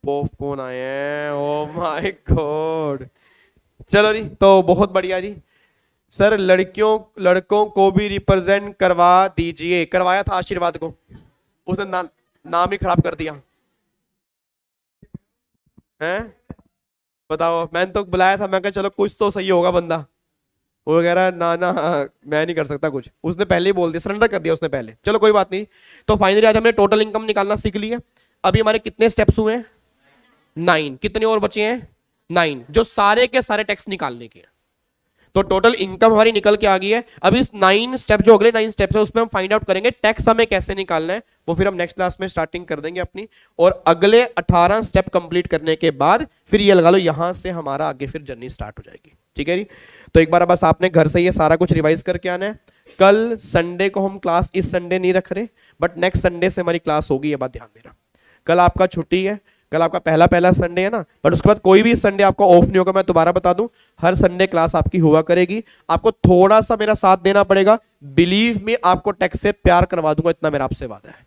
पॉपकॉर्न आए ओ माय गॉड चलो जी तो बहुत बढ़िया जी सर लड़कियों लड़कों को भी रिप्रेजेंट करवा दीजिए करवाया था आशीर्वाद को उसने ना, नाम ही खराब कर दिया हैं बताओ मैंने तो बुलाया था मैं कहा चलो कुछ तो सही होगा बंदा वो कह रहा ना ना हाँ, मैं नहीं कर सकता कुछ उसने पहले ही बोल दिया सरेंडर कर दिया उसने पहले चलो कोई बात नहीं तो फाइनली आज हमने टोटल इनकम निकालना सीख लिया अभी हमारे कितने स्टेप्स हुए हैं नाइन कितने और बचे हैं नाइन जो सारे के सारे टैक्स निकालने के तो टोटल इनकम हमारी निकल के आ गई है अब इस नाइन स्टेप जो अगले नाइन स्टेप है उसमें हम फाइंड आउट करेंगे टैक्स हमें कैसे निकालना है वो फिर हम नेक्स्ट क्लास में स्टार्टिंग कर देंगे अपनी और अगले अठारह स्टेप कंप्लीट करने के बाद फिर ये लगा लो यहाँ से हमारा आगे फिर जर्नी स्टार्ट हो जाएगी ठीक है जी तो एक बार बस आपने घर से ये सारा कुछ रिवाइज करके आना है कल संडे को हम क्लास इस संडे नहीं रख रहे बट नेक्स्ट संडे से हमारी क्लास होगी ये बात ध्यान देना कल आपका छुट्टी है कल आपका पहला पहला संडे है ना बट उसके बाद कोई भी संडे आपको ऑफ नहीं होगा मैं दोबारा बता दूं हर संडे क्लास आपकी हुआ करेगी आपको थोड़ा सा मेरा साथ देना पड़ेगा बिलीव में आपको टैक्स से प्यार करवा दूंगा इतना मेरा आपसे वादा है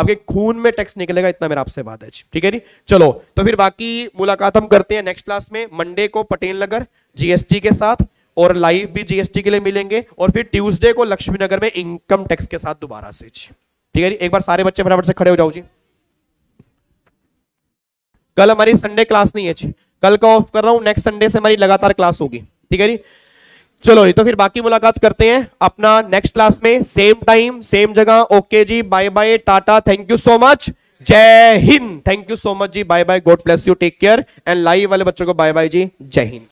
आपके खून में टैक्स निकलेगा इतना मेरा आपसे वादा है ठीक है नी चलो तो फिर बाकी मुलाकात हम करते हैं नेक्स्ट क्लास में मंडे को पटेल नगर जीएसटी के साथ और लाइव भी जीएसटी के लिए मिलेंगे और फिर ट्यूसडे को लक्ष्मी नगर में इनकम टैक्स के साथ दोबारा से ठीक है एक बार सारे बच्चे फटाफट से खड़े हो जाओ जी कल हमारी संडे क्लास नहीं है कल का ऑफ कर रहा हूँ नेक्स्ट संडे से हमारी लगातार क्लास होगी ठीक है जी चलो जी तो फिर बाकी मुलाकात करते हैं अपना नेक्स्ट क्लास में सेम टाइम सेम जगह ओके जी bye bye tata thank you so much जय Hind thank you so much जी bye bye God bless you take care and live वाले बच्चों को बाय बाय जी जय हिंद